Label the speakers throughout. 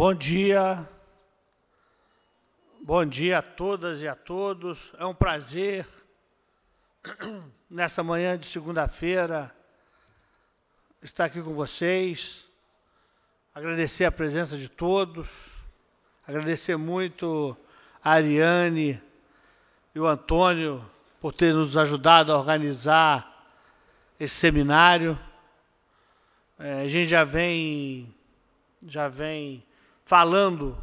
Speaker 1: Bom dia. Bom dia a todas e a todos. É um prazer nessa manhã de segunda-feira estar aqui com vocês. Agradecer a presença de todos. Agradecer muito a Ariane e o Antônio por ter nos ajudado a organizar esse seminário. É, a gente já vem já vem falando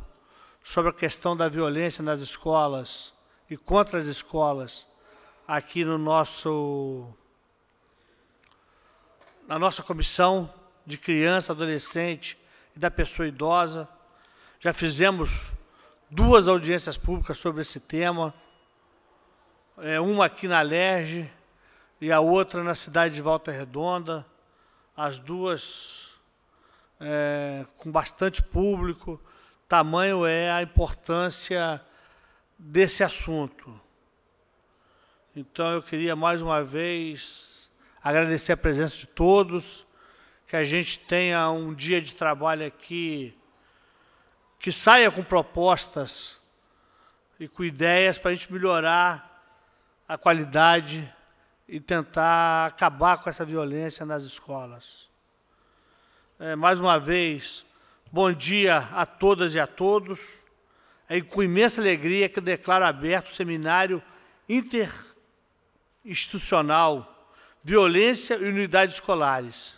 Speaker 1: sobre a questão da violência nas escolas e contra as escolas aqui no nosso na nossa comissão de criança, adolescente e da pessoa idosa. Já fizemos duas audiências públicas sobre esse tema, é, uma aqui na Lerge e a outra na cidade de Volta Redonda. As duas é, com bastante público. Tamanho é a importância desse assunto. Então eu queria mais uma vez agradecer a presença de todos, que a gente tenha um dia de trabalho aqui que saia com propostas e com ideias para a gente melhorar a qualidade e tentar acabar com essa violência nas escolas. É, mais uma vez, bom dia a todas e a todos. É com imensa alegria que declaro aberto o seminário interinstitucional Violência e Unidades Escolares.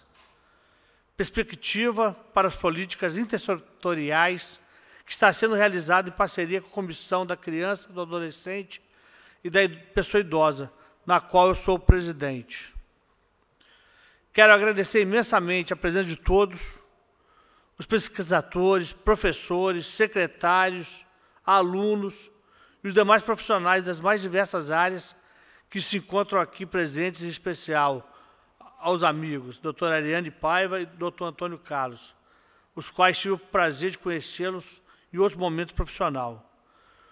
Speaker 1: Perspectiva para as políticas intersetoriais que está sendo realizado em parceria com a Comissão da Criança, do Adolescente e da Pessoa Idosa, na qual eu sou presidente. Quero agradecer imensamente a presença de todos, os pesquisadores, professores, secretários, alunos e os demais profissionais das mais diversas áreas que se encontram aqui presentes, em especial aos amigos, doutora Ariane Paiva e doutor Antônio Carlos, os quais tive o prazer de conhecê-los em outros momentos profissional.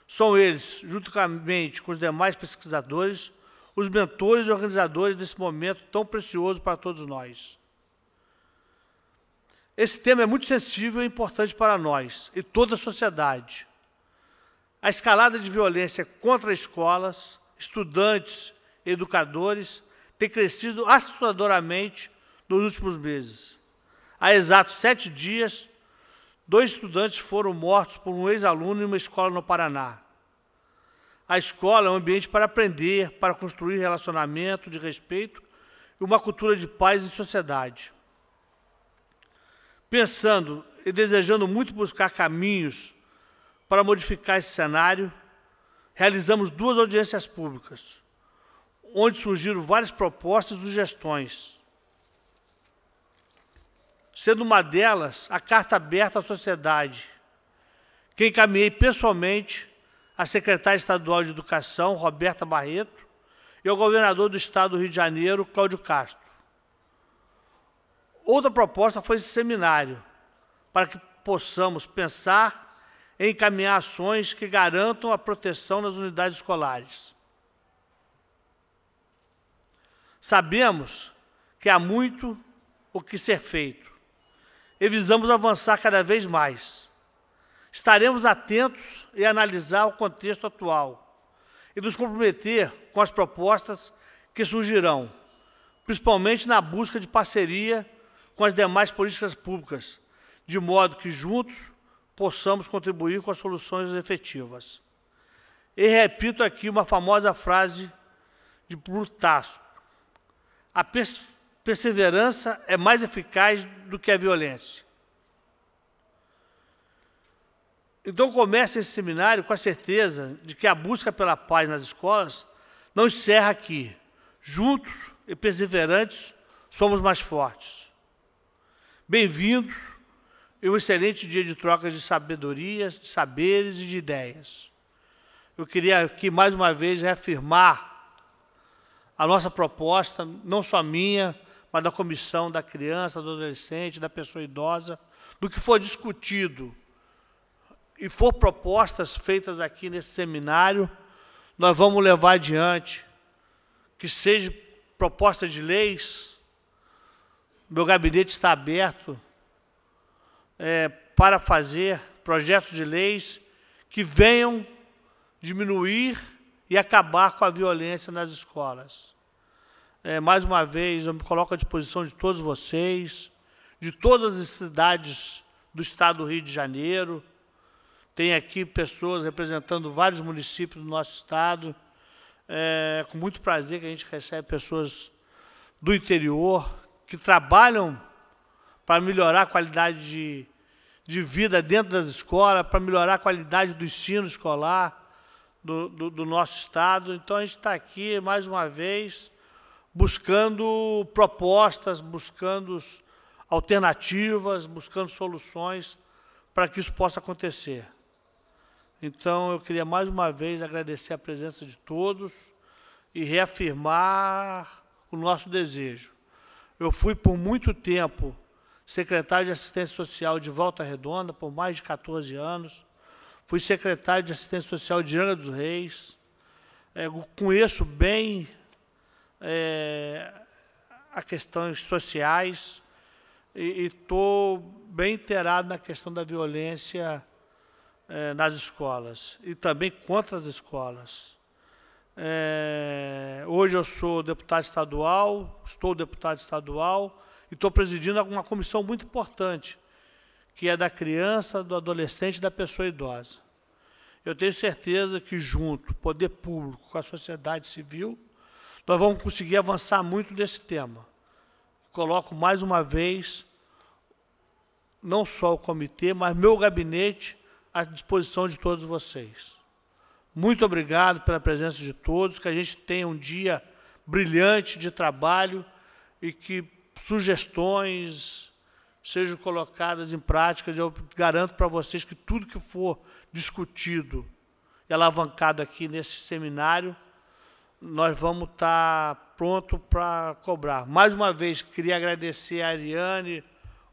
Speaker 1: São eles, juntamente com os demais pesquisadores, os mentores e organizadores desse momento tão precioso para todos nós. Esse tema é muito sensível e importante para nós e toda a sociedade. A escalada de violência contra escolas, estudantes e educadores tem crescido assustadoramente nos últimos meses. Há exatos sete dias, dois estudantes foram mortos por um ex-aluno em uma escola no Paraná. A escola é um ambiente para aprender, para construir relacionamento de respeito e uma cultura de paz em sociedade. Pensando e desejando muito buscar caminhos para modificar esse cenário, realizamos duas audiências públicas, onde surgiram várias propostas e sugestões. Sendo uma delas a carta aberta à sociedade, que encaminhei pessoalmente a secretária estadual de Educação, Roberta Barreto, e ao governador do estado do Rio de Janeiro, Cláudio Castro. Outra proposta foi esse seminário, para que possamos pensar em encaminhar ações que garantam a proteção nas unidades escolares. Sabemos que há muito o que ser feito e visamos avançar cada vez mais Estaremos atentos e analisar o contexto atual e nos comprometer com as propostas que surgirão, principalmente na busca de parceria com as demais políticas públicas, de modo que juntos possamos contribuir com as soluções efetivas. E repito aqui uma famosa frase de Plutarco: a perseverança é mais eficaz do que a violência. Então começa esse seminário com a certeza de que a busca pela paz nas escolas não encerra aqui. Juntos e perseverantes, somos mais fortes. Bem-vindos e um excelente dia de trocas de sabedorias, de saberes e de ideias. Eu queria aqui mais uma vez reafirmar a nossa proposta, não só minha, mas da comissão da criança, do adolescente, da pessoa idosa, do que for discutido e for propostas feitas aqui nesse seminário, nós vamos levar adiante, que seja proposta de leis, meu gabinete está aberto é, para fazer projetos de leis que venham diminuir e acabar com a violência nas escolas. É, mais uma vez, eu me coloco à disposição de todos vocês, de todas as cidades do Estado do Rio de Janeiro, tem aqui pessoas representando vários municípios do nosso estado. É com muito prazer que a gente recebe pessoas do interior que trabalham para melhorar a qualidade de, de vida dentro das escolas, para melhorar a qualidade do ensino escolar do, do, do nosso estado. Então a gente está aqui mais uma vez buscando propostas, buscando alternativas, buscando soluções para que isso possa acontecer. Então, eu queria mais uma vez agradecer a presença de todos e reafirmar o nosso desejo. Eu fui por muito tempo secretário de Assistência Social de Volta Redonda, por mais de 14 anos. Fui secretário de Assistência Social de Angra dos Reis. É, conheço bem é, as questões sociais e estou bem inteirado na questão da violência é, nas escolas e também contra as escolas. É, hoje eu sou deputado estadual, estou deputado estadual e estou presidindo uma comissão muito importante, que é da criança, do adolescente e da pessoa idosa. Eu tenho certeza que, junto, poder público, com a sociedade civil, nós vamos conseguir avançar muito nesse tema. Coloco mais uma vez, não só o comitê, mas meu gabinete à disposição de todos vocês. Muito obrigado pela presença de todos, que a gente tenha um dia brilhante de trabalho e que sugestões sejam colocadas em prática. Eu garanto para vocês que tudo que for discutido e alavancado aqui nesse seminário, nós vamos estar tá pronto para cobrar. Mais uma vez, queria agradecer a Ariane,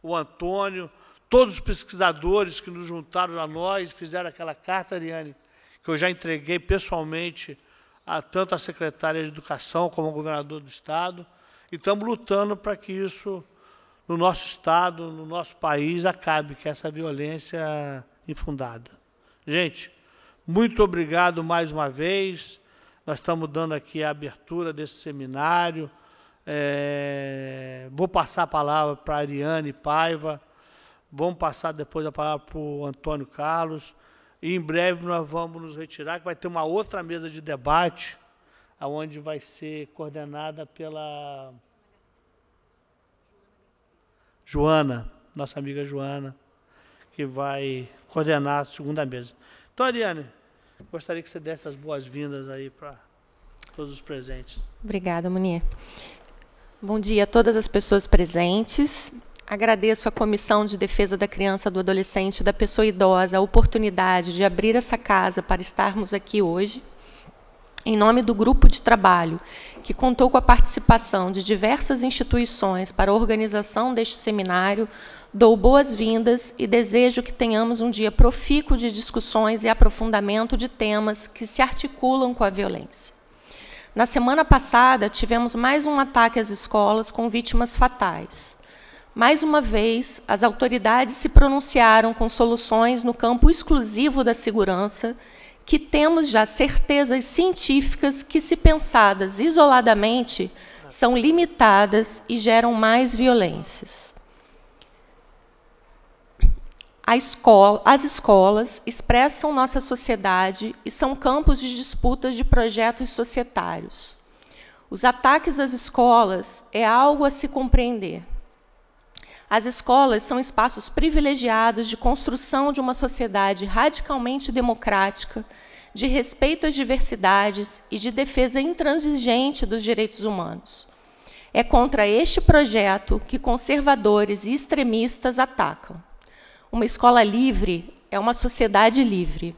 Speaker 1: o Antônio, todos os pesquisadores que nos juntaram a nós, fizeram aquela carta, Ariane, que eu já entreguei pessoalmente a tanto a secretária de Educação como ao governador do Estado, e estamos lutando para que isso, no nosso Estado, no nosso país, acabe, que essa violência infundada. Gente, muito obrigado mais uma vez. Nós estamos dando aqui a abertura desse seminário. É, vou passar a palavra para a Ariane Paiva, Vamos passar depois a palavra para o Antônio Carlos. E em breve nós vamos nos retirar, que vai ter uma outra mesa de debate, onde vai ser coordenada pela Joana, nossa amiga Joana, que vai coordenar a segunda mesa. Então, Ariane, gostaria que você desse as boas-vindas aí para todos os presentes.
Speaker 2: Obrigada, Munier. Bom dia a todas as pessoas presentes. Agradeço à Comissão de Defesa da Criança, do Adolescente e da Pessoa Idosa a oportunidade de abrir essa casa para estarmos aqui hoje, em nome do grupo de trabalho, que contou com a participação de diversas instituições para a organização deste seminário, dou boas-vindas e desejo que tenhamos um dia profícuo de discussões e aprofundamento de temas que se articulam com a violência. Na semana passada, tivemos mais um ataque às escolas com vítimas fatais. Mais uma vez, as autoridades se pronunciaram com soluções no campo exclusivo da segurança, que temos já certezas científicas que, se pensadas isoladamente, são limitadas e geram mais violências. Escola, as escolas expressam nossa sociedade e são campos de disputas de projetos societários. Os ataques às escolas é algo a se compreender. As escolas são espaços privilegiados de construção de uma sociedade radicalmente democrática, de respeito às diversidades e de defesa intransigente dos direitos humanos. É contra este projeto que conservadores e extremistas atacam. Uma escola livre é uma sociedade livre.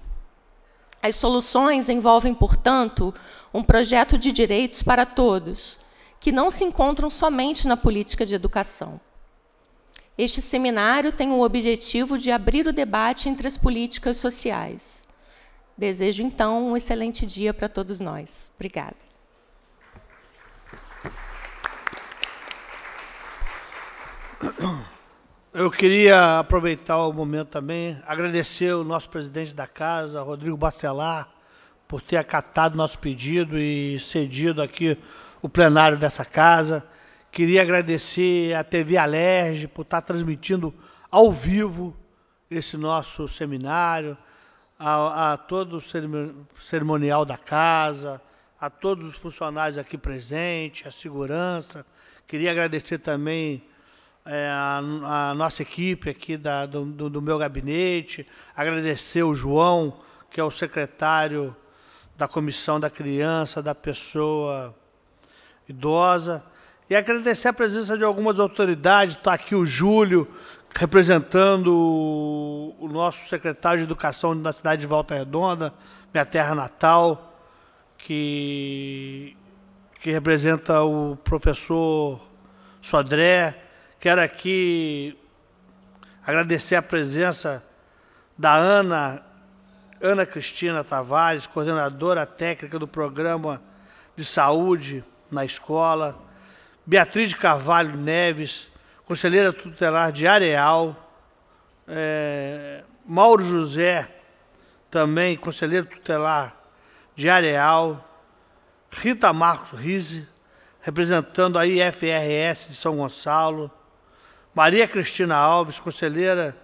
Speaker 2: As soluções envolvem, portanto, um projeto de direitos para todos, que não se encontram somente na política de educação. Este seminário tem o objetivo de abrir o debate entre as políticas sociais. Desejo, então, um excelente dia para todos nós. Obrigada.
Speaker 1: Eu queria aproveitar o momento também, agradecer o nosso presidente da casa, Rodrigo Bacelar, por ter acatado nosso pedido e cedido aqui o plenário dessa casa. Queria agradecer à TV Alerj por estar tá transmitindo ao vivo esse nosso seminário, a, a todo o cerimonial da casa, a todos os funcionários aqui presentes, a segurança. Queria agradecer também é, a, a, nossa equipe aqui da, do, do, meu gabinete, agradecer o João, que é o secretário da Comissão da Criança, da Pessoa Idosa, e agradecer a presença de algumas autoridades. Está aqui o Júlio, representando o nosso secretário de Educação da cidade de Volta Redonda, minha terra natal, que, que representa o professor Sodré. Quero aqui agradecer a presença da Ana, Ana Cristina Tavares, coordenadora técnica do programa de saúde na escola Beatriz de Carvalho Neves, conselheira tutelar de Areal, é, Mauro José, também conselheiro tutelar de Areal, Rita Marcos Rize, representando a IFRS de São Gonçalo, Maria Cristina Alves, conselheira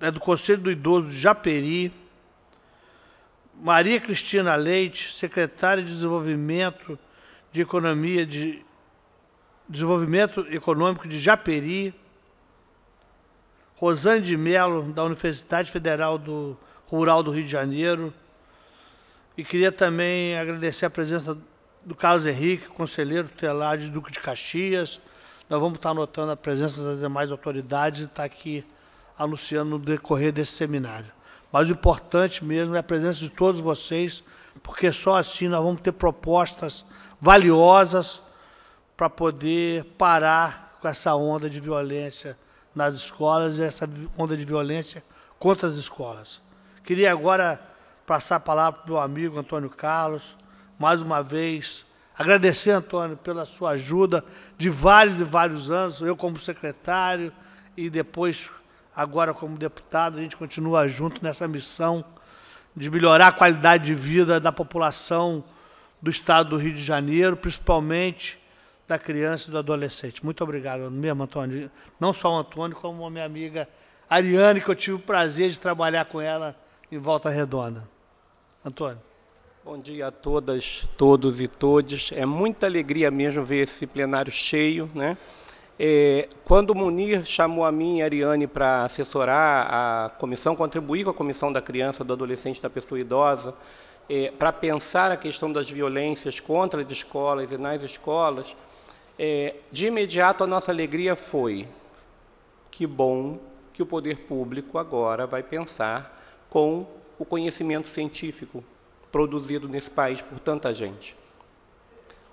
Speaker 1: é, do Conselho do Idoso de Japeri, Maria Cristina Leite, secretária de Desenvolvimento de Economia de Desenvolvimento Econômico de Japeri, Rosane de Mello, da Universidade Federal do Rural do Rio de Janeiro. E queria também agradecer a presença do Carlos Henrique, conselheiro tutelar de Duque de Caxias. Nós vamos estar anotando a presença das demais autoridades e estar tá aqui anunciando no decorrer desse seminário. Mas o importante mesmo é a presença de todos vocês, porque só assim nós vamos ter propostas valiosas para poder parar com essa onda de violência nas escolas e essa onda de violência contra as escolas. Queria agora passar a palavra para o meu amigo Antônio Carlos, mais uma vez. Agradecer, Antônio, pela sua ajuda de vários e vários anos, eu como secretário e depois, agora como deputado, a gente continua junto nessa missão de melhorar a qualidade de vida da população do estado do Rio de Janeiro, principalmente da criança e do adolescente. Muito obrigado mesmo, Antônio. Não só o Antônio, como a minha amiga Ariane, que eu tive o prazer de trabalhar com ela em Volta Redonda. Antônio.
Speaker 3: Bom dia a todas, todos e todes. É muita alegria mesmo ver esse plenário cheio, né? É, quando o Munir chamou a mim e a Ariane para assessorar a comissão, contribuir com a comissão da criança, do adolescente, e da pessoa idosa, é, para pensar a questão das violências contra as escolas e nas escolas, é, de imediato, a nossa alegria foi: que bom que o poder público agora vai pensar com o conhecimento científico produzido nesse país por tanta gente.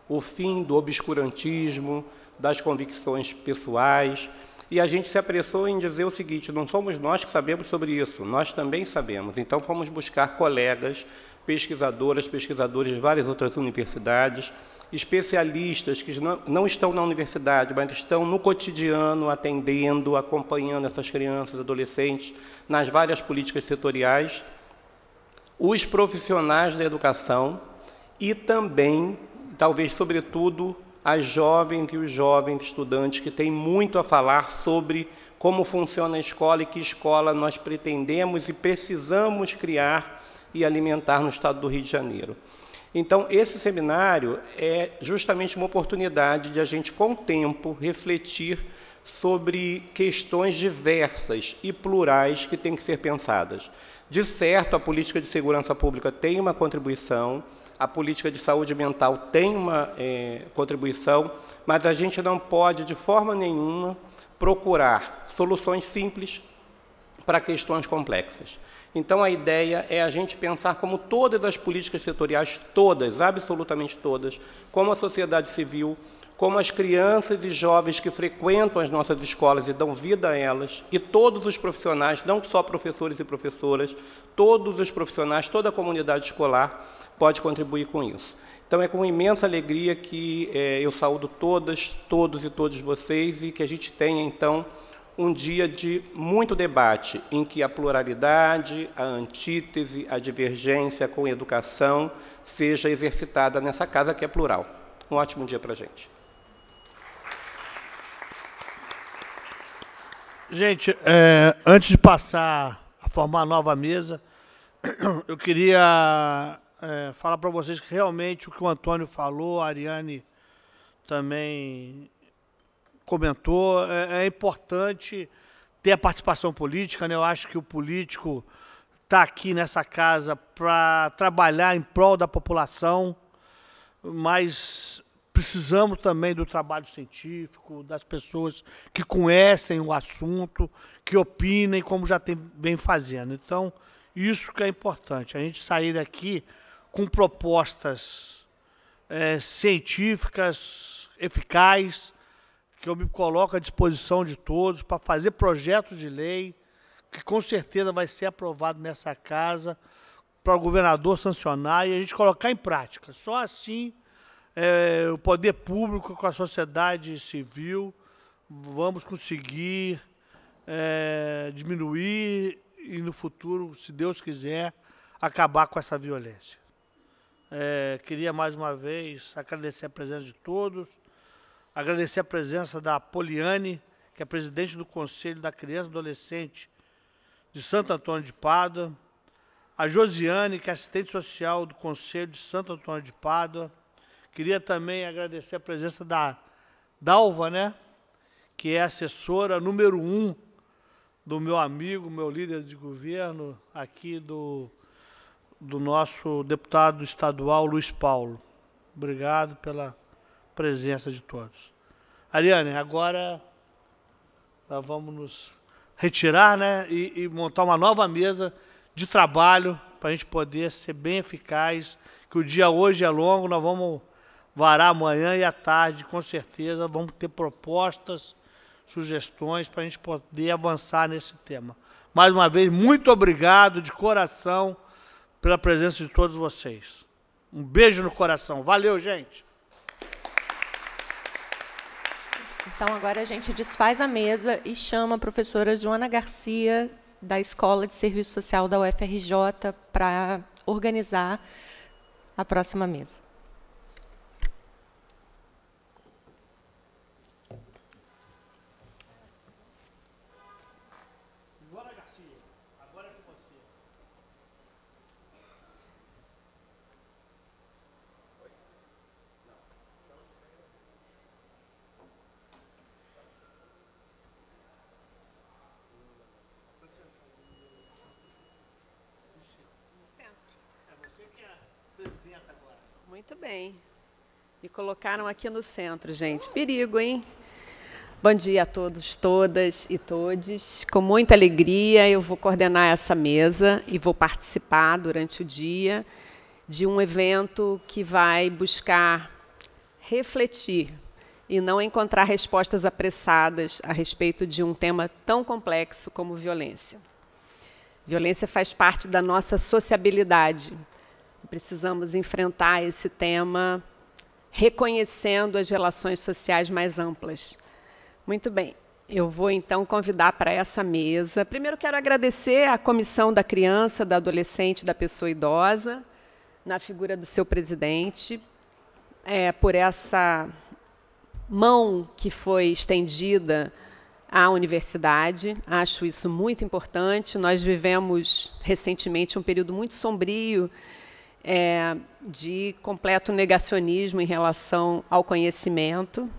Speaker 3: O fim do obscurantismo, das convicções pessoais. E a gente se apressou em dizer o seguinte: não somos nós que sabemos sobre isso, nós também sabemos. Então fomos buscar colegas, pesquisadoras, pesquisadores de várias outras universidades, especialistas que não, estão na universidade, mas estão no cotidiano atendendo, acompanhando essas crianças, adolescentes, nas várias políticas setoriais, os profissionais da educação e também, talvez sobretudo, as jovens e os jovens estudantes que têm muito a falar sobre como funciona a escola e que escola nós pretendemos e precisamos criar e alimentar no estado do Rio de Janeiro. Então, esse seminário é justamente uma oportunidade de a gente, com o tempo, refletir sobre questões diversas e plurais que têm que ser pensadas. De certo, a política de segurança pública tem uma contribuição, a política de saúde mental tem uma é, contribuição, mas a gente não pode, de forma nenhuma, procurar soluções simples para questões complexas. Então, a ideia é a gente pensar como todas as políticas setoriais, todas, absolutamente todas, como a sociedade civil, como as crianças e jovens que frequentam as nossas escolas e dão vida a elas, e todos os profissionais, não só professores e professoras, todos os profissionais, toda a comunidade escolar pode contribuir com isso. Então, é com imensa alegria que é, eu saúdo todas, todos e todos vocês e que a gente tenha, então, um dia de muito debate, em que a pluralidade, a antítese, a divergência com a educação seja exercitada nessa
Speaker 1: casa que é plural. Um ótimo
Speaker 3: dia para a gente.
Speaker 1: Gente, é, antes de passar a formar a nova mesa, eu queria é, falar para vocês que realmente o que o Antônio falou, a Ariane também comentou, é, é importante ter a participação política, né? Eu acho que o político está aqui nessa casa para trabalhar em prol da população, mas precisamos também do trabalho científico, das pessoas que conhecem o assunto, que opinem, como já tem, vem fazendo. Então, isso que é importante, a gente sair daqui com propostas é, científicas, eficazes, que eu me coloco à disposição de todos para fazer projeto de lei, que com certeza vai ser aprovado nessa casa, para o governador sancionar e a gente colocar em prática. Só assim é, o poder público com a sociedade civil vamos conseguir é, diminuir e no futuro, se Deus quiser, acabar com essa violência. É, queria mais uma vez agradecer a presença de todos Agradecer a presença da Poliane, que é presidente do Conselho da Criança e Adolescente de Santo Antônio de Pádua. A Josiane, que é assistente social do Conselho de Santo Antônio de Pádua. Queria também agradecer a presença da Dalva, né? que é assessora número um do meu amigo, meu líder de governo, aqui do, do nosso deputado estadual Luiz Paulo. Obrigado pela presença de todos. Ariane, agora nós vamos nos retirar né, e, e montar uma nova mesa de trabalho para a gente poder ser bem eficaz, que o dia hoje é longo, nós vamos varar amanhã e à tarde, com certeza, vamos ter propostas, sugestões para a gente poder avançar nesse tema. Mais uma vez, muito obrigado de coração pela presença de todos vocês. Um beijo no coração. Valeu, gente.
Speaker 2: Então agora a gente desfaz a mesa e chama a professora Joana Garcia, da Escola de Serviço Social da UFRJ, para organizar a próxima mesa.
Speaker 4: Me colocaram aqui no centro, gente. Perigo, hein? Bom dia a todos, todas e todes. Com muita alegria, eu vou coordenar essa mesa e vou participar durante o dia de um evento que vai buscar refletir e não encontrar respostas apressadas a respeito de um tema tão complexo como violência. Violência faz parte da nossa sociabilidade precisamos enfrentar esse tema reconhecendo as relações sociais mais amplas. Muito bem, eu vou então convidar para essa mesa. Primeiro quero agradecer à Comissão da Criança, da Adolescente, da Pessoa Idosa, na figura do seu presidente, é, por essa mão que foi estendida à universidade. Acho isso muito importante. Nós vivemos recentemente um período muito sombrio é, de completo negacionismo em relação ao conhecimento.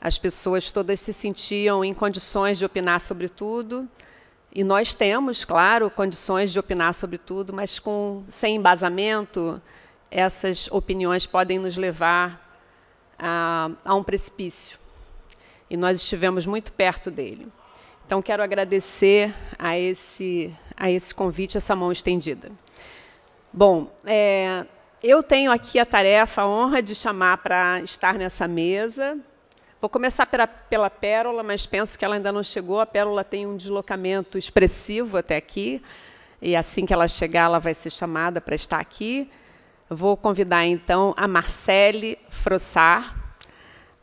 Speaker 4: As pessoas todas se sentiam em condições de opinar sobre tudo, e nós temos, claro, condições de opinar sobre tudo, mas com, sem embasamento, essas opiniões podem nos levar a, a um precipício. E nós estivemos muito perto dele. Então, quero agradecer a esse, a esse convite, essa mão estendida. Bom, é, eu tenho aqui a tarefa, a honra de chamar para estar nessa mesa. Vou começar pela, pela Pérola, mas penso que ela ainda não chegou. A Pérola tem um deslocamento expressivo até aqui, e assim que ela chegar, ela vai ser chamada para estar aqui. Vou convidar, então, a Marcele Frossar.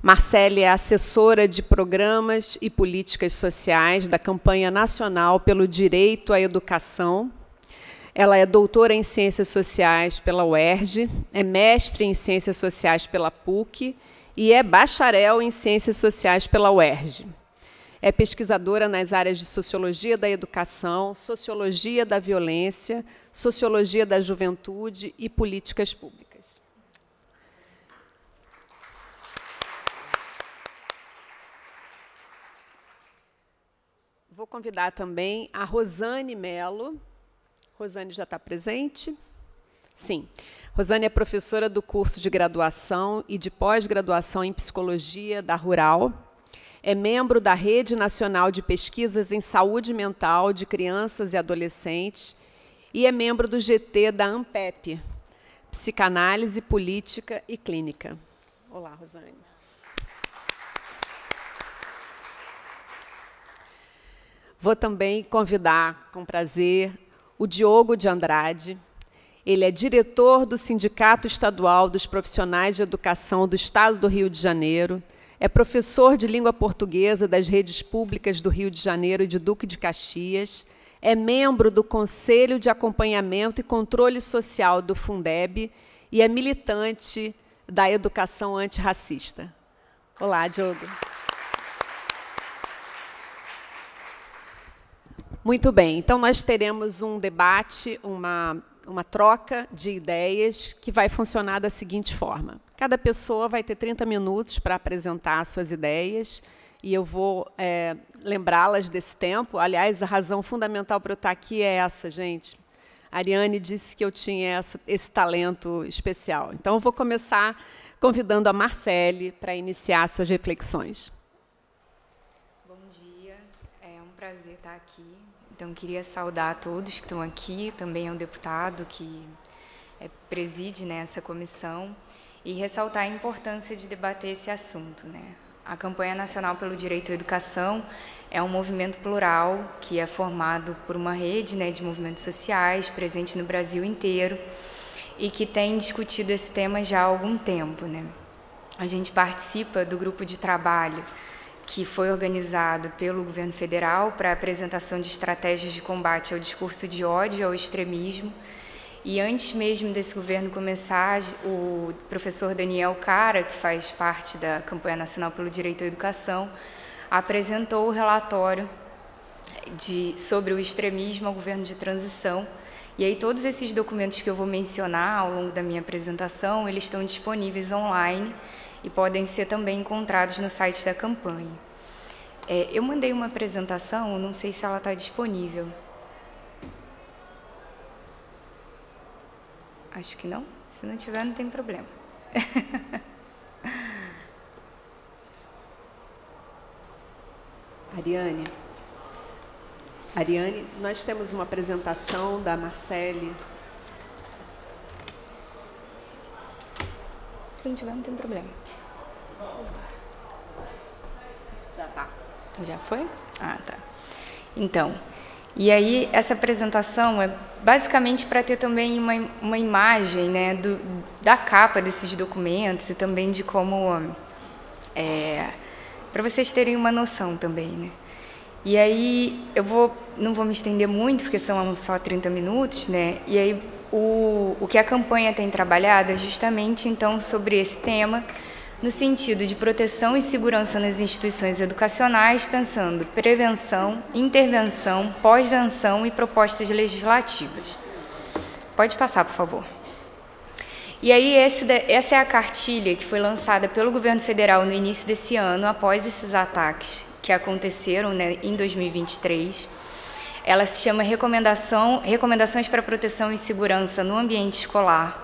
Speaker 4: Marcele é assessora de programas e políticas sociais da Campanha Nacional pelo Direito à Educação, ela é doutora em Ciências Sociais pela UERJ, é mestre em Ciências Sociais pela PUC e é bacharel em Ciências Sociais pela UERJ. É pesquisadora nas áreas de Sociologia da Educação, Sociologia da Violência, Sociologia da Juventude e Políticas Públicas. Vou convidar também a Rosane Melo, Rosane já está presente? Sim. Rosane é professora do curso de graduação e de pós-graduação em psicologia da Rural. É membro da Rede Nacional de Pesquisas em Saúde Mental de Crianças e Adolescentes e é membro do GT da ANPEP, Psicanálise Política e Clínica. Olá, Rosane. Vou também convidar, com prazer, o Diogo de Andrade. Ele é diretor do Sindicato Estadual dos Profissionais de Educação do Estado do Rio de Janeiro. É professor de língua portuguesa das redes públicas do Rio de Janeiro e de Duque de Caxias. É membro do Conselho de Acompanhamento e Controle Social do Fundeb e é militante da educação antirracista. Olá, Diogo. Muito bem, então nós teremos um debate, uma, uma troca de ideias que vai funcionar da seguinte forma: cada pessoa vai ter 30 minutos para apresentar suas ideias e eu vou é, lembrá-las desse tempo. Aliás, a razão fundamental para eu estar aqui é essa, gente. A Ariane disse que eu tinha essa, esse talento especial. Então, eu vou começar convidando a Marcele para iniciar suas reflexões.
Speaker 5: Bom dia, é um prazer estar aqui então, queria saudar a todos que estão aqui, também ao deputado que eh, preside né, essa comissão, e ressaltar a importância de debater esse assunto. Né? A Campanha Nacional pelo Direito à Educação é um movimento plural que é formado por uma rede né, de movimentos sociais presente no Brasil inteiro e que tem discutido esse tema já há algum tempo. Né? A gente participa do grupo de trabalho que foi organizado pelo governo federal para a apresentação de estratégias de combate ao discurso de ódio, ao extremismo. E antes mesmo desse governo começar, o professor Daniel Cara, que faz parte da Campanha Nacional pelo Direito à Educação, apresentou o relatório de, sobre o extremismo ao governo de transição. E aí todos esses documentos que eu vou mencionar ao longo da minha apresentação, eles estão disponíveis online e podem ser também encontrados no site da campanha. É, eu mandei uma apresentação, não sei se ela está disponível. Acho que não. Se não tiver, não tem problema.
Speaker 4: Ariane. Ariane, nós temos uma apresentação da
Speaker 6: Marcele não tiver não tem problema. Já tá. Já
Speaker 5: foi? Ah, tá. Então, e aí essa apresentação é basicamente para ter também uma, uma imagem né, do, da capa desses documentos e também de como. É, para vocês terem uma noção também. Né? E aí eu vou, não vou me estender muito, porque são só 30 minutos, né? e aí o, o que a campanha tem trabalhado é justamente então sobre esse tema, no sentido de proteção e segurança nas instituições educacionais, pensando prevenção, intervenção, pós-venção e propostas legislativas. Pode passar, por favor. E aí, esse, essa é a cartilha que foi lançada pelo governo federal no início desse ano, após esses ataques que aconteceram né, em 2023 ela se chama Recomendação, Recomendações para Proteção e Segurança no Ambiente Escolar.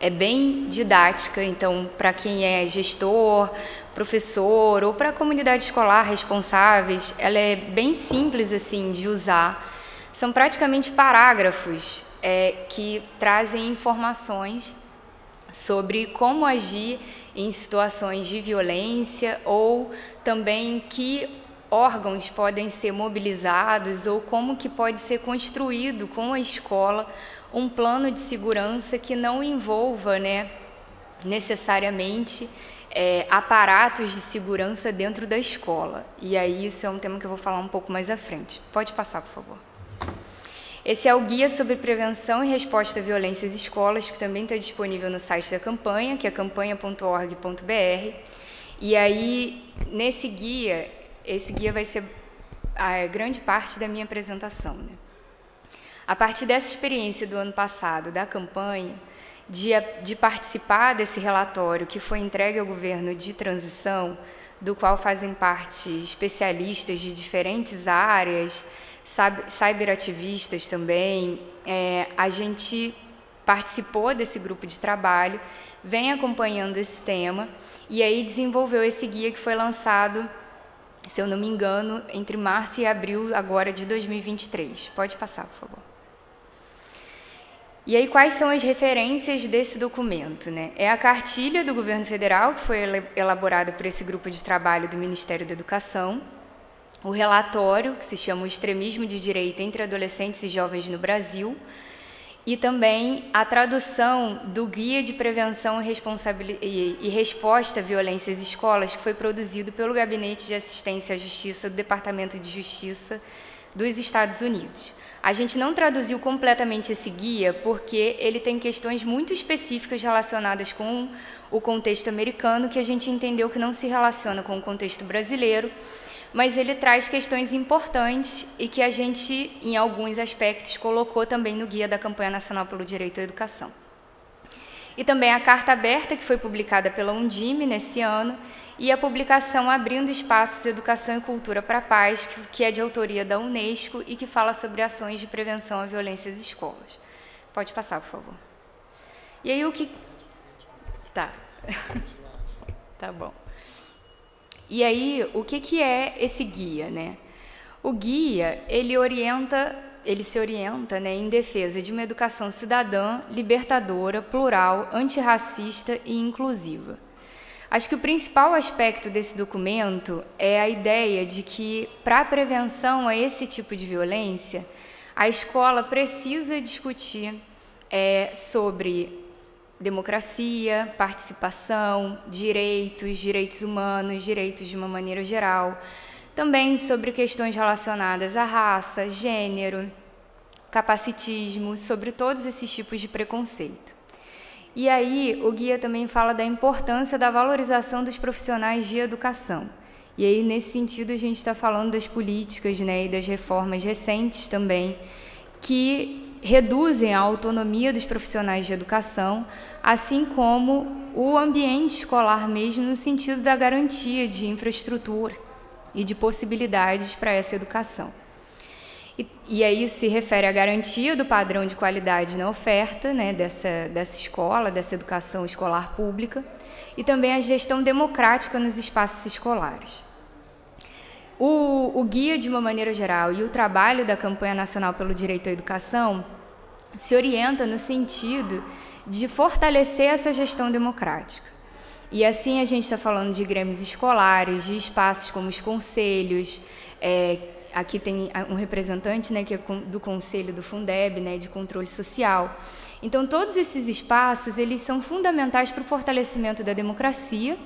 Speaker 5: É bem didática, então, para quem é gestor, professor ou para a comunidade escolar responsáveis, ela é bem simples assim de usar. São praticamente parágrafos é, que trazem informações sobre como agir em situações de violência ou também que órgãos podem ser mobilizados ou como que pode ser construído com a escola um plano de segurança que não envolva né, necessariamente é, aparatos de segurança dentro da escola. E aí isso é um tema que eu vou falar um pouco mais à frente. Pode passar, por favor. Esse é o Guia sobre Prevenção e Resposta à Violência às Escolas, que também está disponível no site da campanha, que é campanha.org.br. E aí, nesse guia, esse guia vai ser a grande parte da minha apresentação. Né? A partir dessa experiência do ano passado, da campanha, de, de participar desse relatório que foi entregue ao governo de transição, do qual fazem parte especialistas de diferentes áreas, cyberativistas também. É, a gente participou desse grupo de trabalho, vem acompanhando esse tema e aí desenvolveu esse guia que foi lançado se eu não me engano, entre março e abril agora de 2023. Pode passar, por favor. E aí, quais são as referências desse documento? Né? É a cartilha do governo federal, que foi elaborada por esse grupo de trabalho do Ministério da Educação, o relatório, que se chama O Extremismo de Direita entre Adolescentes e Jovens no Brasil, e também a tradução do Guia de Prevenção e Resposta à Violência às Escolas, que foi produzido pelo Gabinete de Assistência à Justiça do Departamento de Justiça dos Estados Unidos. A gente não traduziu completamente esse guia porque ele tem questões muito específicas relacionadas com o contexto americano que a gente entendeu que não se relaciona com o contexto brasileiro mas ele traz questões importantes e que a gente, em alguns aspectos, colocou também no Guia da Campanha Nacional pelo Direito à Educação. E também a Carta Aberta, que foi publicada pela Undime nesse ano, e a publicação Abrindo Espaços, Educação e Cultura para a Paz, que é de autoria da Unesco e que fala sobre ações de prevenção à violência às escolas. Pode passar, por favor. E aí o que... Tá. tá bom. E aí, o que, que é esse guia, né? O guia, ele orienta, ele se orienta né, em defesa de uma educação cidadã, libertadora, plural, antirracista e inclusiva. Acho que o principal aspecto desse documento é a ideia de que, para a prevenção a esse tipo de violência, a escola precisa discutir é, sobre democracia, participação, direitos, direitos humanos, direitos de uma maneira geral. Também sobre questões relacionadas à raça, gênero, capacitismo, sobre todos esses tipos de preconceito. E aí, o guia também fala da importância da valorização dos profissionais de educação. E aí, nesse sentido, a gente está falando das políticas né, e das reformas recentes também, que reduzem a autonomia dos profissionais de educação, assim como o ambiente escolar mesmo no sentido da garantia de infraestrutura e de possibilidades para essa educação. E, e aí isso se refere à garantia do padrão de qualidade na oferta né, dessa, dessa escola, dessa educação escolar pública, e também à gestão democrática nos espaços escolares. O, o guia, de uma maneira geral, e o trabalho da Campanha Nacional pelo Direito à Educação se orienta no sentido de fortalecer essa gestão democrática. E assim a gente está falando de grêmios escolares, de espaços como os conselhos, é, aqui tem um representante né, que é do Conselho do Fundeb, né, de controle social. Então, todos esses espaços eles são fundamentais para o fortalecimento da democracia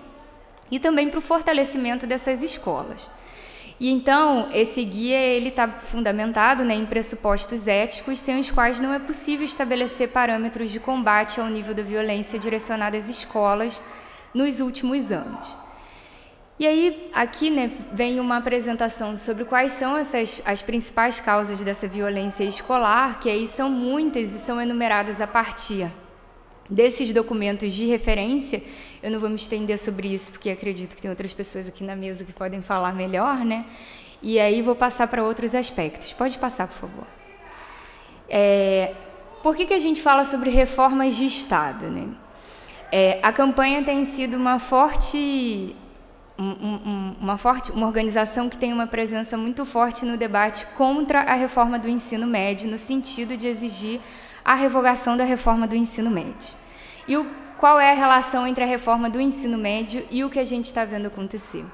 Speaker 5: e também para o fortalecimento dessas escolas. E então, esse guia ele está fundamentado né, em pressupostos éticos, sem os quais não é possível estabelecer parâmetros de combate ao nível da violência direcionada às escolas nos últimos anos. E aí, aqui né, vem uma apresentação sobre quais são essas, as principais causas dessa violência escolar, que aí são muitas e são enumeradas a partir desses documentos de referência. Eu não vou me estender sobre isso, porque acredito que tem outras pessoas aqui na mesa que podem falar melhor, né? E aí vou passar para outros aspectos. Pode passar, por favor. É, por que, que a gente fala sobre reformas de Estado, né? É, a campanha tem sido uma forte uma forte uma organização que tem uma presença muito forte no debate contra a reforma do ensino médio no sentido de exigir a revogação da reforma do ensino médio. E o, qual é a relação entre a reforma do ensino médio e o que a gente está vendo acontecer?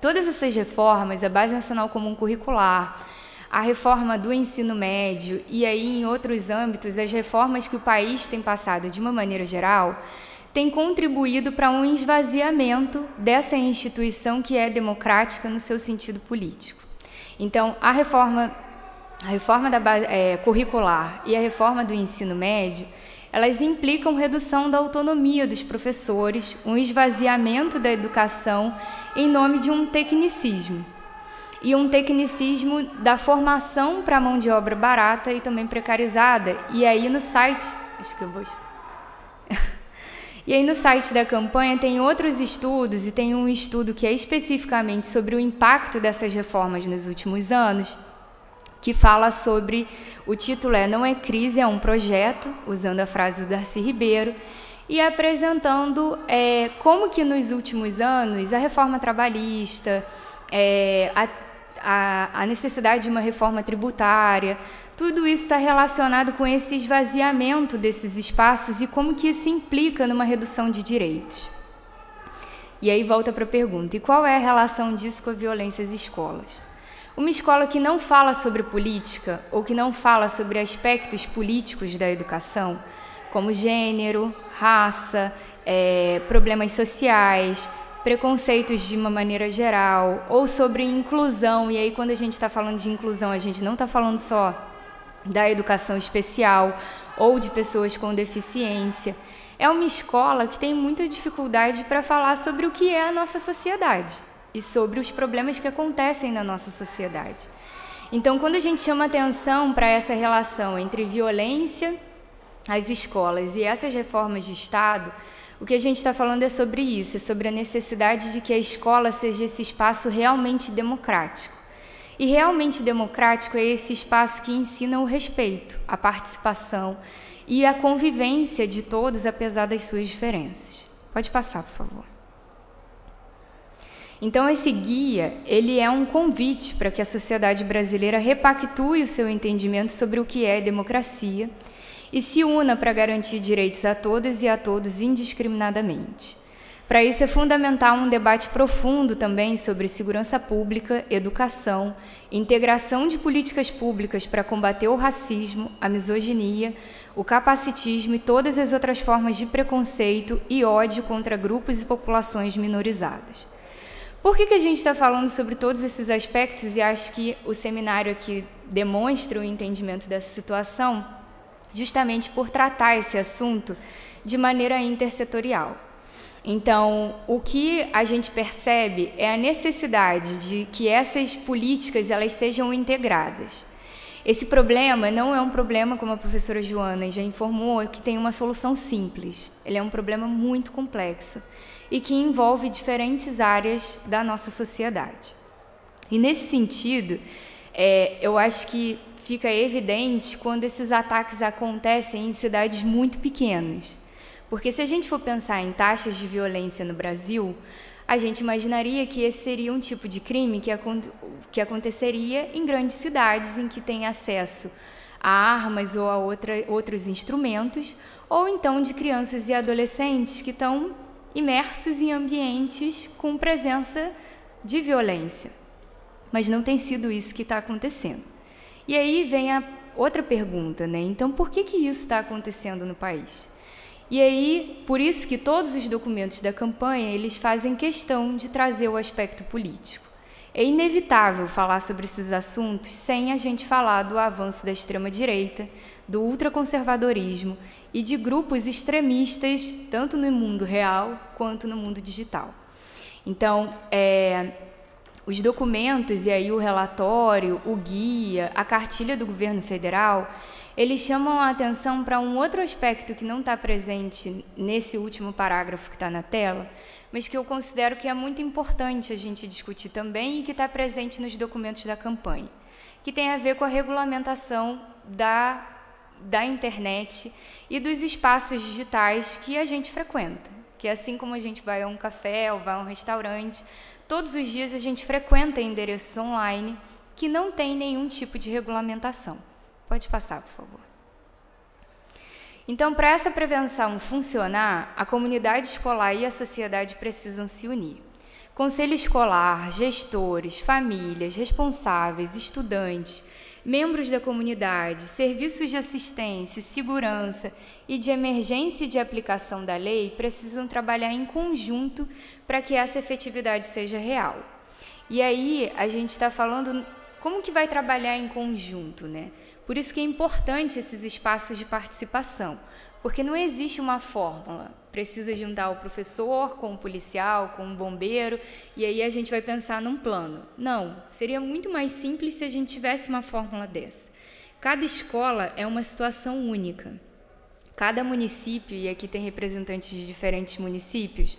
Speaker 5: Todas essas reformas, a Base Nacional Comum Curricular, a reforma do ensino médio e aí em outros âmbitos, as reformas que o país tem passado de uma maneira geral, têm contribuído para um esvaziamento dessa instituição que é democrática no seu sentido político. Então, a reforma a reforma da, é, curricular e a reforma do ensino médio, elas implicam redução da autonomia dos professores, um esvaziamento da educação em nome de um tecnicismo. E um tecnicismo da formação para mão de obra barata e também precarizada. E aí no site, acho que eu vou e aí no site da campanha tem outros estudos e tem um estudo que é especificamente sobre o impacto dessas reformas nos últimos anos que fala sobre o título é Não é crise, é um projeto, usando a frase do Darcy Ribeiro, e apresentando é, como que nos últimos anos a reforma trabalhista, é, a, a, a necessidade de uma reforma tributária, tudo isso está relacionado com esse esvaziamento desses espaços e como que isso implica numa redução de direitos. E aí volta para a pergunta: e qual é a relação disso com a violência às escolas? Uma escola que não fala sobre política ou que não fala sobre aspectos políticos da educação, como gênero, raça, é, problemas sociais, preconceitos de uma maneira geral, ou sobre inclusão. E aí, quando a gente está falando de inclusão, a gente não está falando só da educação especial ou de pessoas com deficiência. É uma escola que tem muita dificuldade para falar sobre o que é a nossa sociedade e sobre os problemas que acontecem na nossa sociedade. Então, quando a gente chama atenção para essa relação entre violência, as escolas e essas reformas de Estado, o que a gente está falando é sobre isso, é sobre a necessidade de que a escola seja esse espaço realmente democrático. E realmente democrático é esse espaço que ensina o respeito, a participação e a convivência de todos, apesar das suas diferenças. Pode passar, por favor. Então esse guia, ele é um convite para que a sociedade brasileira repactue o seu entendimento sobre o que é democracia e se una para garantir direitos a todas e a todos indiscriminadamente. Para isso é fundamental um debate profundo também sobre segurança pública, educação, integração de políticas públicas para combater o racismo, a misoginia, o capacitismo e todas as outras formas de preconceito e ódio contra grupos e populações minorizadas. Por que, que a gente está falando sobre todos esses aspectos e acho que o seminário aqui demonstra o entendimento dessa situação? Justamente por tratar esse assunto de maneira intersetorial. Então, o que a gente percebe é a necessidade de que essas políticas elas sejam integradas. Esse problema não é um problema, como a professora Joana já informou, que tem uma solução simples. Ele é um problema muito complexo e que envolve diferentes áreas da nossa sociedade. E nesse sentido, é, eu acho que fica evidente quando esses ataques acontecem em cidades muito pequenas. Porque se a gente for pensar em taxas de violência no Brasil, a gente imaginaria que esse seria um tipo de crime que, que aconteceria em grandes cidades em que tem acesso a armas ou a outra, outros instrumentos, ou então de crianças e adolescentes que estão imersos em ambientes com presença de violência. Mas não tem sido isso que está acontecendo. E aí vem a outra pergunta, né? Então, por que, que isso está acontecendo no país? E aí, por isso que todos os documentos da campanha, eles fazem questão de trazer o aspecto político. É inevitável falar sobre esses assuntos sem a gente falar do avanço da extrema-direita, do ultraconservadorismo e de grupos extremistas, tanto no mundo real quanto no mundo digital. Então, é, os documentos e aí o relatório, o guia, a cartilha do governo federal, eles chamam a atenção para um outro aspecto que não está presente nesse último parágrafo que está na tela, mas que eu considero que é muito importante a gente discutir também e que está presente nos documentos da campanha, que tem a ver com a regulamentação da da internet e dos espaços digitais que a gente frequenta. Que assim como a gente vai a um café ou vai a um restaurante, todos os dias a gente frequenta endereços online que não tem nenhum tipo de regulamentação. Pode passar, por favor. Então, para essa prevenção funcionar, a comunidade escolar e a sociedade precisam se unir. Conselho escolar, gestores, famílias, responsáveis, estudantes membros da comunidade, serviços de assistência, segurança e de emergência de aplicação da lei precisam trabalhar em conjunto para que essa efetividade seja real. E aí a gente está falando como que vai trabalhar em conjunto, né? Por isso que é importante esses espaços de participação, porque não existe uma fórmula precisa juntar o professor com o policial, com o bombeiro, e aí a gente vai pensar num plano. Não, seria muito mais simples se a gente tivesse uma fórmula dessa. Cada escola é uma situação única. Cada município, e aqui tem representantes de diferentes municípios,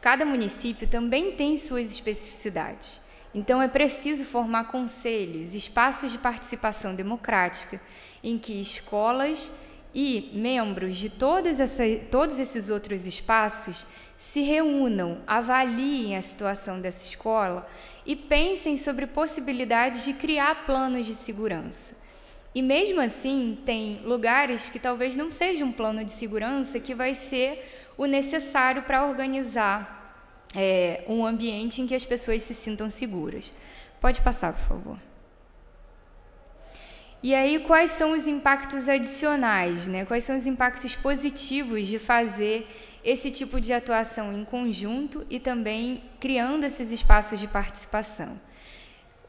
Speaker 5: cada município também tem suas especificidades. Então é preciso formar conselhos, espaços de participação democrática, em que escolas e membros de essa, todos esses outros espaços se reúnam, avaliem a situação dessa escola e pensem sobre possibilidades de criar planos de segurança. E mesmo assim, tem lugares que talvez não seja um plano de segurança que vai ser o necessário para organizar é, um ambiente em que as pessoas se sintam seguras. Pode passar, por favor. E aí, quais são os impactos adicionais, né? Quais são os impactos positivos de fazer esse tipo de atuação em conjunto e também criando esses espaços de participação?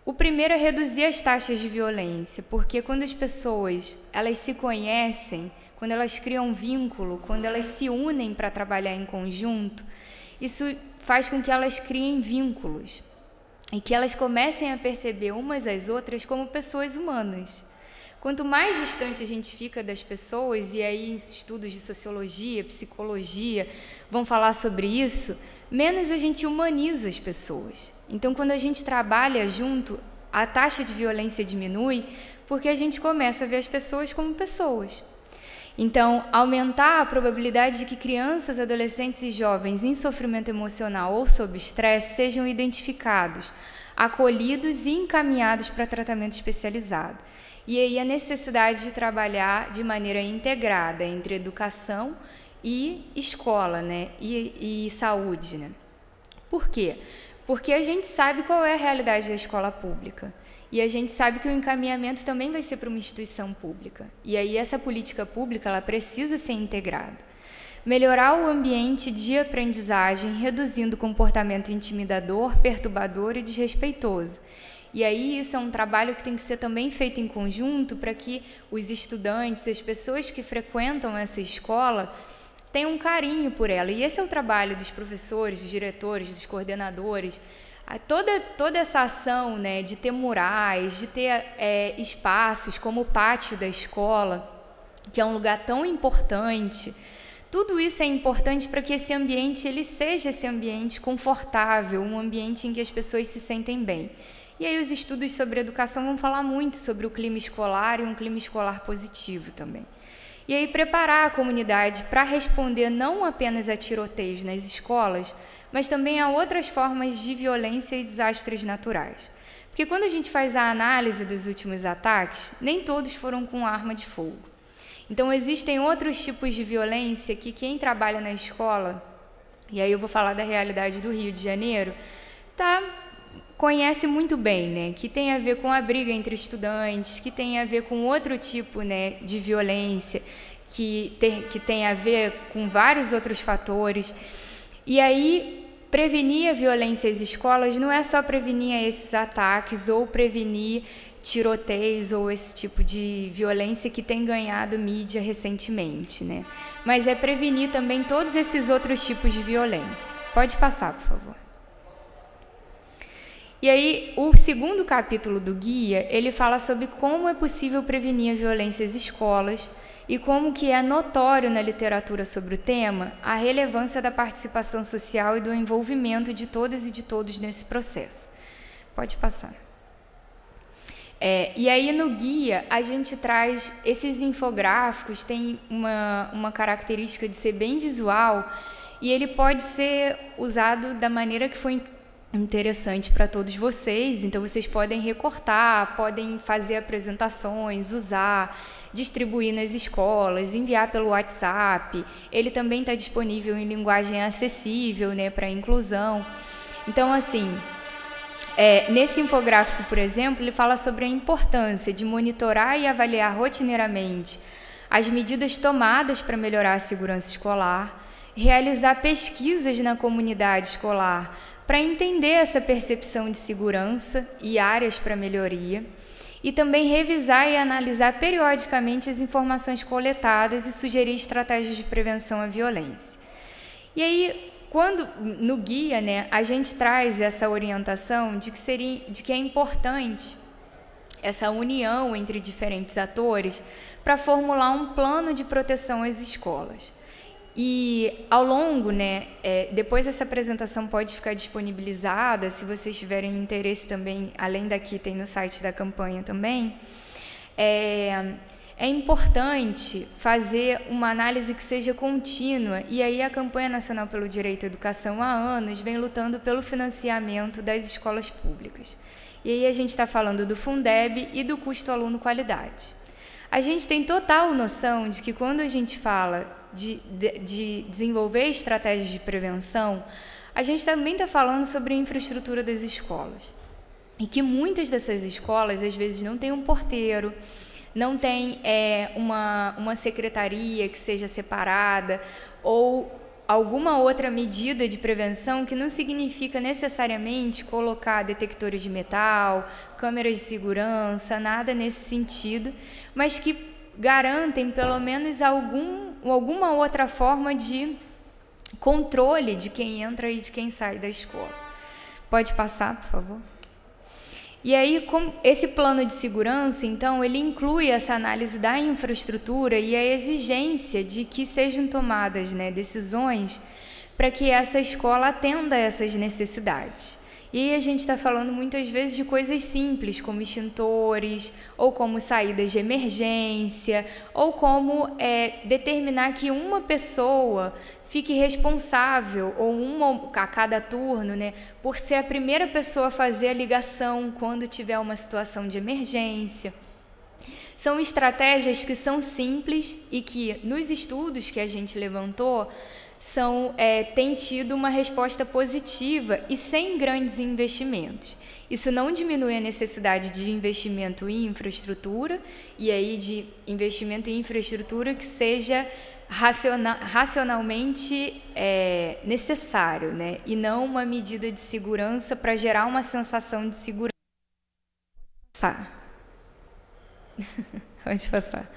Speaker 5: O primeiro é reduzir as taxas de violência, porque quando as pessoas elas se conhecem, quando elas criam vínculo, quando elas se unem para trabalhar em conjunto, isso faz com que elas criem vínculos e que elas comecem a perceber umas às outras como pessoas humanas. Quanto mais distante a gente fica das pessoas, e aí estudos de sociologia, psicologia vão falar sobre isso, menos a gente humaniza as pessoas. Então, quando a gente trabalha junto, a taxa de violência diminui porque a gente começa a ver as pessoas como pessoas. Então, aumentar a probabilidade de que crianças, adolescentes e jovens em sofrimento emocional ou sob estresse sejam identificados acolhidos e encaminhados para tratamento especializado. E aí a necessidade de trabalhar de maneira integrada entre educação e escola, né? E, e saúde, né? Por quê? Porque a gente sabe qual é a realidade da escola pública. E a gente sabe que o encaminhamento também vai ser para uma instituição pública. E aí essa política pública, ela precisa ser integrada melhorar o ambiente de aprendizagem, reduzindo comportamento intimidador, perturbador e desrespeitoso. E aí isso é um trabalho que tem que ser também feito em conjunto para que os estudantes, as pessoas que frequentam essa escola, tenham um carinho por ela. E esse é o trabalho dos professores, dos diretores, dos coordenadores. toda, toda essa ação né, de ter murais, de ter é, espaços como o pátio da escola, que é um lugar tão importante tudo isso é importante para que esse ambiente ele seja esse ambiente confortável, um ambiente em que as pessoas se sentem bem. E aí os estudos sobre educação vão falar muito sobre o clima escolar e um clima escolar positivo também. E aí preparar a comunidade para responder não apenas a tiroteios nas escolas, mas também a outras formas de violência e desastres naturais. Porque quando a gente faz a análise dos últimos ataques, nem todos foram com arma de fogo. Então, existem outros tipos de violência que quem trabalha na escola, e aí eu vou falar da realidade do Rio de Janeiro, tá conhece muito bem, né? Que tem a ver com a briga entre estudantes, que tem a ver com outro tipo, né, de violência, que, ter, que tem a ver com vários outros fatores. E aí, prevenir a violência às escolas não é só prevenir esses ataques ou prevenir tiroteios ou esse tipo de violência que tem ganhado mídia recentemente, né? Mas é prevenir também todos esses outros tipos de violência. Pode passar, por favor. E aí, o segundo capítulo do guia, ele fala sobre como é possível prevenir a violência às escolas e como que é notório na literatura sobre o tema a relevância da participação social e do envolvimento de todas e de todos nesse processo. Pode passar. É, e aí no guia a gente traz esses infográficos, tem uma, uma característica de ser bem visual e ele pode ser usado da maneira que foi interessante para todos vocês. Então vocês podem recortar, podem fazer apresentações, usar, distribuir nas escolas, enviar pelo WhatsApp. Ele também está disponível em linguagem acessível, né, para inclusão. Então assim, é, nesse infográfico, por exemplo, ele fala sobre a importância de monitorar e avaliar rotineiramente as medidas tomadas para melhorar a segurança escolar, realizar pesquisas na comunidade escolar para entender essa percepção de segurança e áreas para melhoria, e também revisar e analisar periodicamente as informações coletadas e sugerir estratégias de prevenção à violência. E aí, quando no guia, né, a gente traz essa orientação de que seria, de que é importante essa união entre diferentes atores para formular um plano de proteção às escolas. E ao longo, né, é, depois essa apresentação pode ficar disponibilizada, se vocês tiverem interesse também, além daqui tem no site da campanha também. É, é importante fazer uma análise que seja contínua, e aí a Campanha Nacional pelo Direito à Educação há anos vem lutando pelo financiamento das escolas públicas. E aí a gente está falando do Fundeb e do custo aluno qualidade. A gente tem total noção de que quando a gente fala de, de, de desenvolver estratégias de prevenção, a gente também está falando sobre a infraestrutura das escolas. E que muitas dessas escolas, às vezes, não têm um porteiro, não tem é, uma, uma secretaria que seja separada ou alguma outra medida de prevenção que não significa necessariamente colocar detectores de metal, câmeras de segurança, nada nesse sentido, mas que garantem pelo menos algum, alguma outra forma de controle de quem entra e de quem sai da escola. Pode passar, por favor. E aí, com esse plano de segurança, então, ele inclui essa análise da infraestrutura e a exigência de que sejam tomadas né, decisões para que essa escola atenda essas necessidades. E a gente está falando muitas vezes de coisas simples, como extintores, ou como saídas de emergência, ou como é, determinar que uma pessoa fique responsável, ou uma a cada turno, né, por ser a primeira pessoa a fazer a ligação quando tiver uma situação de emergência. São estratégias que são simples e que, nos estudos que a gente levantou, são, é, têm tido uma resposta positiva e sem grandes investimentos. Isso não diminui a necessidade de investimento em infraestrutura e aí de investimento em infraestrutura que seja racionalmente é, necessário, né? E não uma medida de segurança para gerar uma sensação de segurança. Pode passar. Pode passar.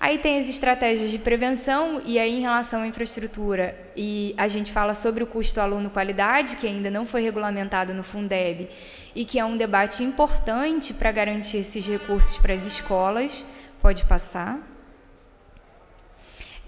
Speaker 5: Aí tem as estratégias de prevenção, e aí em relação à infraestrutura, e a gente fala sobre o custo aluno-qualidade, que ainda não foi regulamentado no Fundeb, e que é um debate importante para garantir esses recursos para as escolas. Pode passar.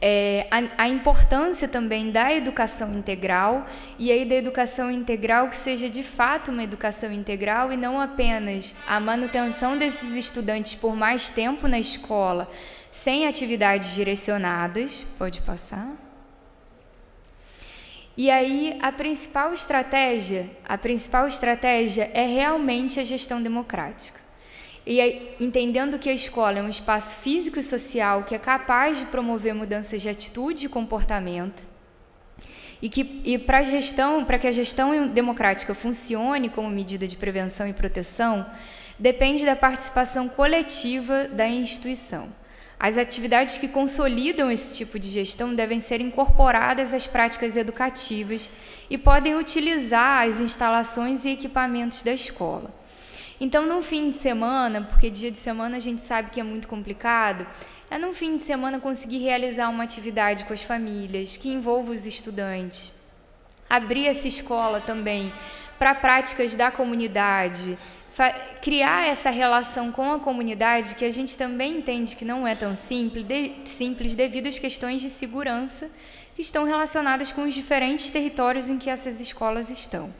Speaker 5: É, a, a, importância também da educação integral, e aí da educação integral que seja de fato uma educação integral e não apenas a manutenção desses estudantes por mais tempo na escola, sem atividades direcionadas, pode passar. E aí a principal estratégia, a principal estratégia é realmente a gestão democrática. E aí, entendendo que a escola é um espaço físico e social que é capaz de promover mudanças de atitude e comportamento, e que e para gestão, para que a gestão democrática funcione como medida de prevenção e proteção, depende da participação coletiva da instituição. As atividades que consolidam esse tipo de gestão devem ser incorporadas às práticas educativas e podem utilizar as instalações e equipamentos da escola. Então, no fim de semana, porque dia de semana a gente sabe que é muito complicado, é no fim de semana conseguir realizar uma atividade com as famílias, que envolva os estudantes. Abrir essa escola também para práticas da comunidade, criar essa relação com a comunidade que a gente também entende que não é tão simples, de, simples devido às questões de segurança que estão relacionadas com os diferentes territórios em que essas escolas estão.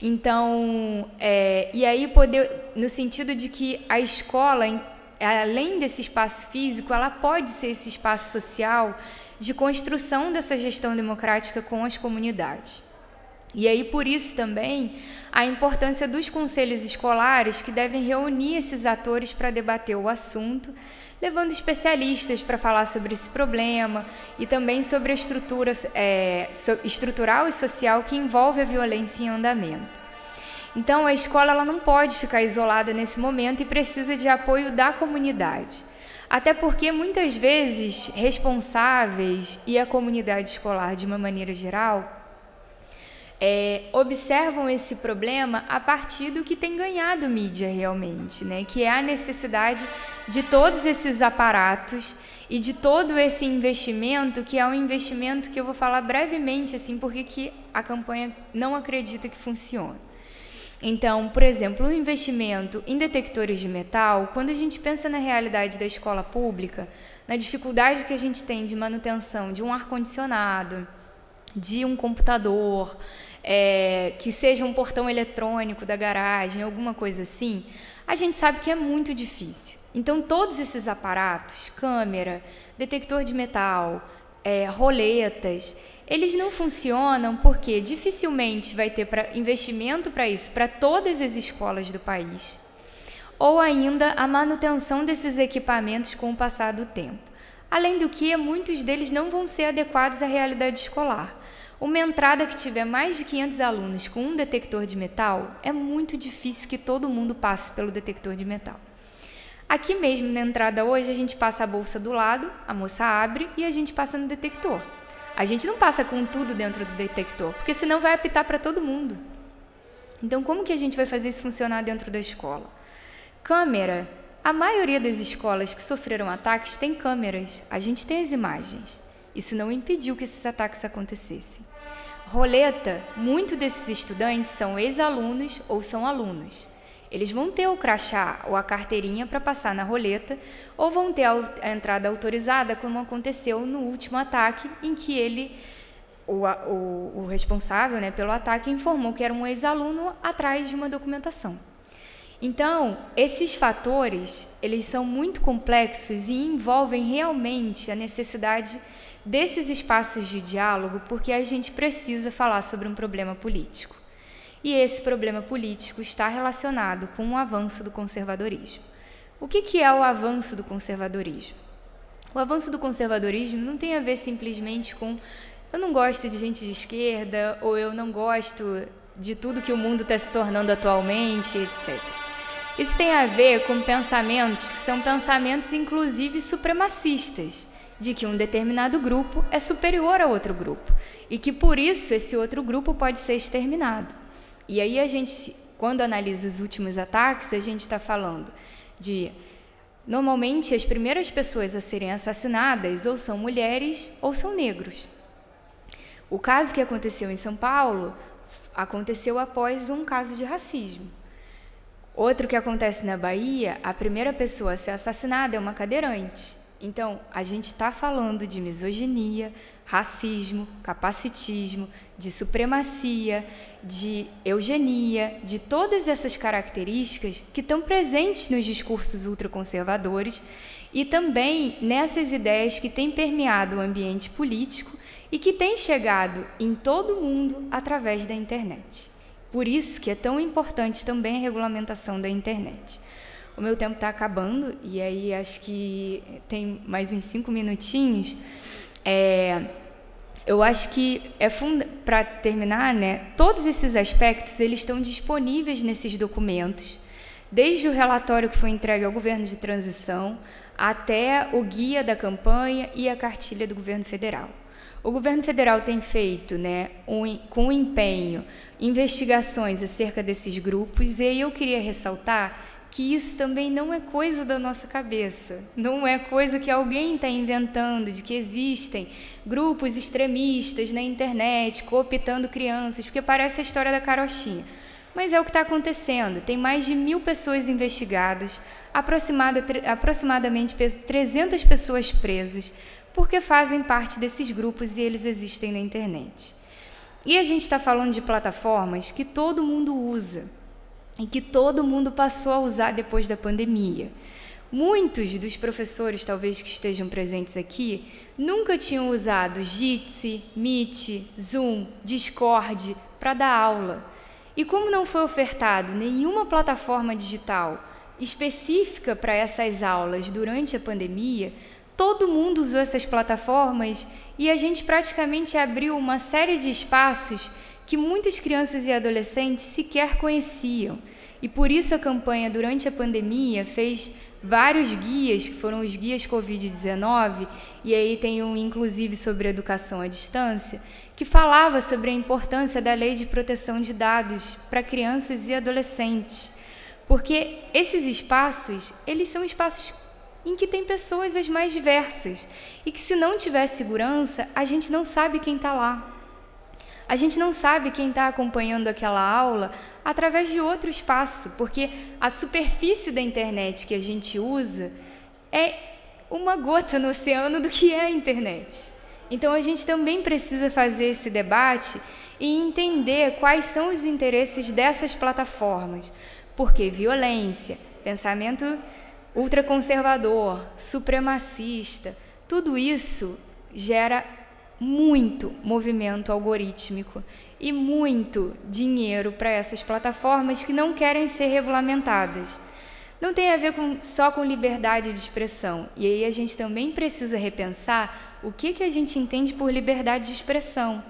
Speaker 5: Então, é, e aí poder, no sentido de que a escola, além desse espaço físico, ela pode ser esse espaço social de construção dessa gestão democrática com as comunidades. E aí, por isso também, a importância dos conselhos escolares que devem reunir esses atores para debater o assunto, levando especialistas para falar sobre esse problema e também sobre a estrutura é, estrutural e social que envolve a violência em andamento. Então, a escola ela não pode ficar isolada nesse momento e precisa de apoio da comunidade. Até porque muitas vezes responsáveis e a comunidade escolar, de uma maneira geral, é, observam esse problema a partir do que tem ganhado mídia realmente, né? que é a necessidade de todos esses aparatos e de todo esse investimento, que é um investimento que eu vou falar brevemente, assim, porque que a campanha não acredita que funciona. Então, por exemplo, o um investimento em detectores de metal, quando a gente pensa na realidade da escola pública, na dificuldade que a gente tem de manutenção de um ar-condicionado, de um computador, é, que seja um portão eletrônico da garagem, alguma coisa assim, a gente sabe que é muito difícil. Então, todos esses aparatos, câmera, detector de metal, é, roletas, eles não funcionam porque dificilmente vai ter pra, investimento para isso para todas as escolas do país, ou ainda a manutenção desses equipamentos com o passar do tempo. Além do que, muitos deles não vão ser adequados à realidade escolar. Uma entrada que tiver mais de 500 alunos com um detector de metal, é muito difícil que todo mundo passe pelo detector de metal. Aqui mesmo na entrada hoje, a gente passa a bolsa do lado, a moça abre e a gente passa no detector. A gente não passa com tudo dentro do detector, porque senão vai apitar para todo mundo. Então, como que a gente vai fazer isso funcionar dentro da escola? Câmera. A maioria das escolas que sofreram ataques tem câmeras. A gente tem as imagens. Isso não impediu que esses ataques acontecessem. Roleta, muito desses estudantes são ex-alunos ou são alunos. Eles vão ter o crachá ou a carteirinha para passar na roleta ou vão ter a entrada autorizada, como aconteceu no último ataque, em que ele, o, o, o responsável né, pelo ataque, informou que era um ex-aluno atrás de uma documentação. Então, esses fatores, eles são muito complexos e envolvem realmente a necessidade de desses espaços de diálogo porque a gente precisa falar sobre um problema político. E esse problema político está relacionado com o avanço do conservadorismo. O que, que é o avanço do conservadorismo? O avanço do conservadorismo não tem a ver simplesmente com eu não gosto de gente de esquerda ou eu não gosto de tudo que o mundo está se tornando atualmente, etc. Isso tem a ver com pensamentos que são pensamentos, inclusive, supremacistas de que um determinado grupo é superior a outro grupo e que por isso esse outro grupo pode ser exterminado. E aí a gente, quando analisa os últimos ataques, a gente está falando de normalmente as primeiras pessoas a serem assassinadas ou são mulheres ou são negros. O caso que aconteceu em São Paulo aconteceu após um caso de racismo. Outro que acontece na Bahia, a primeira pessoa a ser assassinada é uma cadeirante. Então, a gente está falando de misoginia, racismo, capacitismo, de supremacia, de eugenia, de todas essas características que estão presentes nos discursos ultraconservadores e também nessas ideias que têm permeado o ambiente político e que têm chegado em todo o mundo através da internet. Por isso que é tão importante também a regulamentação da internet. O meu tempo está acabando e aí acho que tem mais uns cinco minutinhos. É, eu acho que é para terminar, né? Todos esses aspectos eles estão disponíveis nesses documentos, desde o relatório que foi entregue ao governo de transição até o guia da campanha e a cartilha do governo federal. O governo federal tem feito, né, um, com empenho, investigações acerca desses grupos e aí eu queria ressaltar que isso também não é coisa da nossa cabeça, não é coisa que alguém está inventando, de que existem grupos extremistas na internet cooptando crianças, porque parece a história da carochinha. Mas é o que está acontecendo. Tem mais de mil pessoas investigadas, aproximada, aproximadamente 300 pessoas presas, porque fazem parte desses grupos e eles existem na internet. E a gente está falando de plataformas que todo mundo usa e que todo mundo passou a usar depois da pandemia. Muitos dos professores, talvez que estejam presentes aqui, nunca tinham usado Jitsi, Meet, Zoom, Discord para dar aula. E como não foi ofertado nenhuma plataforma digital específica para essas aulas durante a pandemia, todo mundo usou essas plataformas e a gente praticamente abriu uma série de espaços que muitas crianças e adolescentes sequer conheciam. E por isso a campanha durante a pandemia fez vários guias, que foram os guias Covid-19, e aí tem um inclusive sobre educação à distância, que falava sobre a importância da lei de proteção de dados para crianças e adolescentes. Porque esses espaços, eles são espaços em que tem pessoas as mais diversas e que se não tiver segurança, a gente não sabe quem está lá. A gente não sabe quem está acompanhando aquela aula através de outro espaço, porque a superfície da internet que a gente usa é uma gota no oceano do que é a internet. Então a gente também precisa fazer esse debate e entender quais são os interesses dessas plataformas, porque violência, pensamento ultraconservador, supremacista, tudo isso gera muito movimento algorítmico e muito dinheiro para essas plataformas que não querem ser regulamentadas. Não tem a ver com, só com liberdade de expressão. E aí a gente também precisa repensar o que, que a gente entende por liberdade de expressão.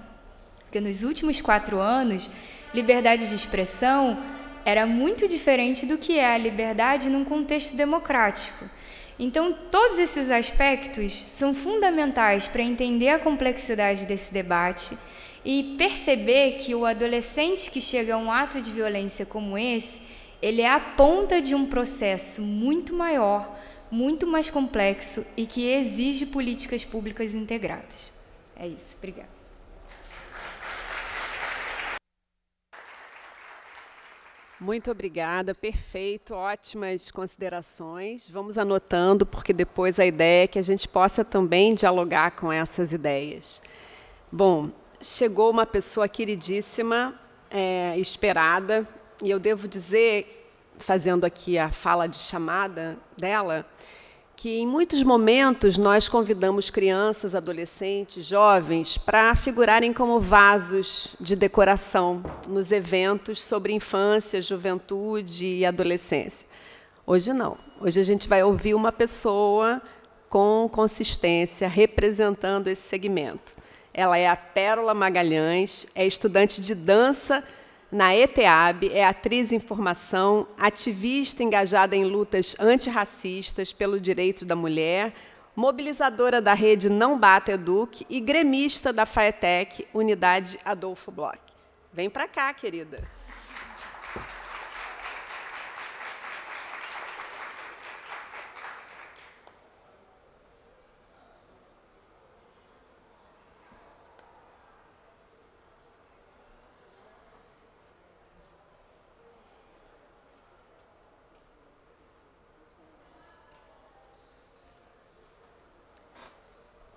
Speaker 5: Porque nos últimos quatro anos, liberdade de expressão era muito diferente do que é a liberdade num contexto democrático. Então, todos esses aspectos são fundamentais para entender a complexidade desse debate e perceber que o adolescente que chega a um ato de violência como esse, ele é a ponta de um processo muito maior, muito mais complexo e que exige políticas públicas integradas. É isso, obrigada.
Speaker 4: Muito obrigada, perfeito, ótimas considerações. Vamos anotando, porque depois a ideia é que a gente possa também dialogar com essas ideias. Bom, chegou uma pessoa queridíssima, é, esperada, e eu devo dizer, fazendo aqui a fala de chamada dela, que em muitos momentos nós convidamos crianças, adolescentes, jovens para figurarem como vasos de decoração nos eventos sobre infância, juventude e adolescência. Hoje não. Hoje a gente vai ouvir uma pessoa com consistência representando esse segmento. Ela é a Pérola Magalhães, é estudante de dança na ETAB, é atriz em formação, ativista engajada em lutas antirracistas pelo direito da mulher, mobilizadora da rede Não Bata Eduque e gremista da FAETEC, unidade Adolfo Bloch. Vem para cá, querida.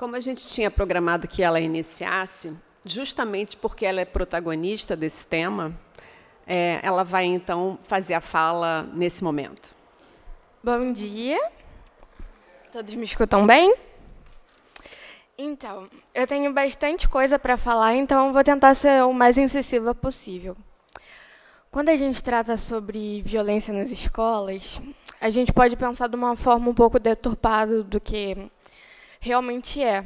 Speaker 4: Como a gente tinha programado que ela iniciasse, justamente porque ela é protagonista desse tema, é, ela vai então fazer a fala nesse momento.
Speaker 6: Bom dia. Todos me escutam bem? Então, eu tenho bastante coisa para falar, então vou tentar ser o mais incisiva possível. Quando a gente trata sobre violência nas escolas, a gente pode pensar de uma forma um pouco deturpada do que realmente é.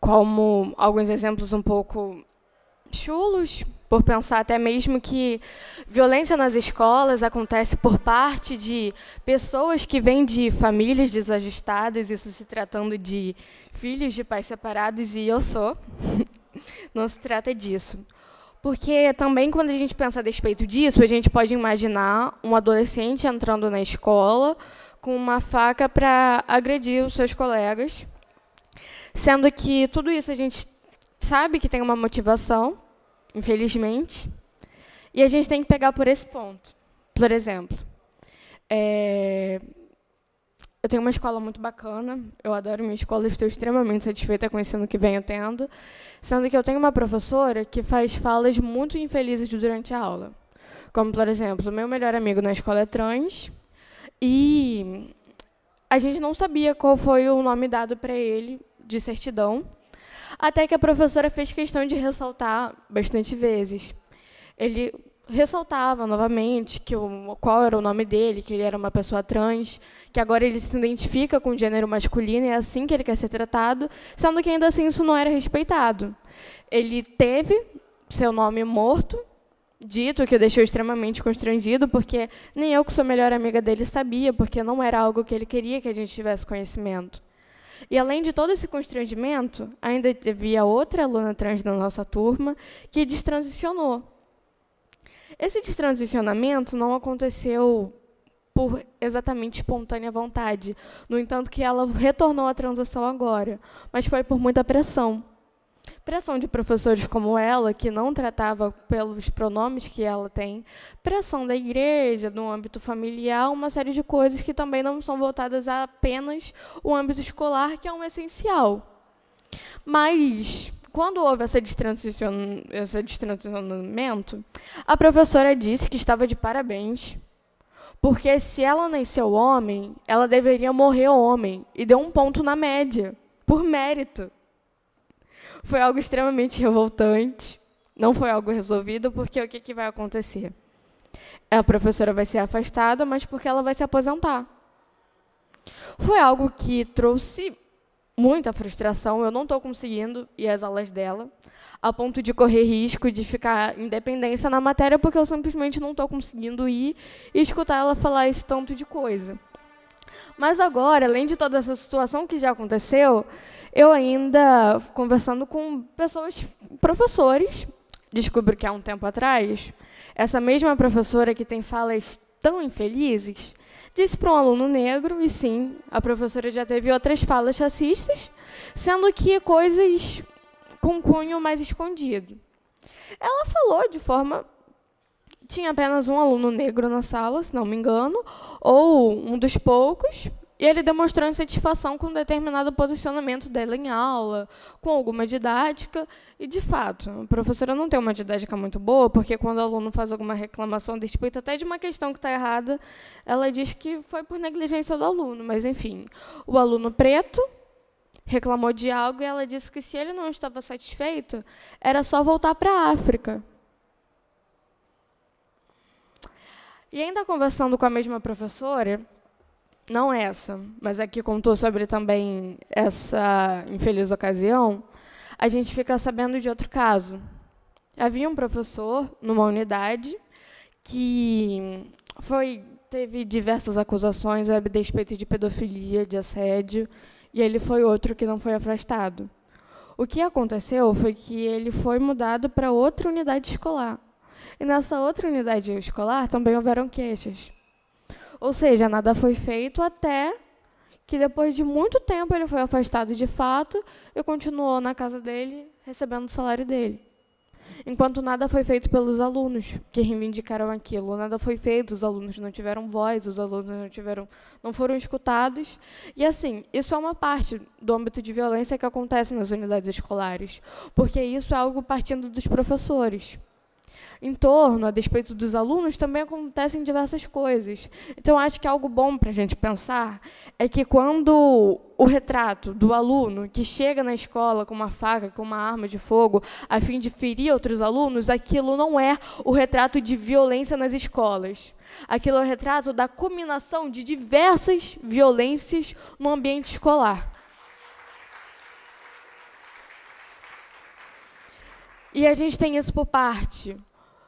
Speaker 6: Como alguns exemplos um pouco chulos, por pensar até mesmo que violência nas escolas acontece por parte de pessoas que vêm de famílias desajustadas, isso se tratando de filhos de pais separados, e eu sou. Não se trata disso. Porque também, quando a gente pensa a respeito disso, a gente pode imaginar um adolescente entrando na escola com uma faca para agredir os seus colegas Sendo que tudo isso a gente sabe que tem uma motivação, infelizmente, e a gente tem que pegar por esse ponto. Por exemplo, é, eu tenho uma escola muito bacana, eu adoro minha escola, estou extremamente satisfeita com o ensino que venho tendo, sendo que eu tenho uma professora que faz falas muito infelizes durante a aula. Como, por exemplo, o meu melhor amigo na escola é trans e a gente não sabia qual foi o nome dado para ele de certidão, até que a professora fez questão de ressaltar bastante vezes. Ele ressaltava novamente que o, qual era o nome dele, que ele era uma pessoa trans, que agora ele se identifica com o gênero masculino e é assim que ele quer ser tratado, sendo que ainda assim isso não era respeitado. Ele teve seu nome morto, dito que o deixou extremamente constrangido, porque nem eu que sou melhor amiga dele sabia, porque não era algo que ele queria que a gente tivesse conhecimento. E além de todo esse constrangimento, ainda havia outra aluna trans da nossa turma que destransicionou. Esse destransicionamento não aconteceu por exatamente espontânea vontade. No entanto, que ela retornou à transação agora, mas foi por muita pressão. Pressão de professores como ela, que não tratava pelos pronomes que ela tem, pressão da igreja, do âmbito familiar, uma série de coisas que também não são voltadas a apenas o âmbito escolar, que é um essencial. Mas, quando houve essa destransição, esse destransicionamento, a professora disse que estava de parabéns, porque se ela nasceu homem, ela deveria morrer homem, e deu um ponto na média, por mérito. Foi algo extremamente revoltante. Não foi algo resolvido, porque o que, que vai acontecer? A professora vai ser afastada, mas porque ela vai se aposentar. Foi algo que trouxe muita frustração. Eu não estou conseguindo ir às aulas dela, a ponto de correr risco de ficar independência na matéria, porque eu simplesmente não estou conseguindo ir e escutar ela falar esse tanto de coisa. Mas agora, além de toda essa situação que já aconteceu, eu ainda conversando com pessoas, professores, descubro que há um tempo atrás, essa mesma professora que tem falas tão infelizes, disse para um aluno negro, e sim, a professora já teve outras falas racistas, sendo que coisas com cunho mais escondido. Ela falou de forma tinha apenas um aluno negro na sala, se não me engano, ou um dos poucos, e ele demonstrou insatisfação com um determinado posicionamento dela em aula, com alguma didática, e de fato, a professora não tem uma didática muito boa, porque quando o aluno faz alguma reclamação despeita até de uma questão que está errada, ela diz que foi por negligência do aluno, mas enfim, o aluno preto reclamou de algo e ela disse que se ele não estava satisfeito, era só voltar para a África. E ainda conversando com a mesma professora, não é essa, mas a é que contou sobre também essa infeliz ocasião, a gente fica sabendo de outro caso. Havia um professor numa unidade que foi teve diversas acusações a respeito de pedofilia, de assédio, e ele foi outro que não foi afastado. O que aconteceu foi que ele foi mudado para outra unidade escolar. E nessa outra unidade escolar também houveram queixas. Ou seja, nada foi feito até que depois de muito tempo ele foi afastado de fato e continuou na casa dele, recebendo o salário dele. Enquanto nada foi feito pelos alunos que reivindicaram aquilo, nada foi feito, os alunos não tiveram voz, os alunos não tiveram, não foram escutados. E assim, isso é uma parte do âmbito de violência que acontece nas unidades escolares, porque isso é algo partindo dos professores. Em torno, a despeito dos alunos, também acontecem diversas coisas. Então, acho que algo bom para a gente pensar é que quando o retrato do aluno que chega na escola com uma faca, com uma arma de fogo, a fim de ferir outros alunos, aquilo não é o retrato de violência nas escolas. Aquilo é o retrato da culminação de diversas violências no ambiente escolar. E a gente tem isso por parte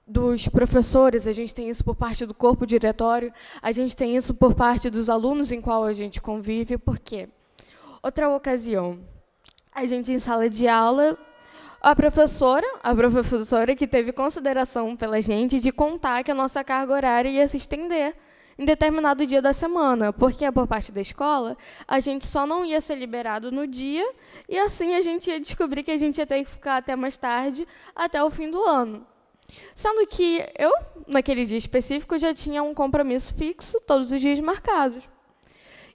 Speaker 6: dos professores, a gente tem isso por parte do corpo diretório, a gente tem isso por parte dos alunos em qual a gente convive, porque Outra ocasião, a gente em sala de aula, a professora, a professora que teve consideração pela gente de contar que a nossa carga horária ia se estender em determinado dia da semana, porque por parte da escola a gente só não ia ser liberado no dia e assim a gente ia descobrir que a gente ia ter que ficar até mais tarde, até o fim do ano. Sendo que eu, naquele dia específico, já tinha um compromisso fixo, todos os dias marcados.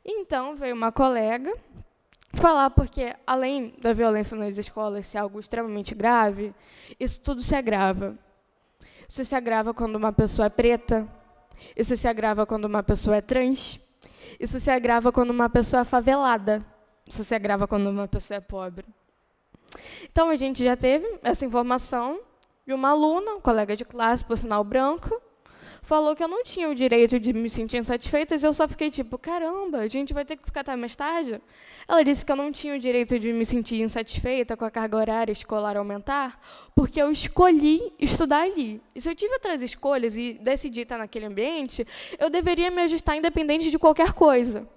Speaker 6: Então veio uma colega falar porque além da violência nas escolas ser algo extremamente grave, isso tudo se agrava. Isso se agrava quando uma pessoa é preta, isso se agrava quando uma pessoa é trans, isso se agrava quando uma pessoa é favelada, isso se agrava quando uma pessoa é pobre. Então a gente já teve essa informação e uma aluna, um colega de classe, por sinal branco, falou que eu não tinha o direito de me sentir insatisfeita, e eu só fiquei tipo, caramba, a gente vai ter que ficar até mais tarde? Ela disse que eu não tinha o direito de me sentir insatisfeita com a carga horária escolar aumentar, porque eu escolhi estudar ali. E se eu tive outras escolhas e decidi estar naquele ambiente, eu deveria me ajustar independente de qualquer coisa.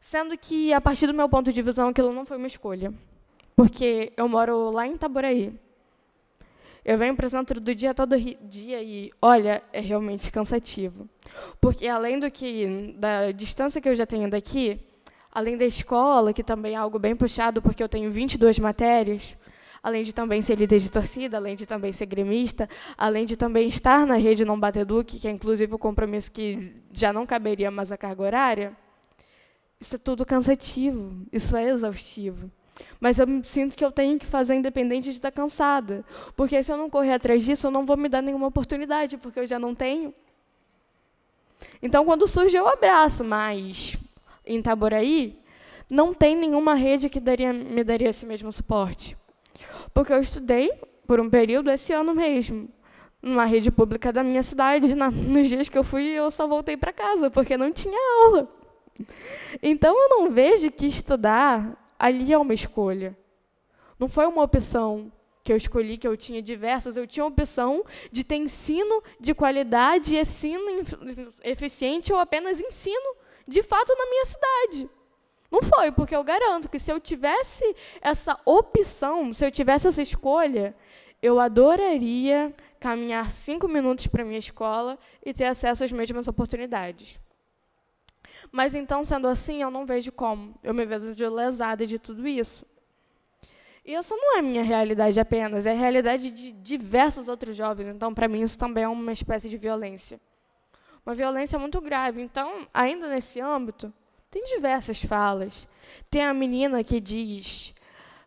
Speaker 6: Sendo que, a partir do meu ponto de visão, aquilo não foi uma escolha. Porque eu moro lá em Itaboraí. Eu venho para o centro do dia todo dia e, olha, é realmente cansativo. Porque além do que da distância que eu já tenho daqui, além da escola, que também é algo bem puxado, porque eu tenho 22 matérias, além de também ser líder de torcida, além de também ser gremista, além de também estar na rede não Bateduc, que é inclusive o um compromisso que já não caberia mais a carga horária, isso é tudo cansativo, isso é exaustivo. Mas eu sinto que eu tenho que fazer independente de estar tá cansada. Porque se eu não correr atrás disso, eu não vou me dar nenhuma oportunidade, porque eu já não tenho. Então, quando surge, eu abraço, mas em Itaboraí, não tem nenhuma rede que daria, me daria esse mesmo suporte. Porque eu estudei por um período esse ano mesmo, numa rede pública da minha cidade. Na, nos dias que eu fui, eu só voltei para casa, porque não tinha aula. Então, eu não vejo que estudar ali é uma escolha. Não foi uma opção que eu escolhi, que eu tinha diversas, eu tinha a opção de ter ensino de qualidade, ensino eficiente ou apenas ensino de fato na minha cidade. Não foi, porque eu garanto que se eu tivesse essa opção, se eu tivesse essa escolha, eu adoraria caminhar cinco minutos para minha escola e ter acesso às mesmas oportunidades. Mas então, sendo assim, eu não vejo como. Eu me vejo de lesada de tudo isso. E essa não é minha realidade apenas, é a realidade de diversos outros jovens. Então, para mim, isso também é uma espécie de violência. Uma violência muito grave. Então, ainda nesse âmbito, tem diversas falas. Tem a menina que diz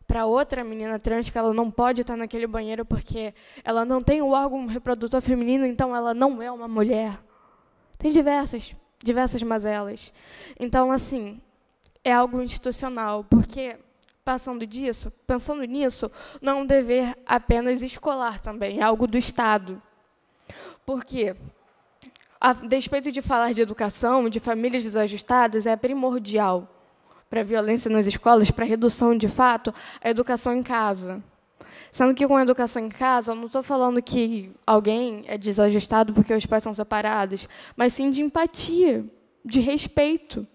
Speaker 6: para outra menina trans que ela não pode estar naquele banheiro porque ela não tem o órgão reprodutor feminino, então ela não é uma mulher. Tem diversas diversas mazelas. Então, assim, é algo institucional, porque passando disso, pensando nisso, não é um dever apenas escolar também, é algo do Estado. Porque a despeito de falar de educação, de famílias desajustadas, é primordial para a violência nas escolas, para a redução de fato, a educação em casa. Sendo que com a educação em casa, eu não estou falando que alguém é desajustado porque os pais são separados, mas sim de empatia, de respeito.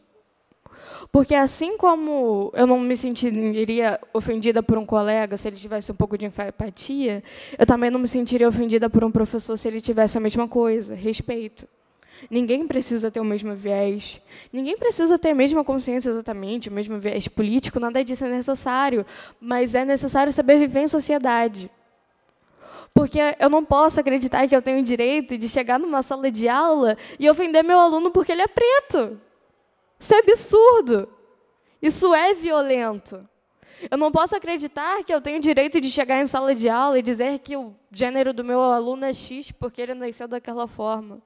Speaker 6: Porque assim como eu não me sentiria ofendida por um colega se ele tivesse um pouco de empatia, eu também não me sentiria ofendida por um professor se ele tivesse a mesma coisa, respeito. Ninguém precisa ter o mesmo viés. Ninguém precisa ter a mesma consciência exatamente, o mesmo viés político, nada disso é necessário. Mas é necessário saber viver em sociedade. Porque eu não posso acreditar que eu tenho o direito de chegar numa sala de aula e ofender meu aluno porque ele é preto. Isso é absurdo. Isso é violento. Eu não posso acreditar que eu tenho o direito de chegar em sala de aula e dizer que o gênero do meu aluno é X porque ele nasceu daquela forma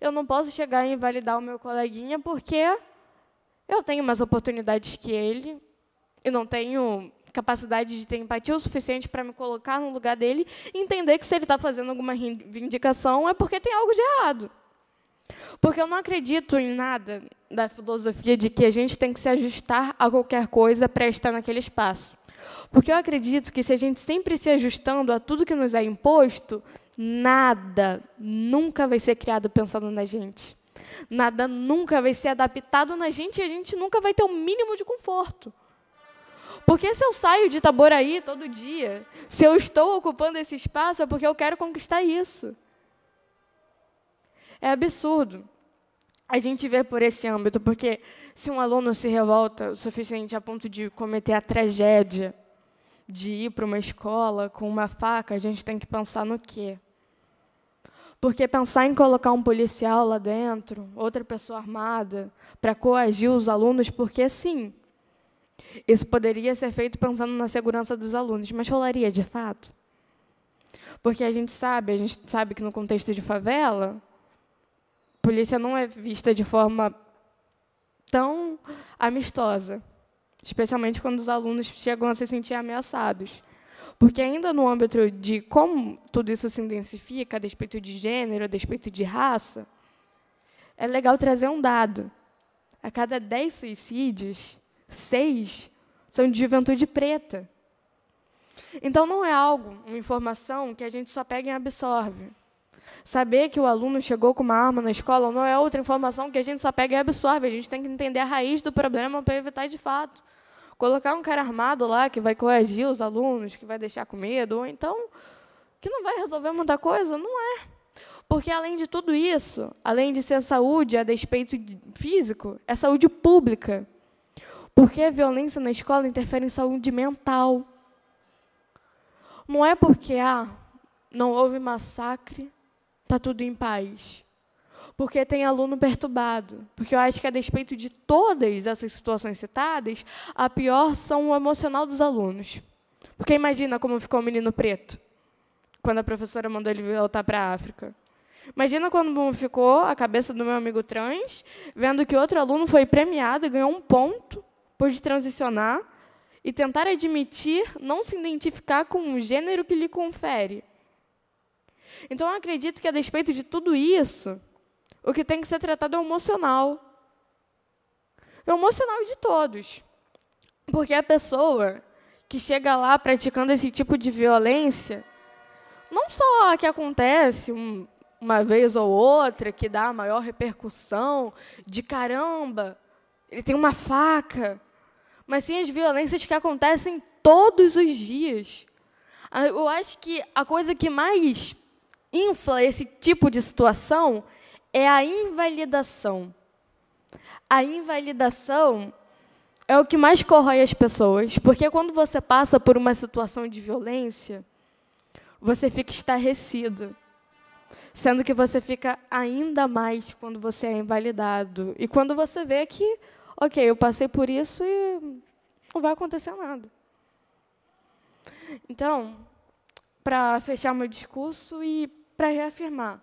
Speaker 6: eu não posso chegar e invalidar o meu coleguinha porque eu tenho mais oportunidades que ele e não tenho capacidade de ter empatia o suficiente para me colocar no lugar dele e entender que se ele está fazendo alguma reivindicação é porque tem algo de errado. Porque eu não acredito em nada da filosofia de que a gente tem que se ajustar a qualquer coisa para estar naquele espaço. Porque eu acredito que se a gente sempre se ajustando a tudo que nos é imposto, Nada nunca vai ser criado pensando na gente. Nada nunca vai ser adaptado na gente e a gente nunca vai ter o um mínimo de conforto. Porque se eu saio de Itaboraí todo dia, se eu estou ocupando esse espaço, é porque eu quero conquistar isso. É absurdo a gente ver por esse âmbito, porque se um aluno se revolta o suficiente a ponto de cometer a tragédia de ir para uma escola com uma faca, a gente tem que pensar no quê? Porque pensar em colocar um policial lá dentro, outra pessoa armada, para coagir os alunos, porque sim. Isso poderia ser feito pensando na segurança dos alunos, mas rolaria de fato? Porque a gente sabe, a gente sabe que no contexto de favela, a polícia não é vista de forma tão amistosa, especialmente quando os alunos chegam a se sentir ameaçados. Porque ainda no âmbito de como tudo isso se intensifica a despeito de gênero, a despeito de raça, é legal trazer um dado. A cada 10 suicídios, 6 são de juventude preta. Então, não é algo, uma informação, que a gente só pega e absorve. Saber que o aluno chegou com uma arma na escola não é outra informação que a gente só pega e absorve. A gente tem que entender a raiz do problema para evitar de fato. Colocar um cara armado lá que vai coagir os alunos, que vai deixar com medo, ou então que não vai resolver muita coisa, não é. Porque, além de tudo isso, além de ser saúde a despeito físico, é saúde pública. Porque a violência na escola interfere em saúde mental. Não é porque ah, não houve massacre, está tudo em paz porque tem aluno perturbado. Porque eu acho que, a despeito de todas essas situações citadas, a pior são o emocional dos alunos. Porque imagina como ficou o menino preto quando a professora mandou ele voltar para a África. Imagina como ficou a cabeça do meu amigo trans, vendo que outro aluno foi premiado e ganhou um ponto por transicionar e tentar admitir não se identificar com o gênero que lhe confere. Então, eu acredito que, a despeito de tudo isso, o que tem que ser tratado é o emocional. É o emocional de todos. Porque a pessoa que chega lá praticando esse tipo de violência, não só que acontece um, uma vez ou outra, que dá a maior repercussão, de caramba, ele tem uma faca, mas sim as violências que acontecem todos os dias. Ah, eu acho que a coisa que mais infla esse tipo de situação é a invalidação. A invalidação é o que mais corrói as pessoas, porque quando você passa por uma situação de violência, você fica estarrecido, sendo que você fica ainda mais quando você é invalidado. E quando você vê que, ok, eu passei por isso e não vai acontecer nada. Então, para fechar meu discurso e para reafirmar,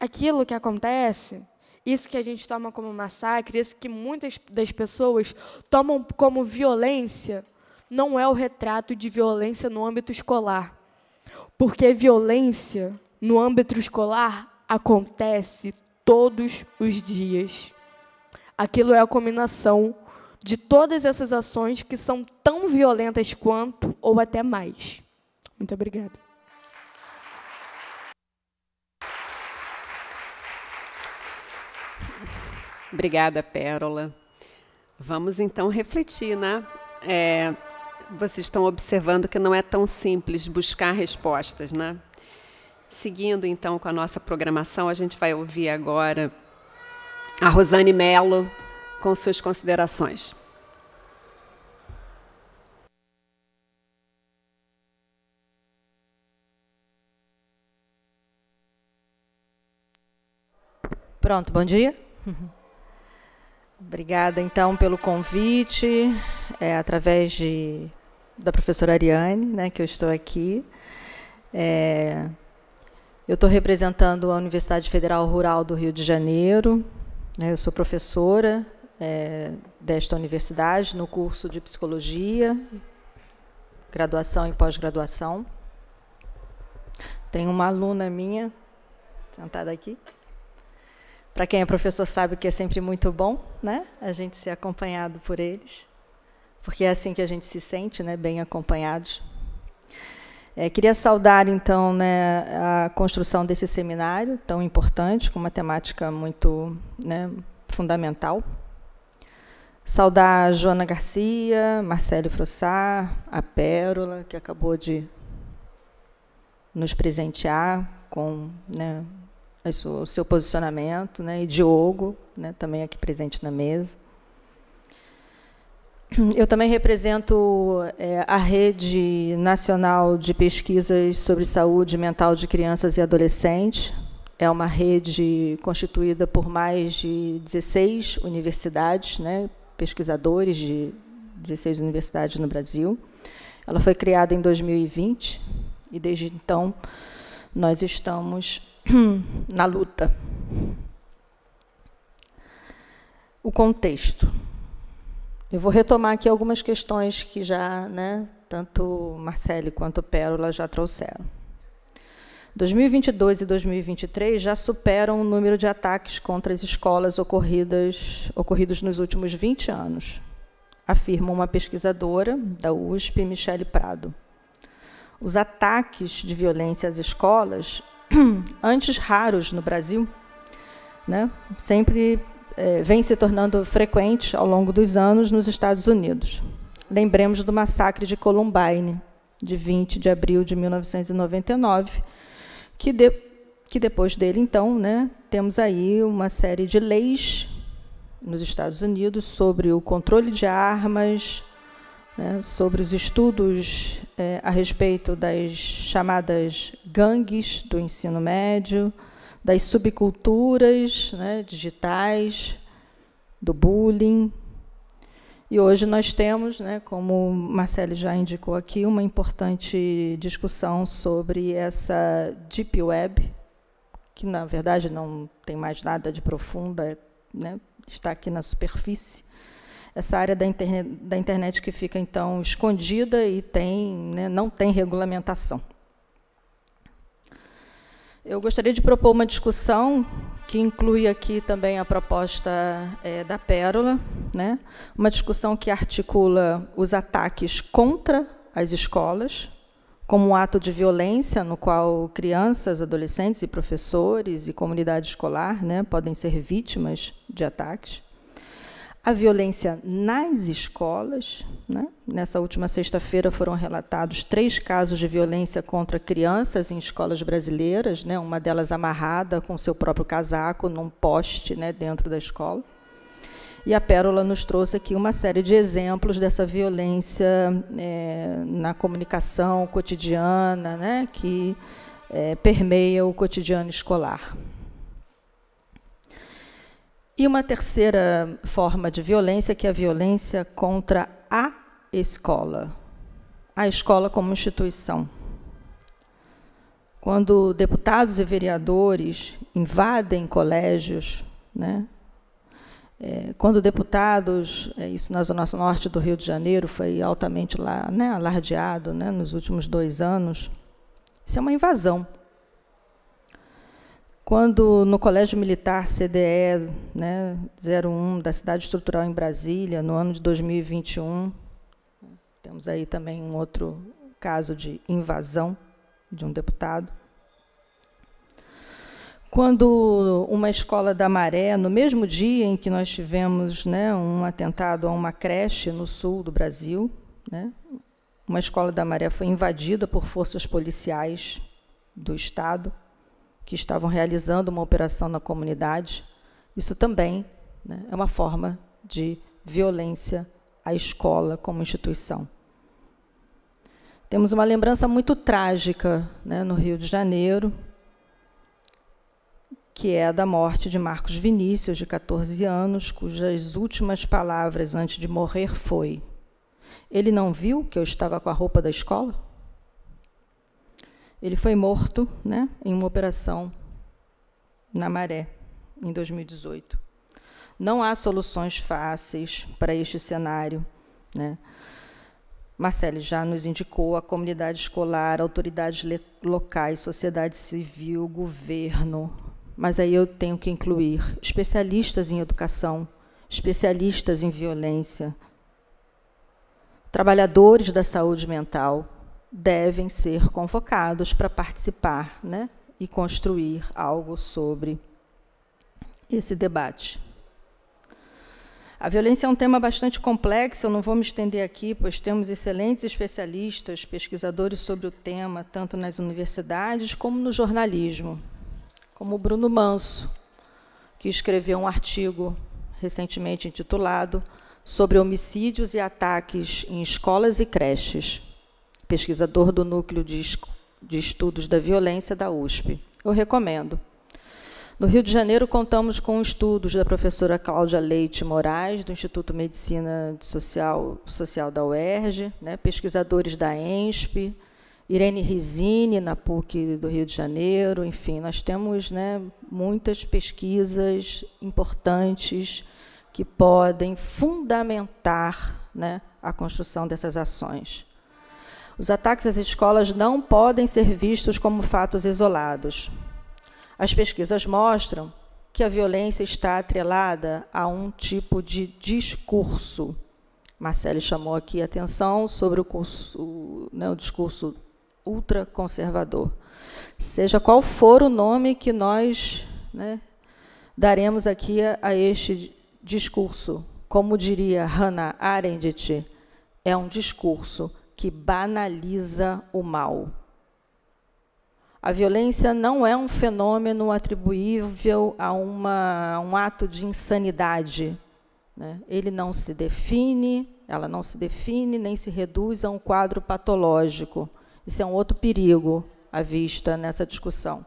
Speaker 6: aquilo que acontece, isso que a gente toma como massacre, isso que muitas das pessoas tomam como violência, não é o retrato de violência no âmbito escolar. Porque violência no âmbito escolar acontece todos os dias. Aquilo é a combinação de todas essas ações que são tão violentas quanto ou até mais. Muito obrigada.
Speaker 4: Obrigada, Pérola. Vamos então refletir, né? É, vocês estão observando que não é tão simples buscar respostas, né? Seguindo então com a nossa programação, a gente vai ouvir agora a Rosane Mello com suas considerações.
Speaker 7: Pronto, bom dia. Obrigada, então, pelo convite, é, através de, da professora Ariane, né, que eu estou aqui. É, eu estou representando a Universidade Federal Rural do Rio de Janeiro. Né, eu sou professora é, desta universidade no curso de Psicologia, graduação e pós-graduação. Tem uma aluna minha sentada aqui. Para quem é professor sabe que é sempre muito bom, né? A gente ser acompanhado por eles, porque é assim que a gente se sente, né? Bem acompanhados. É, queria saudar então né, a construção desse seminário tão importante, com uma temática muito né, fundamental. Saudar a Joana Garcia, Marcelo Frossá, a Pérola, que acabou de nos presentear com né, o seu posicionamento, né? e Diogo, né? também aqui presente na mesa. Eu também represento é, a Rede Nacional de Pesquisas sobre Saúde Mental de Crianças e Adolescentes. É uma rede constituída por mais de 16 universidades, né, pesquisadores de 16 universidades no Brasil. Ela foi criada em 2020 e, desde então, nós estamos na luta. O contexto. Eu vou retomar aqui algumas questões que já, né, tanto Marcele quanto Pérola já trouxeram. 2022 e 2023 já superam o número de ataques contra as escolas ocorridas, ocorridos nos últimos 20 anos, afirma uma pesquisadora da USP, Michele Prado. Os ataques de violência às escolas antes raros no Brasil, né, sempre é, vem se tornando frequente ao longo dos anos nos Estados Unidos. Lembremos do massacre de Columbine, de 20 de abril de 1999, que, de, que depois dele, então, né, temos aí uma série de leis nos Estados Unidos sobre o controle de armas, né, sobre os estudos é, a respeito das chamadas gangues do ensino médio, das subculturas né, digitais, do bullying. E hoje nós temos, né, como Marcelo já indicou aqui, uma importante discussão sobre essa Deep Web, que na verdade não tem mais nada de profunda, né, está aqui na superfície, essa área da, interne da internet que fica, então, escondida e tem, né, não tem regulamentação. Eu gostaria de propor uma discussão que inclui aqui também a proposta é, da Pérola, né? uma discussão que articula os ataques contra as escolas, como um ato de violência no qual crianças, adolescentes e professores e comunidade escolar né, podem ser vítimas de ataques a violência nas escolas. Né? Nessa última sexta-feira foram relatados três casos de violência contra crianças em escolas brasileiras, né? uma delas amarrada com seu próprio casaco num poste né, dentro da escola. E a Pérola nos trouxe aqui uma série de exemplos dessa violência é, na comunicação cotidiana, né, que é, permeia o cotidiano escolar. E uma terceira forma de violência, que é a violência contra a escola, a escola como instituição. Quando deputados e vereadores invadem colégios, né? É, quando deputados, é, isso na zona norte do Rio de Janeiro foi altamente lá, né, alardeado né, nos últimos dois anos, isso é uma invasão quando no Colégio Militar CDE né, 01 da Cidade Estrutural em Brasília, no ano de 2021, temos aí também um outro caso de invasão de um deputado. Quando uma escola da Maré, no mesmo dia em que nós tivemos né, um atentado a uma creche no sul do Brasil, né, uma escola da Maré foi invadida por forças policiais do Estado que estavam realizando uma operação na comunidade. Isso também né, é uma forma de violência à escola como instituição. Temos uma lembrança muito trágica né, no Rio de Janeiro, que é a da morte de Marcos Vinícius, de 14 anos, cujas últimas palavras antes de morrer foi: Ele não viu que eu estava com a roupa da escola? Ele foi morto né, em uma operação na Maré, em 2018. Não há soluções fáceis para este cenário. Né? Marcele já nos indicou a comunidade escolar, autoridades locais, sociedade civil, governo. Mas aí eu tenho que incluir especialistas em educação, especialistas em violência, trabalhadores da saúde mental, devem ser convocados para participar né, e construir algo sobre esse debate. A violência é um tema bastante complexo, eu não vou me estender aqui, pois temos excelentes especialistas, pesquisadores sobre o tema, tanto nas universidades como no jornalismo, como o Bruno Manso, que escreveu um artigo recentemente intitulado Sobre homicídios e ataques em escolas e creches pesquisador do Núcleo de, Estudos da Violência da USP. Eu recomendo. No Rio de Janeiro, contamos com estudos da professora Cláudia Leite Moraes, do Instituto Medicina Social, Social da UERJ, né, pesquisadores da ENSP, Irene Risini, na PUC do Rio de Janeiro, enfim, nós temos né, muitas pesquisas importantes que podem fundamentar né, a construção dessas ações. Os ataques às escolas não podem ser vistos como fatos isolados. As pesquisas mostram que a violência está atrelada a um tipo de discurso. Marcelo chamou aqui a atenção sobre o, curso, né, o discurso ultraconservador. Seja qual for o nome que nós né, daremos aqui a, a este discurso, como diria Hannah Arendt, é um discurso que banaliza o mal. A violência não é um fenômeno atribuível a, uma, um ato de insanidade. Né? Ele não se define, ela não se define, nem se reduz a um quadro patológico. Isso é um outro perigo à vista nessa discussão.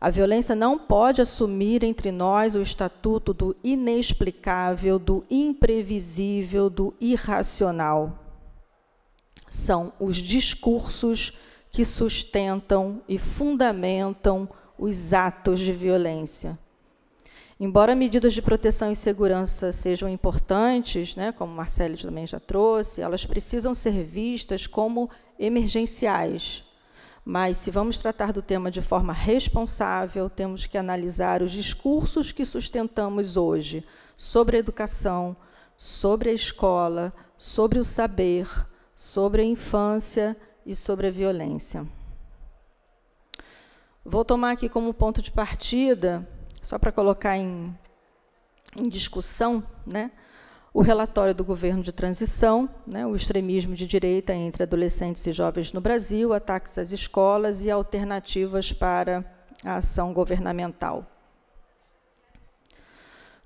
Speaker 7: A violência não pode assumir entre nós o estatuto do inexplicável, do imprevisível, do irracional são os discursos que sustentam e fundamentam os atos de violência. Embora medidas de proteção e segurança sejam importantes, né, como Marcelo também já trouxe, elas precisam ser vistas como emergenciais. Mas, se vamos tratar do tema de forma responsável, temos que analisar os discursos que sustentamos hoje sobre a educação, sobre a escola, sobre o saber, sobre a infância e sobre a violência. Vou tomar aqui como ponto de partida, só para colocar em, em discussão, né, o relatório do governo de transição, né, o extremismo de direita entre adolescentes e jovens no Brasil, ataques às escolas e alternativas para a ação governamental.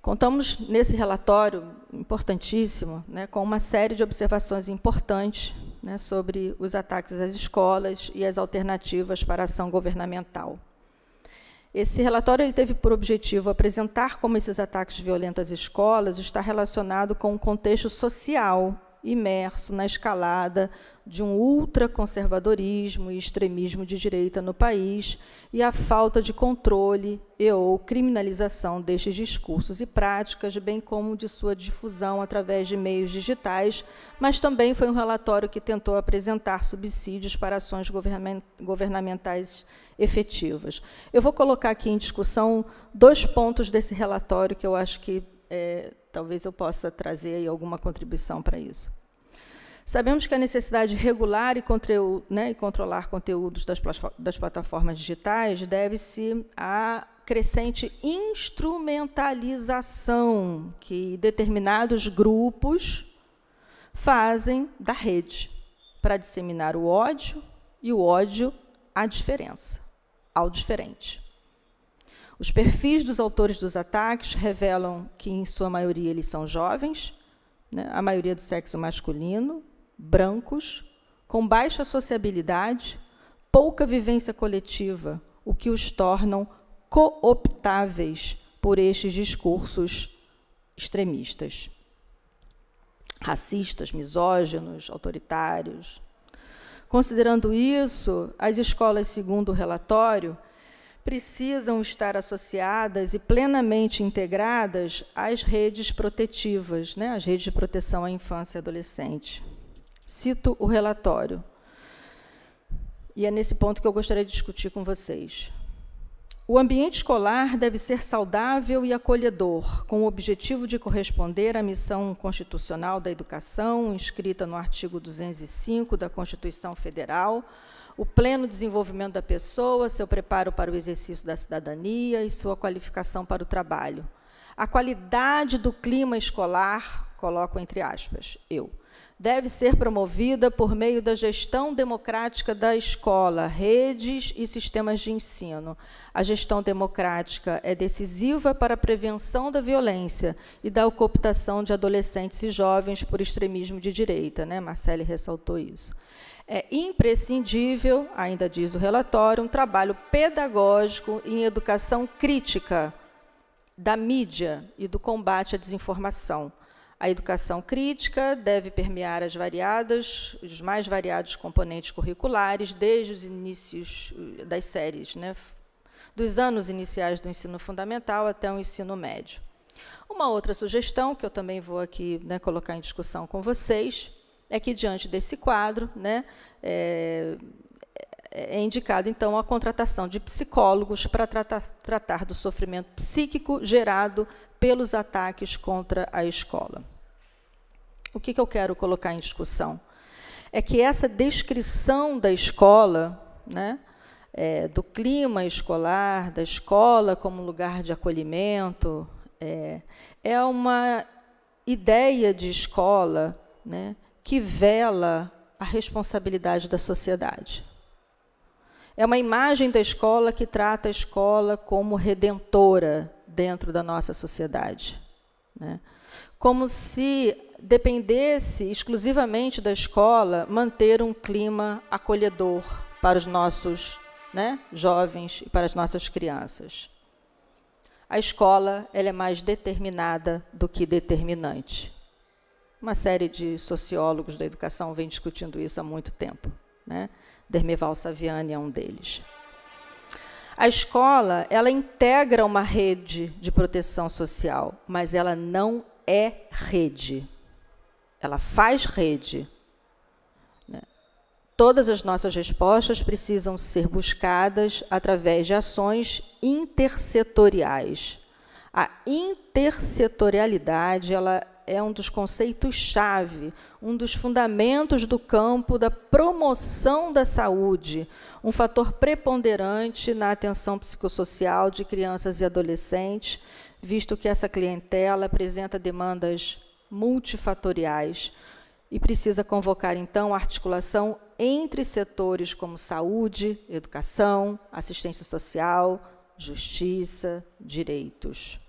Speaker 7: Contamos nesse relatório importantíssimo né, com uma série de observações importantes né, sobre os ataques às escolas e as alternativas para a ação governamental. Esse relatório ele teve por objetivo apresentar como esses ataques violentos às escolas está relacionado com o contexto social imerso na escalada de um ultraconservadorismo e extremismo de direita no país e a falta de controle e ou criminalização destes discursos e práticas, bem como de sua difusão através de meios digitais, mas também foi um relatório que tentou apresentar subsídios para ações governamentais efetivas. Eu vou colocar aqui em discussão dois pontos desse relatório que eu acho que é, talvez eu possa trazer alguma contribuição para isso. Sabemos que a necessidade de regular e, né, e controlar conteúdos das, das plataformas digitais deve-se à crescente instrumentalização que determinados grupos fazem da rede para disseminar o ódio e o ódio à diferença, ao diferente. Os perfis dos autores dos ataques revelam que, em sua maioria, eles são jovens, né, a maioria do sexo masculino, brancos, com baixa sociabilidade, pouca vivência coletiva, o que os tornam cooptáveis por estes discursos extremistas, racistas, misóginos, autoritários. Considerando isso, as escolas, segundo o relatório, precisam estar associadas e plenamente integradas às redes protetivas, né, às redes de proteção à infância e adolescente. Cito o relatório. E é nesse ponto que eu gostaria de discutir com vocês. O ambiente escolar deve ser saudável e acolhedor, com o objetivo de corresponder à missão constitucional da educação, inscrita no artigo 205 da Constituição Federal, o pleno desenvolvimento da pessoa, seu preparo para o exercício da cidadania e sua qualificação para o trabalho. A qualidade do clima escolar, coloco entre aspas, eu deve ser promovida por meio da gestão democrática da escola, redes e sistemas de ensino. A gestão democrática é decisiva para a prevenção da violência e da cooptação de adolescentes e jovens por extremismo de direita. Né? Marcele ressaltou isso. É imprescindível, ainda diz o relatório, um trabalho pedagógico em educação crítica da mídia e do combate à desinformação a educação crítica deve permear as variadas, os mais variados componentes curriculares, desde os inícios eh, das séries, né, dos anos iniciais do ensino fundamental até o ensino médio. Uma outra sugestão, que eu também vou aqui né, colocar em discussão com vocês, é que, diante desse quadro, né, eh, é, é indicado, então, a contratação de psicólogos para tratar, tratar do sofrimento psíquico gerado pelos ataques contra a escola. O que, que eu quero colocar em discussão? É que essa descrição da escola, né, é, do clima escolar, da escola como lugar de acolhimento, é, é uma ideia de escola né, que vela a responsabilidade da sociedade. É uma imagem da escola que trata a escola como redentora dentro da nossa sociedade. Né? Como se dependesse exclusivamente da escola manter um clima acolhedor para os nossos né, jovens e para as nossas crianças. A escola ela é mais determinada do que determinante. Uma série de sociólogos da educação vem discutindo isso há muito tempo. Né? Dermeval Saviani é um deles. A escola ela integra uma rede de proteção social, mas ela não é rede ela faz rede. Né? Todas as nossas respostas precisam ser buscadas através de ações intersetoriais. A intersetorialidade ela é um dos conceitos-chave, um dos fundamentos do campo da promoção da saúde, um fator preponderante na atenção psicossocial de crianças e adolescentes, visto que essa clientela apresenta demandas multifatoriais e precisa convocar, então, a articulação entre setores como saúde, educação, assistência social, justiça, direitos.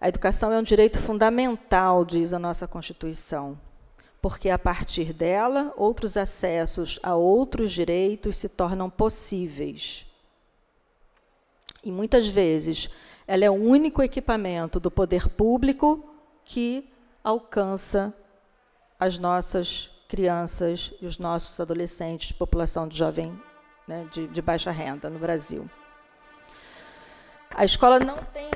Speaker 7: A educação é um direito fundamental, diz a nossa Constituição, porque a partir dela, outros acessos a outros direitos se tornam possíveis. E muitas vezes, ela é o único equipamento do poder público que alcança as nossas crianças e os nossos adolescentes, população de jovem né, de, de baixa renda no Brasil. A escola não tem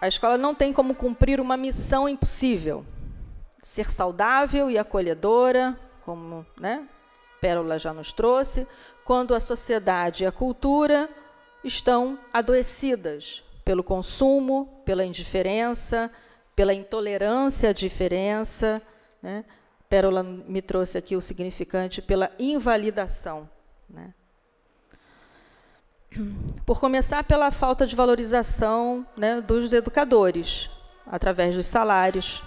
Speaker 7: a escola não tem como cumprir uma missão impossível. Ser saudável e acolhedora, como né, Pérola já nos trouxe, quando a sociedade e a cultura estão adoecidas pelo consumo, pela indiferença, pela intolerância à diferença. Né? Pérola me trouxe aqui o significante pela invalidação. Né? Por começar pela falta de valorização né, dos educadores, através dos salários.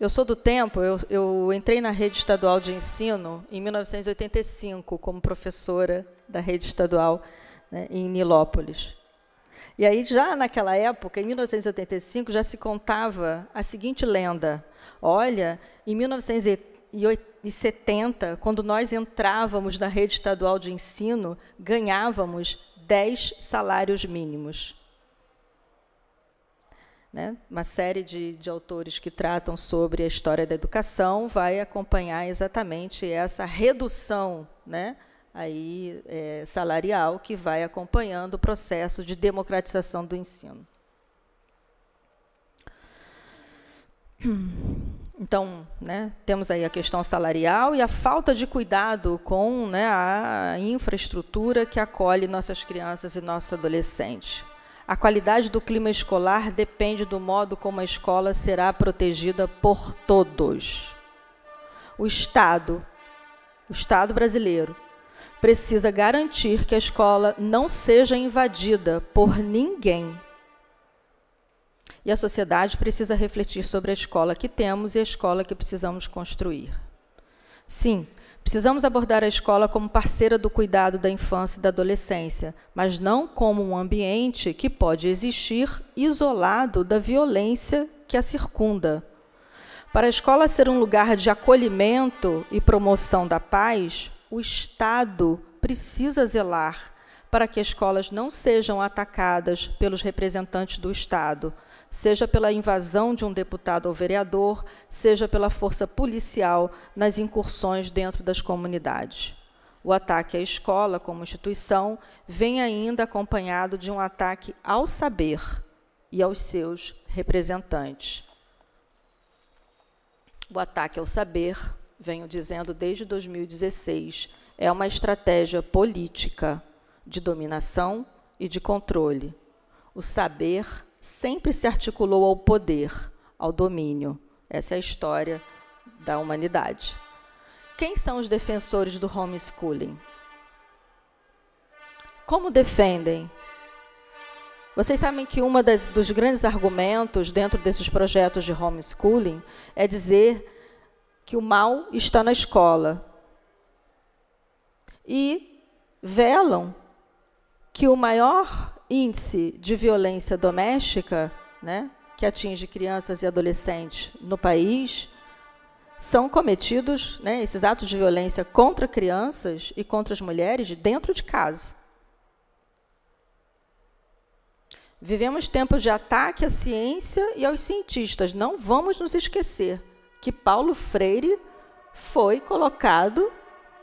Speaker 7: Eu sou do tempo, eu, eu entrei na rede estadual de ensino em 1985, como professora da rede estadual né, em Nilópolis. E aí, já naquela época, em 1985, já se contava a seguinte lenda: olha, em 1970, quando nós entrávamos na rede estadual de ensino, ganhávamos 10 salários mínimos. Né? Uma série de, de autores que tratam sobre a história da educação vai acompanhar exatamente essa redução né, aí, é, salarial que vai acompanhando o processo de democratização do ensino. Então, né, temos aí a questão salarial e a falta de cuidado com né, a infraestrutura que acolhe nossas crianças e nossos adolescentes. A qualidade do clima escolar depende do modo como a escola será protegida por todos. O Estado, o Estado brasileiro, precisa garantir que a escola não seja invadida por ninguém. E a sociedade precisa refletir sobre a escola que temos e a escola que precisamos construir. Sim, precisamos abordar a escola como parceira do cuidado da infância e da adolescência, mas não como um ambiente que pode existir isolado da violência que a circunda. Para a escola ser um lugar de acolhimento e promoção da paz, o Estado precisa zelar para que escolas não sejam atacadas pelos representantes do Estado, seja pela invasão de um deputado ou vereador, seja pela força policial nas incursões dentro das comunidades. O ataque à escola como instituição vem ainda acompanhado de um ataque ao saber e aos seus representantes. O ataque ao saber venho dizendo desde 2016, é uma estratégia política de dominação e de controle. O saber sempre se articulou ao poder, ao domínio. Essa é a história da humanidade. Quem são os defensores do homeschooling? Como defendem? Vocês sabem que um dos grandes argumentos dentro desses projetos de homeschooling é dizer que o mal está na escola e velam que o maior índice de violência doméstica, né, que atinge crianças e adolescentes no país, são cometidos, né, esses atos de violência contra crianças e contra as mulheres dentro de casa. Vivemos tempos de ataque à ciência e aos cientistas, não vamos nos esquecer que Paulo Freire foi colocado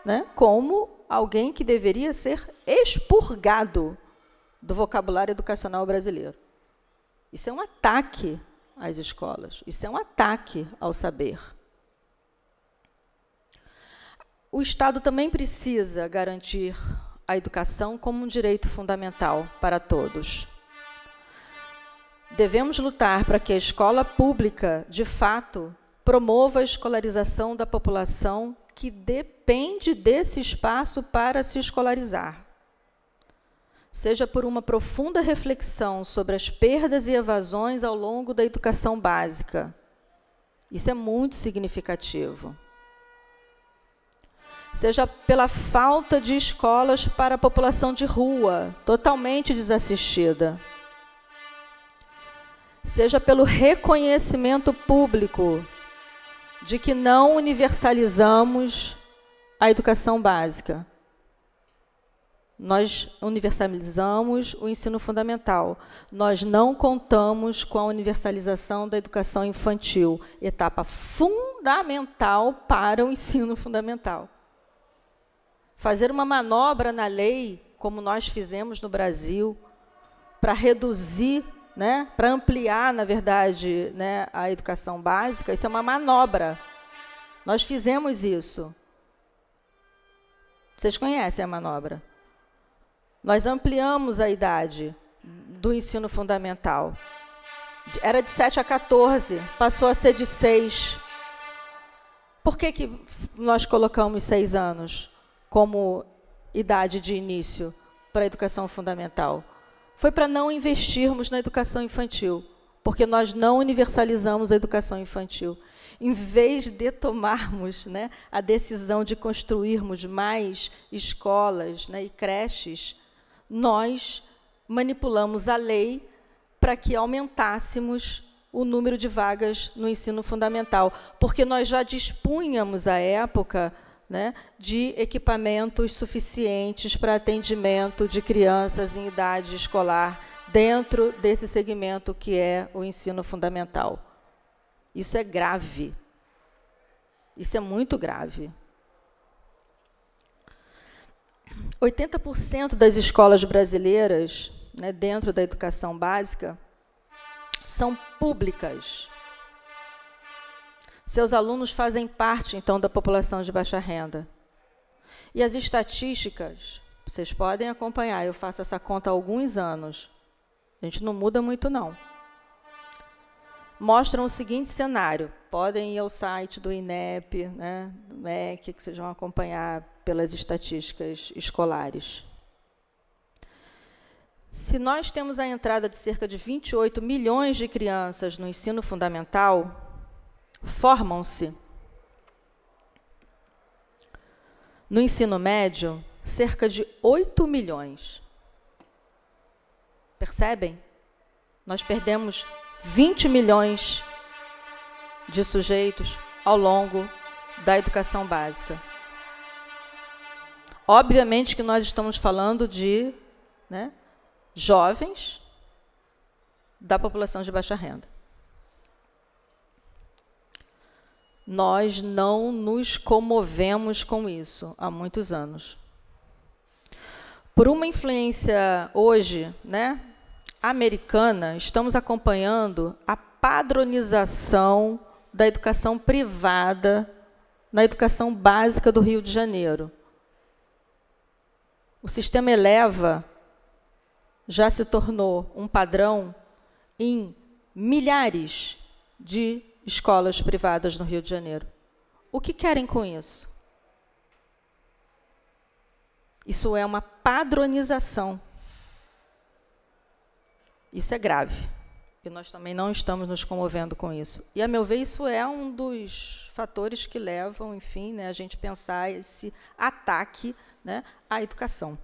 Speaker 7: né, como alguém que deveria ser expurgado do vocabulário educacional brasileiro. Isso é um ataque às escolas, isso é um ataque ao saber. O Estado também precisa garantir a educação como um direito fundamental para todos. Devemos lutar para que a escola pública, de fato, promova a escolarização da população que depende desse espaço para se escolarizar. Seja por uma profunda reflexão sobre as perdas e evasões ao longo da educação básica. Isso é muito significativo. Seja pela falta de escolas para a população de rua, totalmente desassistida seja pelo reconhecimento público de que não universalizamos a educação básica. Nós universalizamos o ensino fundamental. Nós não contamos com a universalização da educação infantil, etapa fundamental para o ensino fundamental. Fazer uma manobra na lei, como nós fizemos no Brasil, para reduzir né, para ampliar, na verdade, né, a educação básica, isso é uma manobra. Nós fizemos isso. Vocês conhecem a manobra. Nós ampliamos a idade do ensino fundamental. Era de 7 a 14, passou a ser de 6. Por que, que nós colocamos 6 anos como idade de início para a educação fundamental? foi para não investirmos na educação infantil, porque nós não universalizamos a educação infantil. Em vez de tomarmos né, a decisão de construirmos mais escolas né, e creches, nós manipulamos a lei para que aumentássemos o número de vagas no ensino fundamental, porque nós já dispunhamos à época né, de equipamentos suficientes para atendimento de crianças em idade escolar dentro desse segmento que é o ensino fundamental. Isso é grave. Isso é muito grave. 80% das escolas brasileiras, né, dentro da educação básica, são públicas. Seus alunos fazem parte, então, da população de baixa renda. E as estatísticas, vocês podem acompanhar, eu faço essa conta há alguns anos. A gente não muda muito, não. Mostram o seguinte cenário. Podem ir ao site do INEP, né, do MEC, que vocês vão acompanhar pelas estatísticas escolares. Se nós temos a entrada de cerca de 28 milhões de crianças no ensino fundamental, formam-se. No ensino médio, cerca de 8 milhões. Percebem? Nós perdemos 20 milhões de sujeitos ao longo da educação básica. Obviamente que nós estamos falando de né, jovens da população de baixa renda. nós não nos comovemos com isso há muitos anos. Por uma influência hoje, né, americana, estamos acompanhando a padronização da educação privada na educação básica do Rio de Janeiro. O sistema Eleva já se tornou um padrão em milhares de escolas privadas no Rio de Janeiro. O que querem com isso? Isso é uma padronização. Isso é grave. E nós também não estamos nos comovendo com isso. E, a meu ver, isso é um dos fatores que levam, enfim, né, a gente pensar esse ataque né, à educação.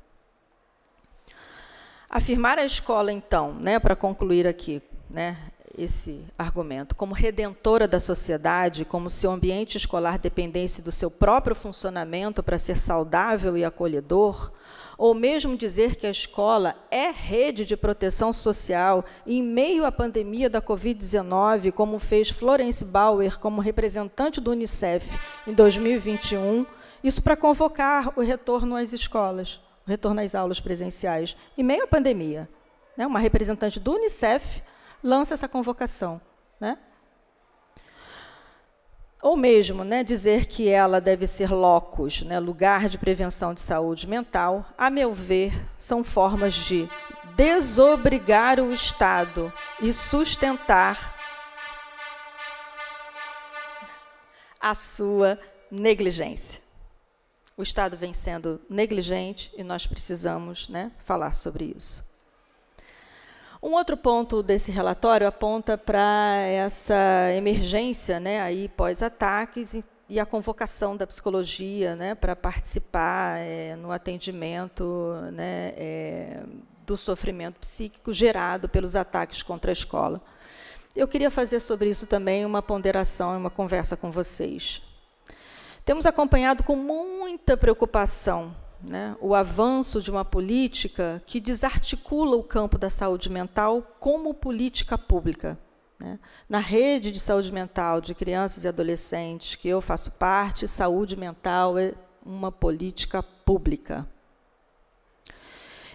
Speaker 7: Afirmar a escola, então, né, para concluir aqui, né, esse argumento. Como redentora da sociedade, como se o ambiente escolar dependesse do seu próprio funcionamento para ser saudável e acolhedor, ou mesmo dizer que a escola é rede de proteção social em meio à pandemia da Covid-19, como fez Florence Bauer como representante do Unicef em 2021, isso para convocar o retorno às escolas, o retorno às aulas presenciais, em meio à pandemia. Né, uma representante do Unicef lança essa convocação. Né? Ou mesmo né, dizer que ela deve ser locus, né, lugar de prevenção de saúde mental, a meu ver, são formas de desobrigar o Estado e sustentar a sua negligência. O Estado vem sendo negligente e nós precisamos né, falar sobre isso. Um outro ponto desse relatório aponta para essa emergência, né, aí pós-ataques e, e a convocação da psicologia, né, para participar é, no atendimento, né, é, do sofrimento psíquico gerado pelos ataques contra a escola. Eu queria fazer sobre isso também uma ponderação e uma conversa com vocês. Temos acompanhado com muita preocupação né, o avanço de uma política que desarticula o campo da saúde mental como política pública. Né. Na rede de saúde mental de crianças e adolescentes que eu faço parte, saúde mental é uma política pública.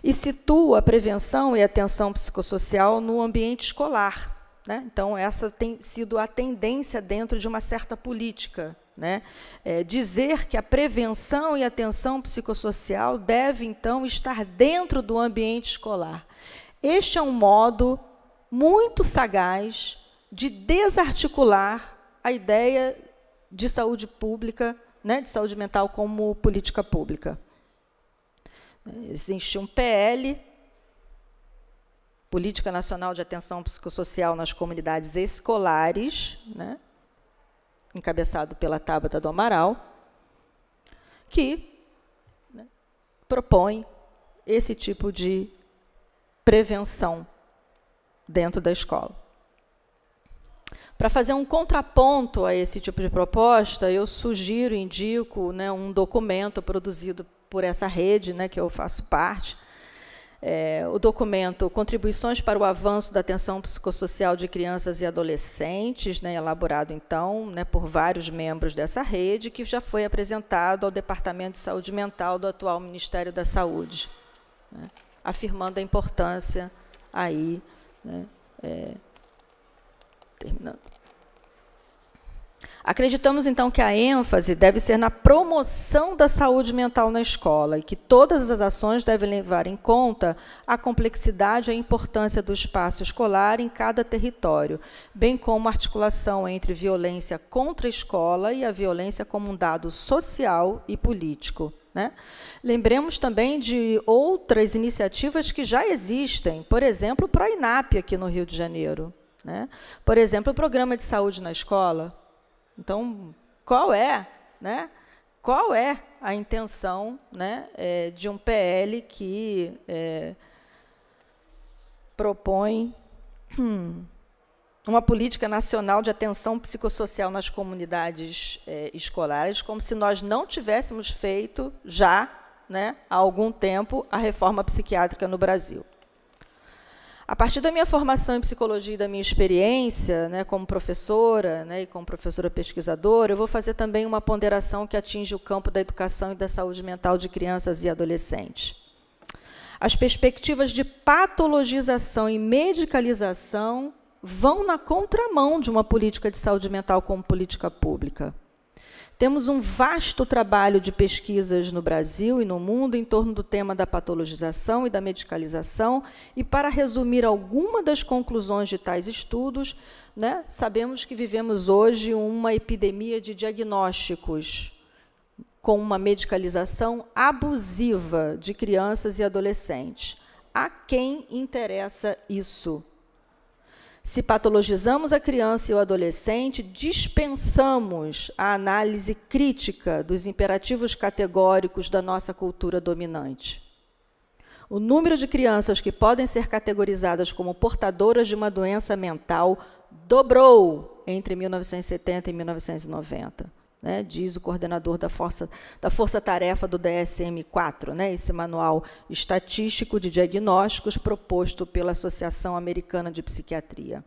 Speaker 7: E situa a prevenção e atenção psicossocial no ambiente escolar. Né. Então, essa tem sido a tendência dentro de uma certa política né? É, dizer que a prevenção e atenção psicossocial deve, então, estar dentro do ambiente escolar. Este é um modo muito sagaz de desarticular a ideia de saúde pública, né, de saúde mental como política pública. Existe um PL, Política Nacional de Atenção Psicossocial nas Comunidades Escolares, né, encabeçado pela Tábata do Amaral, que né, propõe esse tipo de prevenção dentro da escola. Para fazer um contraponto a esse tipo de proposta, eu sugiro, indico né, um documento produzido por essa rede, né, que eu faço parte, é, o documento Contribuições para o Avanço da Atenção Psicossocial de Crianças e Adolescentes, né, elaborado então né, por vários membros dessa rede, que já foi apresentado ao Departamento de Saúde Mental do atual Ministério da Saúde, né, afirmando a importância aí, né, é, terminando Acreditamos então que a ênfase deve ser na promoção da saúde mental na escola e que todas as ações devem levar em conta a complexidade e a importância do espaço escolar em cada território, bem como a articulação entre violência contra a escola e a violência como um dado social e político. Né? Lembremos também de outras iniciativas que já existem, por exemplo, o PROINAP aqui no Rio de Janeiro. Né? Por exemplo, o Programa de Saúde na Escola, então, qual é, né? Qual é a intenção, né, é, de um PL que é, propõe hum, uma política nacional de atenção psicossocial nas comunidades é, escolares, como se nós não tivéssemos feito já, né, há algum tempo, a reforma psiquiátrica no Brasil? A partir da minha formação em psicologia e da minha experiência né, como professora né, e como professora pesquisadora, eu vou fazer também uma ponderação que atinge o campo da educação e da saúde mental de crianças e adolescentes. As perspectivas de patologização e medicalização vão na contramão de uma política de saúde mental como política pública. Temos um vasto trabalho de pesquisas no Brasil e no mundo em torno do tema da patologização e da medicalização, e para resumir alguma das conclusões de tais estudos, né, sabemos que vivemos hoje uma epidemia de diagnósticos com uma medicalização abusiva de crianças e adolescentes. A quem interessa isso? Se patologizamos a criança e o adolescente, dispensamos a análise crítica dos imperativos categóricos da nossa cultura dominante. O número de crianças que podem ser categorizadas como portadoras de uma doença mental dobrou entre 1970 e 1990 né, diz o coordenador da Força, da Força Tarefa do DSM-4, né, esse manual estatístico de diagnósticos proposto pela Associação Americana de Psiquiatria.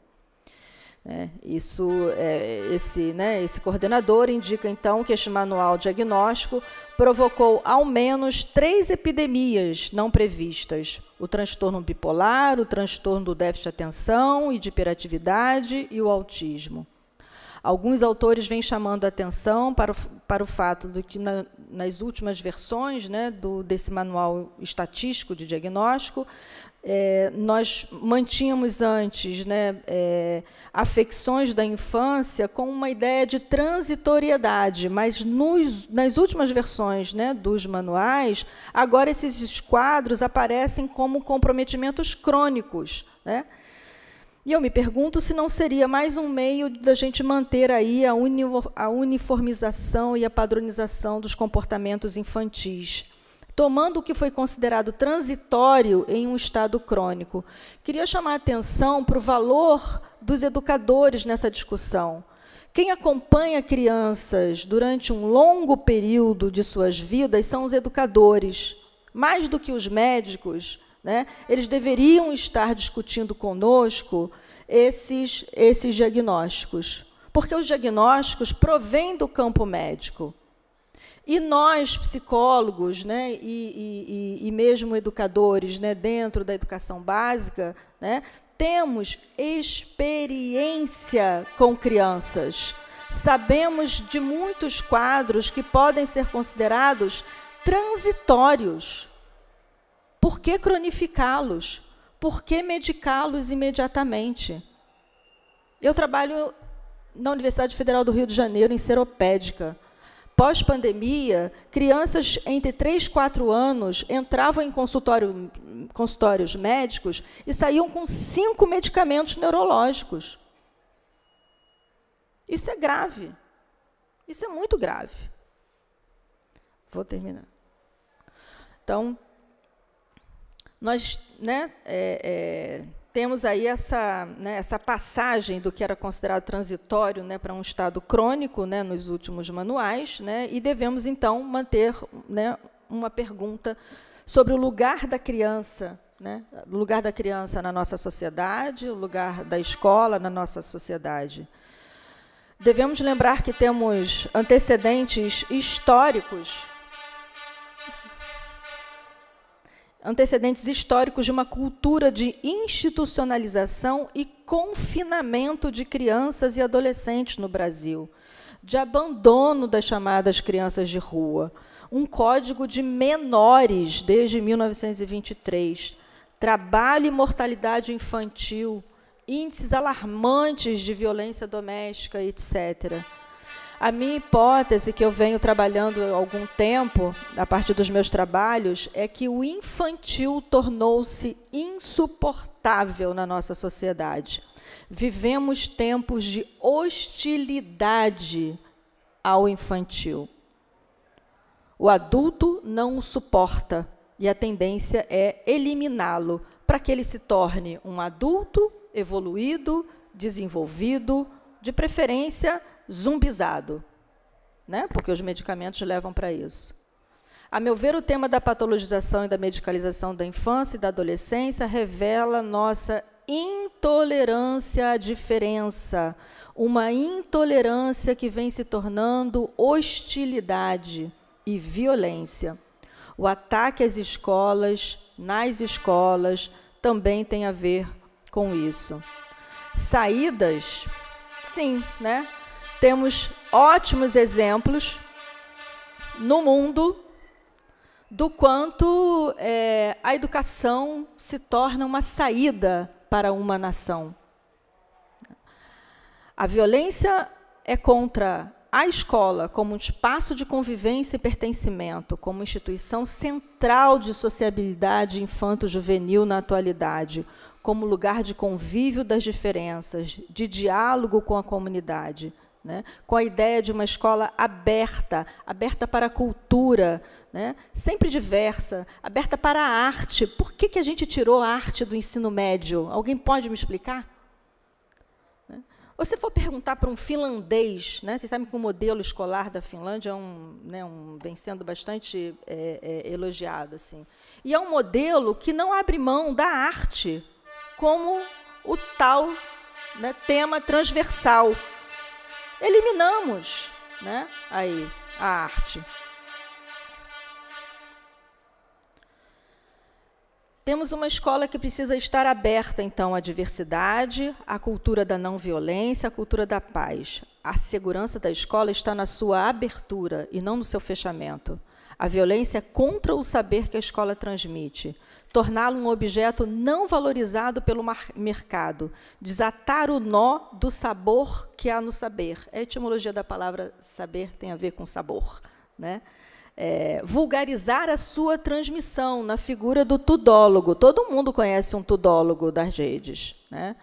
Speaker 7: É, isso, é, esse, né, esse coordenador indica então que este manual diagnóstico provocou ao menos três epidemias não previstas: o transtorno bipolar, o transtorno do déficit de atenção e de hiperatividade e o autismo. Alguns autores vêm chamando a atenção para o, para o fato de que, na, nas últimas versões né, do, desse manual estatístico de diagnóstico, é, nós mantínhamos antes né, é, afecções da infância com uma ideia de transitoriedade, mas nos, nas últimas versões né, dos manuais, agora esses quadros aparecem como comprometimentos crônicos. Né? E eu me pergunto se não seria mais um meio da gente manter aí a, uni a uniformização e a padronização dos comportamentos infantis tomando o que foi considerado transitório em um estado crônico. Queria chamar a atenção para o valor dos educadores nessa discussão. Quem acompanha crianças durante um longo período de suas vidas são os educadores, mais do que os médicos, né? Eles deveriam estar discutindo conosco esses, esses diagnósticos, porque os diagnósticos provêm do campo médico. E nós, psicólogos, né, e, e, e mesmo educadores né, dentro da educação básica, né, temos experiência com crianças. Sabemos de muitos quadros que podem ser considerados transitórios por que cronificá-los? Por que medicá-los imediatamente? Eu trabalho na Universidade Federal do Rio de Janeiro em seropédica. Pós-pandemia, crianças entre 3 e 4 anos entravam em consultório, consultórios médicos e saíam com cinco medicamentos neurológicos. Isso é grave. Isso é muito grave. Vou terminar. Então, nós né, é, é, temos aí essa, né, essa passagem do que era considerado transitório né, para um estado crônico né, nos últimos manuais, né, e devemos, então, manter né, uma pergunta sobre o lugar da criança, né, o lugar da criança na nossa sociedade, o lugar da escola na nossa sociedade. Devemos lembrar que temos antecedentes históricos antecedentes históricos de uma cultura de institucionalização e confinamento de crianças e adolescentes no Brasil, de abandono das chamadas crianças de rua, um código de menores desde 1923, trabalho e mortalidade infantil, índices alarmantes de violência doméstica, etc. A minha hipótese, que eu venho trabalhando há algum tempo, a partir dos meus trabalhos, é que o infantil tornou-se insuportável na nossa sociedade. Vivemos tempos de hostilidade ao infantil. O adulto não o suporta e a tendência é eliminá-lo para que ele se torne um adulto evoluído, desenvolvido, de preferência zumbizado, né? porque os medicamentos levam para isso. A meu ver, o tema da patologização e da medicalização da infância e da adolescência revela nossa intolerância à diferença, uma intolerância que vem se tornando hostilidade e violência. O ataque às escolas, nas escolas, também tem a ver com isso. Saídas, sim, né? temos ótimos exemplos no mundo do quanto é, a educação se torna uma saída para uma nação. A violência é contra a escola como um espaço de convivência e pertencimento, como instituição central de sociabilidade infanto-juvenil na atualidade, como lugar de convívio das diferenças, de diálogo com a comunidade né, com a ideia de uma escola aberta, aberta para a cultura, né, sempre diversa, aberta para a arte. Por que, que a gente tirou a arte do ensino médio? Alguém pode me explicar? Você né? for perguntar para um finlandês, né, vocês sabem que o modelo escolar da Finlândia é um, né, um vem sendo bastante é, é, elogiado. Assim. E é um modelo que não abre mão da arte como o tal né, tema transversal eliminamos né, aí a arte. Temos uma escola que precisa estar aberta, então, à diversidade, à cultura da não violência, à cultura da paz. A segurança da escola está na sua abertura e não no seu fechamento. A violência é contra o saber que a escola transmite torná-lo um objeto não valorizado pelo mercado, desatar o nó do sabor que há no saber. A etimologia da palavra saber tem a ver com sabor. Né? É, vulgarizar a sua transmissão na figura do tudólogo. Todo mundo conhece um tudólogo das redes. Né?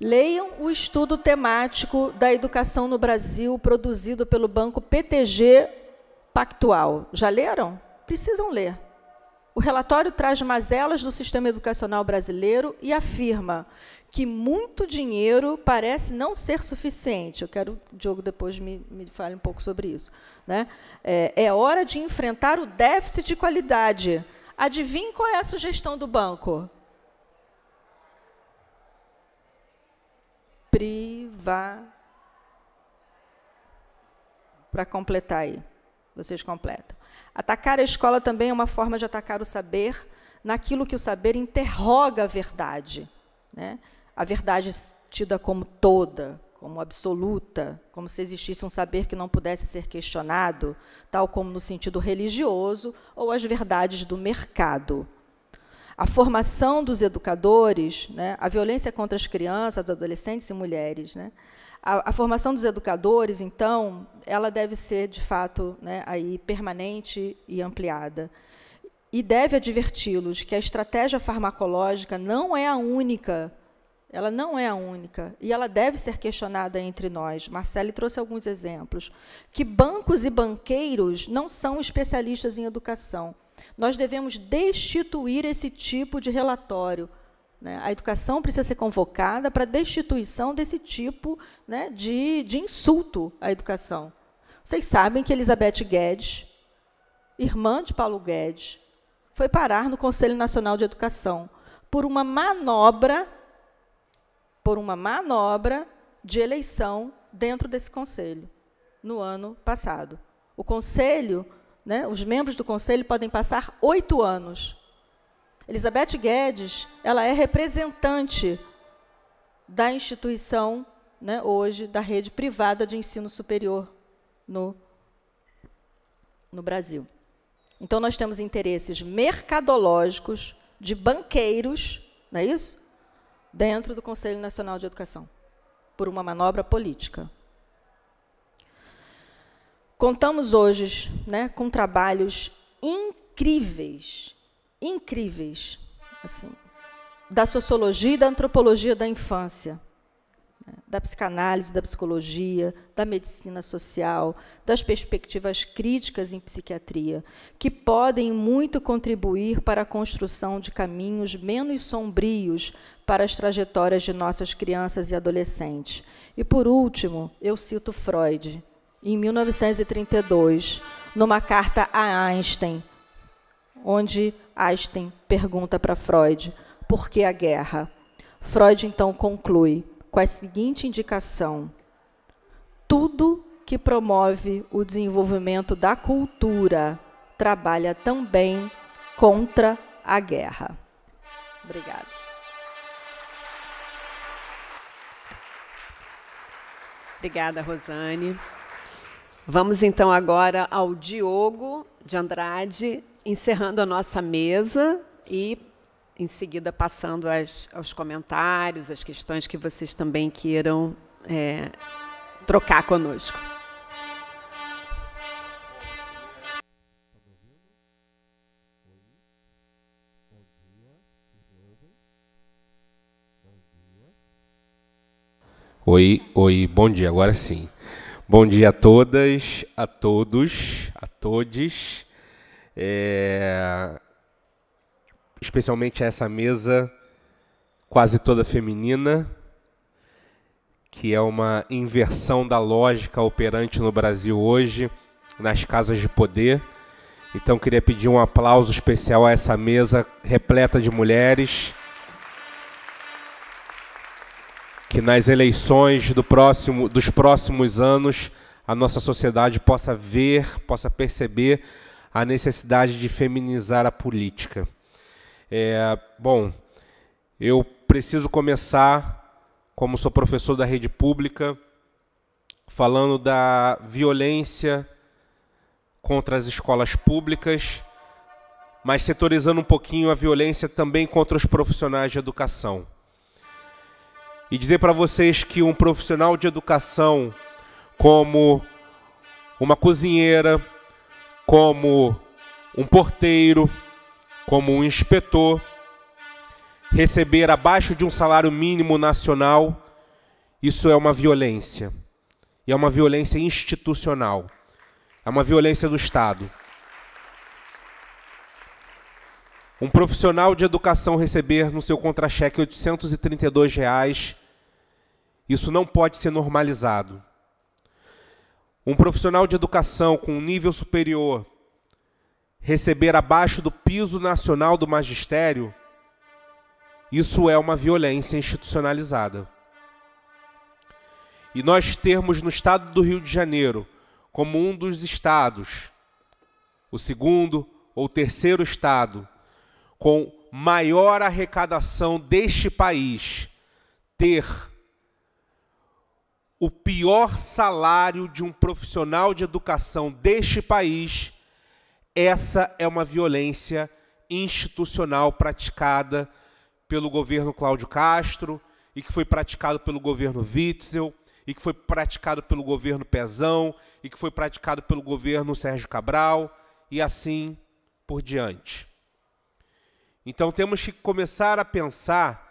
Speaker 7: Leiam o estudo temático da educação no Brasil, produzido pelo banco PTG Pactual. Já leram? Precisam ler. O relatório traz mazelas do sistema educacional brasileiro e afirma que muito dinheiro parece não ser suficiente. Eu quero que o Diogo depois me, me fale um pouco sobre isso. Né? É, é hora de enfrentar o déficit de qualidade. Adivinhe qual é a sugestão do banco? Priva. Para completar aí. Vocês completam. Atacar a escola também é uma forma de atacar o saber, naquilo que o saber interroga a verdade. Né? A verdade tida como toda, como absoluta, como se existisse um saber que não pudesse ser questionado, tal como no sentido religioso, ou as verdades do mercado a formação dos educadores, né, a violência contra as crianças, adolescentes e mulheres. Né, a, a, formação dos educadores, então, ela deve ser, de fato, né, aí, permanente e ampliada. E deve adverti-los que a estratégia farmacológica não é a única, ela não é a única, e ela deve ser questionada entre nós. Marcele trouxe alguns exemplos. Que bancos e banqueiros não são especialistas em educação nós devemos destituir esse tipo de relatório. Né? A educação precisa ser convocada para destituição desse tipo né, de, de insulto à educação. Vocês sabem que Elizabeth Guedes, irmã de Paulo Guedes, foi parar no Conselho Nacional de Educação por uma manobra, por uma manobra de eleição dentro desse conselho no ano passado. O conselho né, os membros do conselho podem passar oito anos. Elizabeth Guedes, ela é representante da instituição, né, hoje, da rede privada de ensino superior no, no Brasil. Então, nós temos interesses mercadológicos de banqueiros, não é isso? Dentro do Conselho Nacional de Educação, por uma manobra política. Contamos hoje né, com trabalhos incríveis, incríveis, assim, da sociologia e da antropologia da infância, né, da psicanálise, da psicologia, da medicina social, das perspectivas críticas em psiquiatria, que podem muito contribuir para a construção de caminhos menos sombrios para as trajetórias de nossas crianças e adolescentes. E, por último, eu cito Freud em 1932, numa carta a Einstein, onde Einstein pergunta para Freud por que a guerra. Freud então conclui com a seguinte indicação: tudo que promove o desenvolvimento da cultura trabalha também contra a guerra.
Speaker 5: Obrigada.
Speaker 4: Obrigada, Rosane. Vamos então agora ao Diogo de Andrade, encerrando a nossa mesa e em seguida passando as, aos comentários, as questões que vocês também queiram é, trocar conosco.
Speaker 8: Oi, oi, bom dia, agora sim. Bom dia a todas, a todos, a todes. É... Especialmente a essa mesa quase toda feminina, que é uma inversão da lógica operante no Brasil hoje, nas casas de poder. Então queria pedir um aplauso especial a essa mesa repleta de mulheres que nas eleições do próximo, dos próximos anos a nossa sociedade possa ver, possa perceber a necessidade de feminizar a política. É, bom, eu preciso começar, como sou professor da rede pública, falando da violência contra as escolas públicas, mas setorizando um pouquinho a violência também contra os profissionais de educação e dizer para vocês que um profissional de educação, como uma cozinheira, como um porteiro, como um inspetor, receber abaixo de um salário mínimo nacional, isso é uma violência. E é uma violência institucional. É uma violência do Estado. Um profissional de educação receber no seu contra-cheque R$ 832 reais isso não pode ser normalizado. Um profissional de educação com um nível superior receber abaixo do piso nacional do magistério, isso é uma violência institucionalizada. E nós termos no estado do Rio de Janeiro, como um dos estados, o segundo ou terceiro estado, com maior arrecadação deste país, ter o pior salário de um profissional de educação deste país, essa é uma violência institucional praticada pelo governo Cláudio Castro e que foi praticado pelo governo Witzel e que foi praticado pelo governo Pezão e que foi praticado pelo governo Sérgio Cabral e assim por diante. Então temos que começar a pensar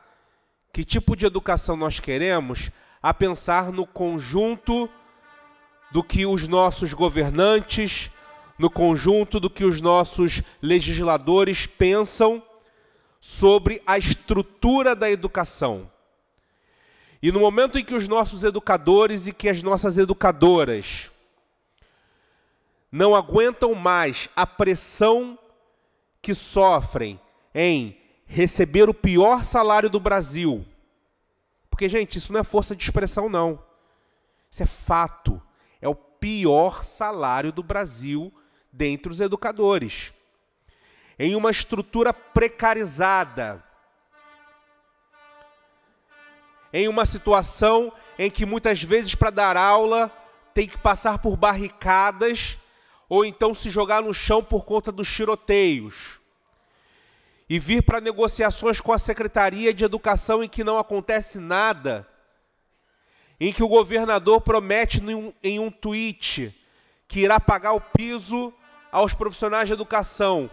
Speaker 8: que tipo de educação nós queremos a pensar no conjunto do que os nossos governantes, no conjunto do que os nossos legisladores pensam sobre a estrutura da educação. E no momento em que os nossos educadores e que as nossas educadoras não aguentam mais a pressão que sofrem em receber o pior salário do Brasil, porque, gente, isso não é força de expressão, não. Isso é fato. É o pior salário do Brasil dentre os educadores. Em uma estrutura precarizada. Em uma situação em que muitas vezes para dar aula tem que passar por barricadas ou então se jogar no chão por conta dos tiroteios e vir para negociações com a Secretaria de Educação em que não acontece nada, em que o governador promete em um tweet que irá pagar o piso aos profissionais de educação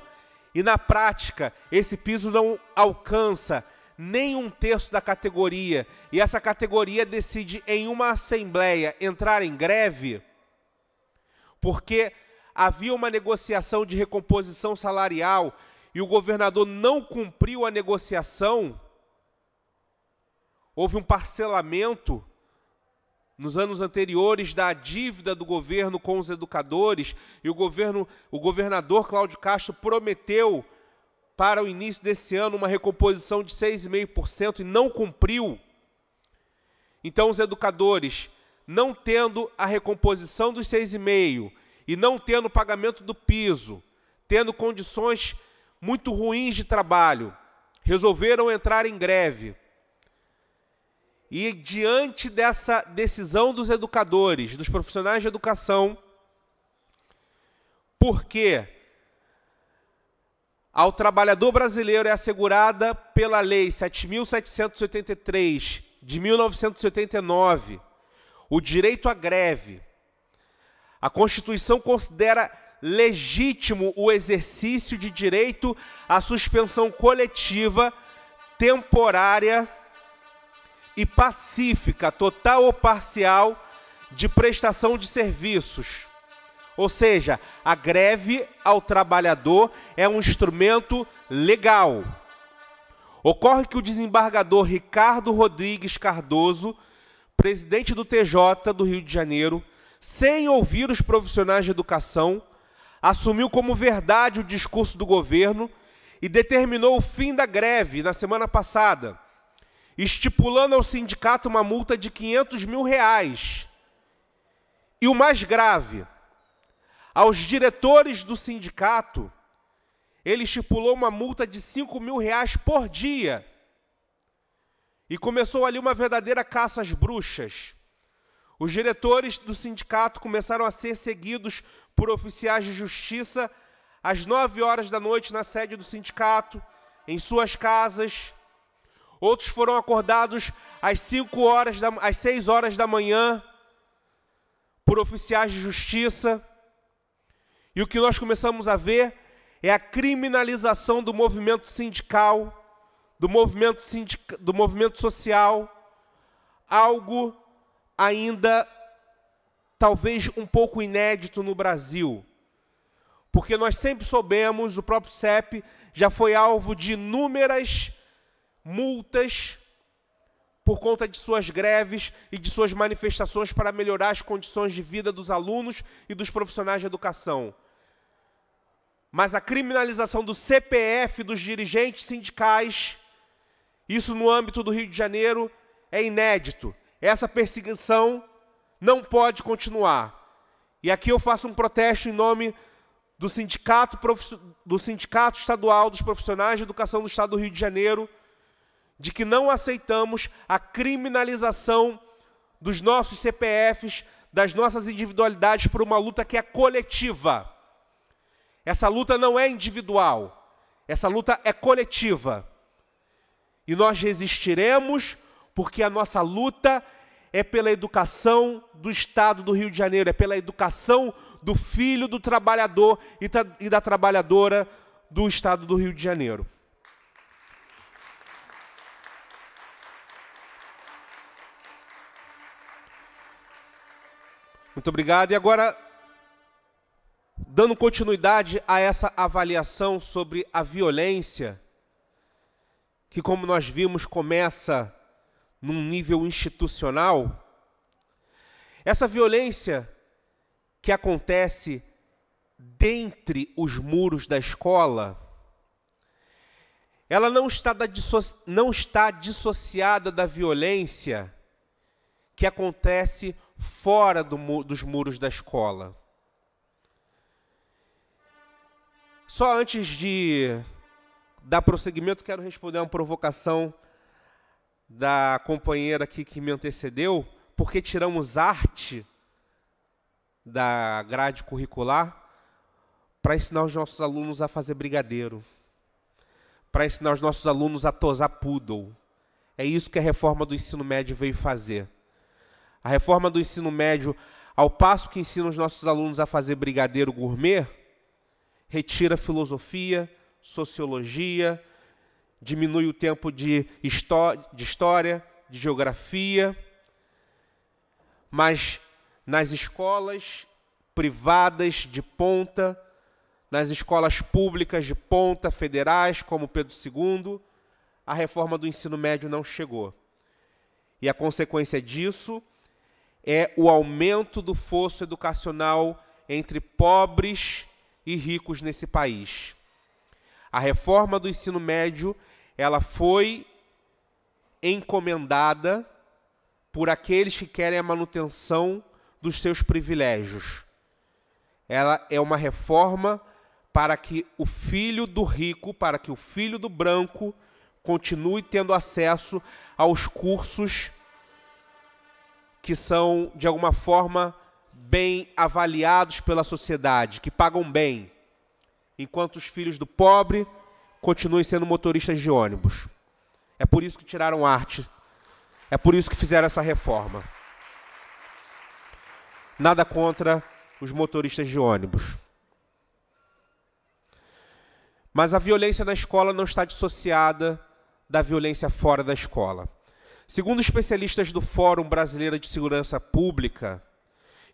Speaker 8: e, na prática, esse piso não alcança nem um terço da categoria e essa categoria decide em uma assembleia entrar em greve porque havia uma negociação de recomposição salarial e o governador não cumpriu a negociação, houve um parcelamento nos anos anteriores da dívida do governo com os educadores e o governo, o governador Cláudio Castro prometeu para o início desse ano uma recomposição de 6,5% e não cumpriu. Então os educadores, não tendo a recomposição dos 6,5 e não tendo o pagamento do piso, tendo condições muito ruins de trabalho, resolveram entrar em greve. E diante dessa decisão dos educadores, dos profissionais de educação, porque ao trabalhador brasileiro é assegurada pela Lei 7.783 de 1989 o direito à greve. A Constituição considera legítimo o exercício de direito à suspensão coletiva, temporária e pacífica, total ou parcial, de prestação de serviços. Ou seja, a greve ao trabalhador é um instrumento legal. Ocorre que o desembargador Ricardo Rodrigues Cardoso, presidente do TJ do Rio de Janeiro, sem ouvir os profissionais de educação, assumiu como verdade o discurso do governo e determinou o fim da greve na semana passada, estipulando ao sindicato uma multa de 500 mil reais. E o mais grave, aos diretores do sindicato, ele estipulou uma multa de 5 mil reais por dia. E começou ali uma verdadeira caça às bruxas. Os diretores do sindicato começaram a ser seguidos por oficiais de justiça às 9 horas da noite na sede do sindicato, em suas casas. Outros foram acordados às 5 horas da, às 6 horas da manhã por oficiais de justiça. E o que nós começamos a ver é a criminalização do movimento sindical, do movimento, sindic, do movimento social, algo ainda talvez um pouco inédito no Brasil. Porque nós sempre soubemos, o próprio CEP já foi alvo de inúmeras multas por conta de suas greves e de suas manifestações para melhorar as condições de vida dos alunos e dos profissionais de educação. Mas a criminalização do CPF dos dirigentes sindicais, isso no âmbito do Rio de Janeiro, é inédito. Essa perseguição não pode continuar. E aqui eu faço um protesto em nome do Sindicato, do Sindicato Estadual dos Profissionais de Educação do Estado do Rio de Janeiro, de que não aceitamos a criminalização dos nossos CPFs, das nossas individualidades por uma luta que é coletiva. Essa luta não é individual, essa luta é coletiva. E nós resistiremos porque a nossa luta é é pela educação do Estado do Rio de Janeiro, é pela educação do filho do trabalhador e, tra e da trabalhadora do Estado do Rio de Janeiro. Muito obrigado. E agora, dando continuidade a essa avaliação sobre a violência, que, como nós vimos, começa num nível institucional, essa violência que acontece dentre os muros da escola, ela não está, disso, não está dissociada da violência que acontece fora do, dos muros da escola. Só antes de dar prosseguimento, quero responder a uma provocação da companheira aqui que me antecedeu, porque tiramos arte da grade curricular para ensinar os nossos alunos a fazer brigadeiro, para ensinar os nossos alunos a tosar poodle. É isso que a reforma do ensino médio veio fazer. A reforma do ensino médio, ao passo que ensina os nossos alunos a fazer brigadeiro gourmet, retira filosofia, sociologia, diminui o tempo de, de história, de geografia, mas nas escolas privadas de ponta, nas escolas públicas de ponta federais, como Pedro II, a reforma do ensino médio não chegou. E a consequência disso é o aumento do fosso educacional entre pobres e ricos nesse país. A reforma do ensino médio ela foi encomendada por aqueles que querem a manutenção dos seus privilégios. Ela é uma reforma para que o filho do rico, para que o filho do branco continue tendo acesso aos cursos que são de alguma forma bem avaliados pela sociedade, que pagam bem, enquanto os filhos do pobre continuem sendo motoristas de ônibus. É por isso que tiraram arte. É por isso que fizeram essa reforma. Nada contra os motoristas de ônibus. Mas a violência na escola não está dissociada da violência fora da escola. Segundo especialistas do Fórum Brasileiro de Segurança Pública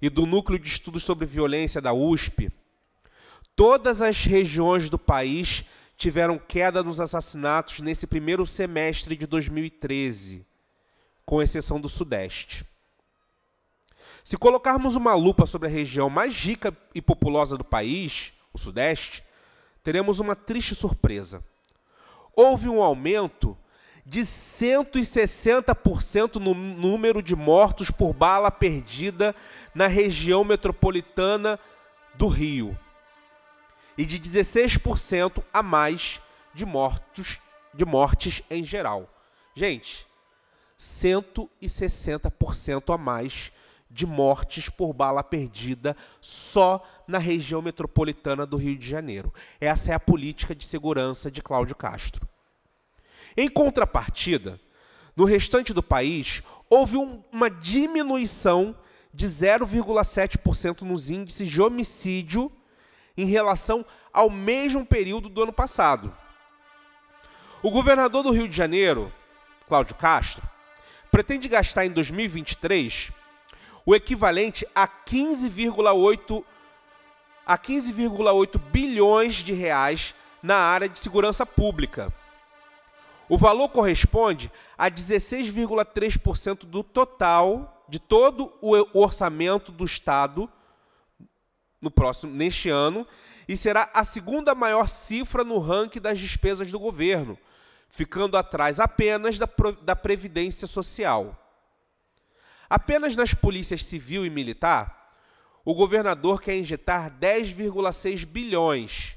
Speaker 8: e do Núcleo de Estudos sobre Violência da USP, todas as regiões do país tiveram queda nos assassinatos nesse primeiro semestre de 2013, com exceção do Sudeste. Se colocarmos uma lupa sobre a região mais rica e populosa do país, o Sudeste, teremos uma triste surpresa. Houve um aumento de 160% no número de mortos por bala perdida na região metropolitana do Rio e de 16% a mais de mortos, de mortes em geral. Gente, 160% a mais de mortes por bala perdida só na região metropolitana do Rio de Janeiro. Essa é a política de segurança de Cláudio Castro. Em contrapartida, no restante do país, houve um, uma diminuição de 0,7% nos índices de homicídio em relação ao mesmo período do ano passado. O governador do Rio de Janeiro, Cláudio Castro, pretende gastar em 2023 o equivalente a 15,8 a 15,8 bilhões de reais na área de segurança pública. O valor corresponde a 16,3% do total de todo o orçamento do estado no próximo neste ano e será a segunda maior cifra no ranking das despesas do governo, ficando atrás apenas da, da previdência social. Apenas nas polícias civil e militar, o governador quer injetar 10,6 bilhões,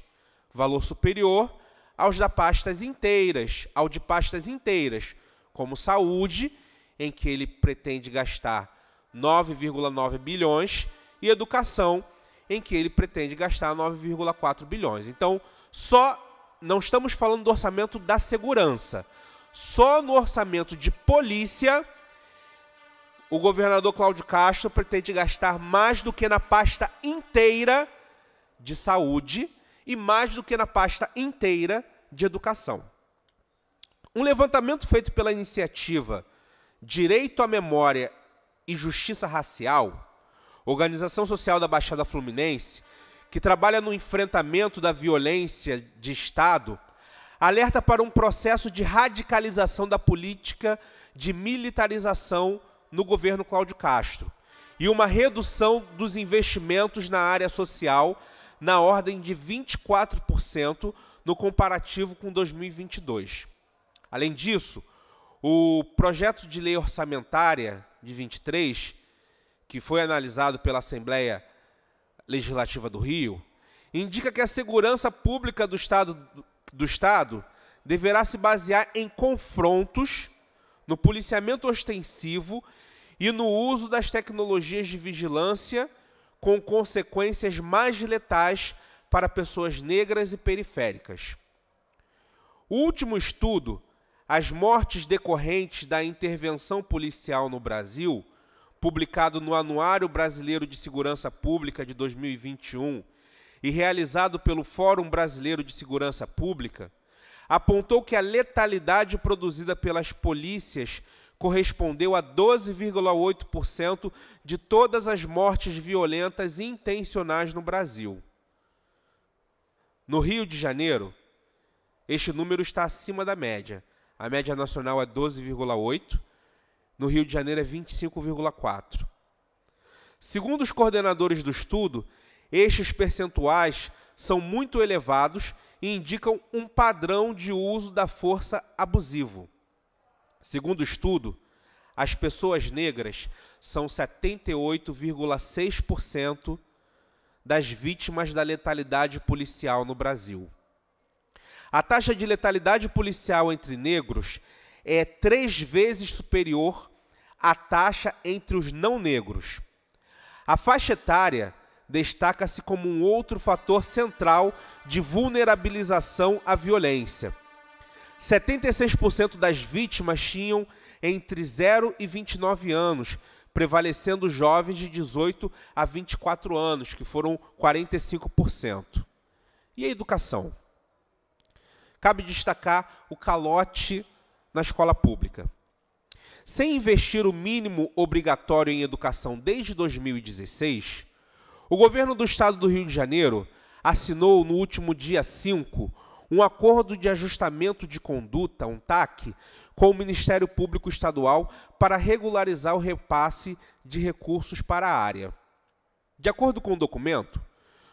Speaker 8: valor superior aos da pastas inteiras, ao de pastas inteiras, como saúde, em que ele pretende gastar 9,9 bilhões, e educação, em que ele pretende gastar 9,4 bilhões. Então, só não estamos falando do orçamento da segurança. Só no orçamento de polícia, o governador Cláudio Castro pretende gastar mais do que na pasta inteira de saúde e mais do que na pasta inteira de educação. Um levantamento feito pela iniciativa Direito à Memória e Justiça Racial organização social da Baixada Fluminense, que trabalha no enfrentamento da violência de Estado, alerta para um processo de radicalização da política de militarização no governo Cláudio Castro e uma redução dos investimentos na área social na ordem de 24% no comparativo com 2022. Além disso, o projeto de lei orçamentária de 23 que foi analisado pela Assembleia Legislativa do Rio, indica que a segurança pública do Estado, do estado deverá se basear em confrontos, no policiamento ostensivo e no uso das tecnologias de vigilância com consequências mais letais para pessoas negras e periféricas. O último estudo, as mortes decorrentes da intervenção policial no Brasil, publicado no Anuário Brasileiro de Segurança Pública de 2021 e realizado pelo Fórum Brasileiro de Segurança Pública, apontou que a letalidade produzida pelas polícias correspondeu a 12,8% de todas as mortes violentas intencionais no Brasil. No Rio de Janeiro, este número está acima da média. A média nacional é 12,8%. No Rio de Janeiro é 25,4. Segundo os coordenadores do estudo, estes percentuais são muito elevados e indicam um padrão de uso da força abusivo. Segundo o estudo, as pessoas negras são 78,6% das vítimas da letalidade policial no Brasil. A taxa de letalidade policial entre negros é três vezes superior à taxa entre os não negros. A faixa etária destaca-se como um outro fator central de vulnerabilização à violência. 76% das vítimas tinham entre 0 e 29 anos, prevalecendo jovens de 18 a 24 anos, que foram 45%. E a educação? Cabe destacar o calote na escola pública. Sem investir o mínimo obrigatório em educação desde 2016, o governo do estado do Rio de Janeiro assinou no último dia 5 um acordo de ajustamento de conduta, um TAC, com o Ministério Público Estadual para regularizar o repasse de recursos para a área. De acordo com o documento,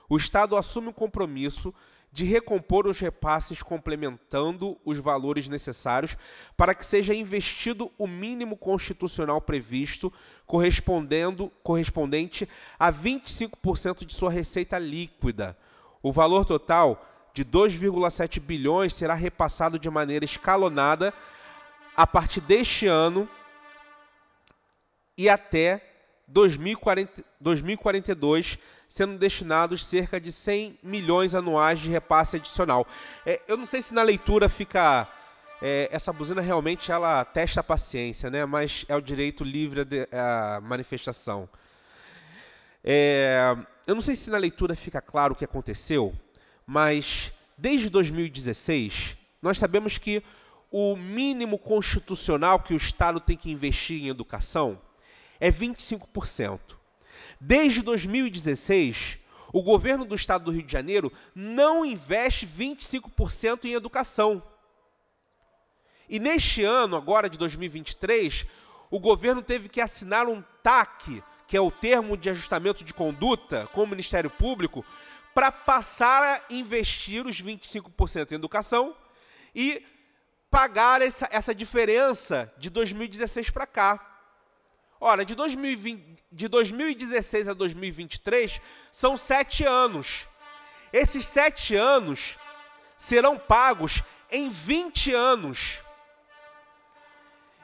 Speaker 8: o Estado assume o compromisso de recompor os repasses complementando os valores necessários para que seja investido o mínimo constitucional previsto, correspondendo correspondente a 25% de sua receita líquida. O valor total de 2,7 bilhões será repassado de maneira escalonada a partir deste ano e até 2040, 2042, sendo destinados cerca de 100 milhões anuais de repasse adicional. É, eu não sei se na leitura fica é, essa buzina realmente ela testa a paciência, né? Mas é o direito livre à manifestação. É, eu não sei se na leitura fica claro o que aconteceu, mas desde 2016 nós sabemos que o mínimo constitucional que o Estado tem que investir em educação é 25%. Desde 2016, o governo do estado do Rio de Janeiro não investe 25% em educação. E neste ano, agora de 2023, o governo teve que assinar um TAC, que é o termo de ajustamento de conduta com o Ministério Público, para passar a investir os 25% em educação e pagar essa, essa diferença de 2016 para cá. Olha, de, 2020, de 2016 a 2023 são sete anos. Esses sete anos serão pagos em 20 anos.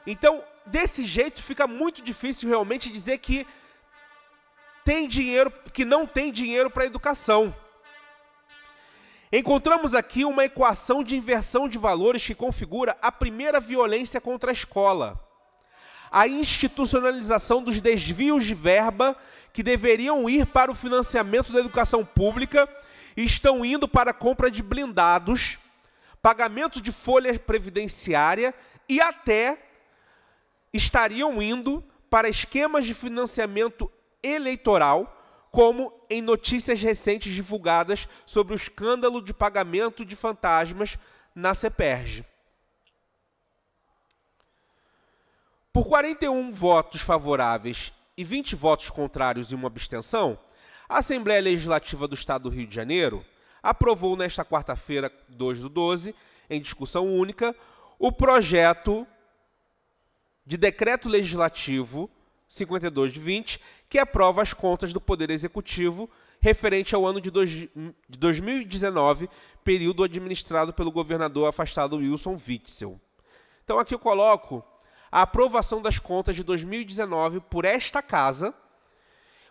Speaker 8: Então, desse jeito, fica muito difícil realmente dizer que tem dinheiro, que não tem dinheiro para a educação. Encontramos aqui uma equação de inversão de valores que configura a primeira violência contra a escola a institucionalização dos desvios de verba que deveriam ir para o financiamento da educação pública e estão indo para a compra de blindados, pagamento de folha previdenciária e até estariam indo para esquemas de financiamento eleitoral, como em notícias recentes divulgadas sobre o escândalo de pagamento de fantasmas na CEPERJ. Por 41 votos favoráveis e 20 votos contrários e uma abstenção, a Assembleia Legislativa do Estado do Rio de Janeiro aprovou nesta quarta-feira, 2 do 12, em discussão única, o projeto de decreto legislativo 52 de 20, que aprova as contas do Poder Executivo referente ao ano de, dois, de 2019, período administrado pelo governador afastado Wilson Witzel. Então aqui eu coloco a aprovação das contas de 2019 por esta casa,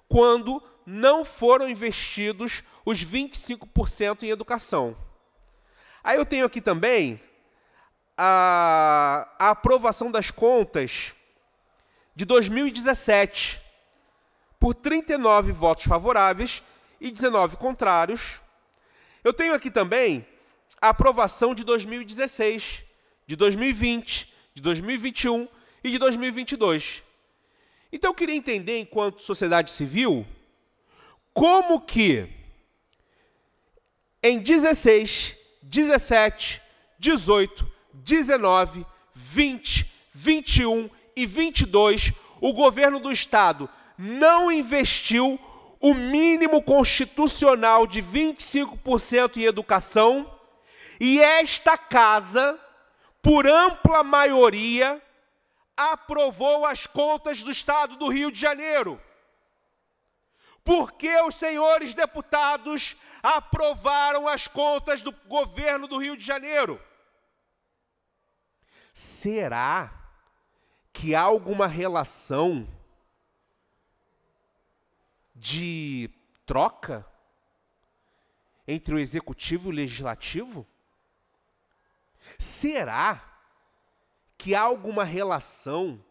Speaker 8: quando não foram investidos os 25% em educação. Aí eu tenho aqui também a, a aprovação das contas de 2017 por 39 votos favoráveis e 19 contrários. Eu tenho aqui também a aprovação de 2016, de 2020, de 2021 e de 2022. Então eu queria entender, enquanto sociedade civil, como que em 16, 17, 18, 19, 20, 21 e 22, o governo do estado não investiu o mínimo constitucional de 25% em educação e esta casa por ampla maioria, aprovou as contas do Estado do Rio de Janeiro. Porque os senhores deputados aprovaram as contas do governo do Rio de Janeiro? Será que há alguma relação de troca entre o executivo e o legislativo? Será que há alguma relação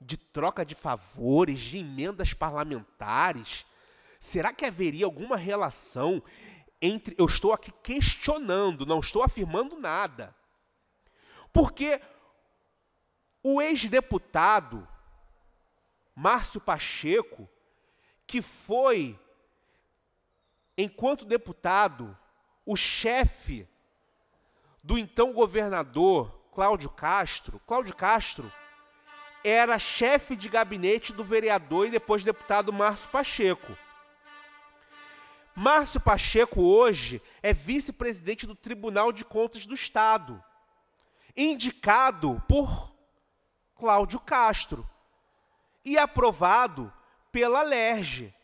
Speaker 8: de troca de favores, de emendas parlamentares? Será que haveria alguma relação entre. Eu estou aqui questionando, não estou afirmando nada. Porque o ex-deputado Márcio Pacheco, que foi, enquanto deputado, o chefe do então governador Cláudio Castro. Cláudio Castro era chefe de gabinete do vereador e depois deputado Márcio Pacheco. Márcio Pacheco hoje é vice-presidente do Tribunal de Contas do Estado, indicado por Cláudio Castro e aprovado pela LERJ.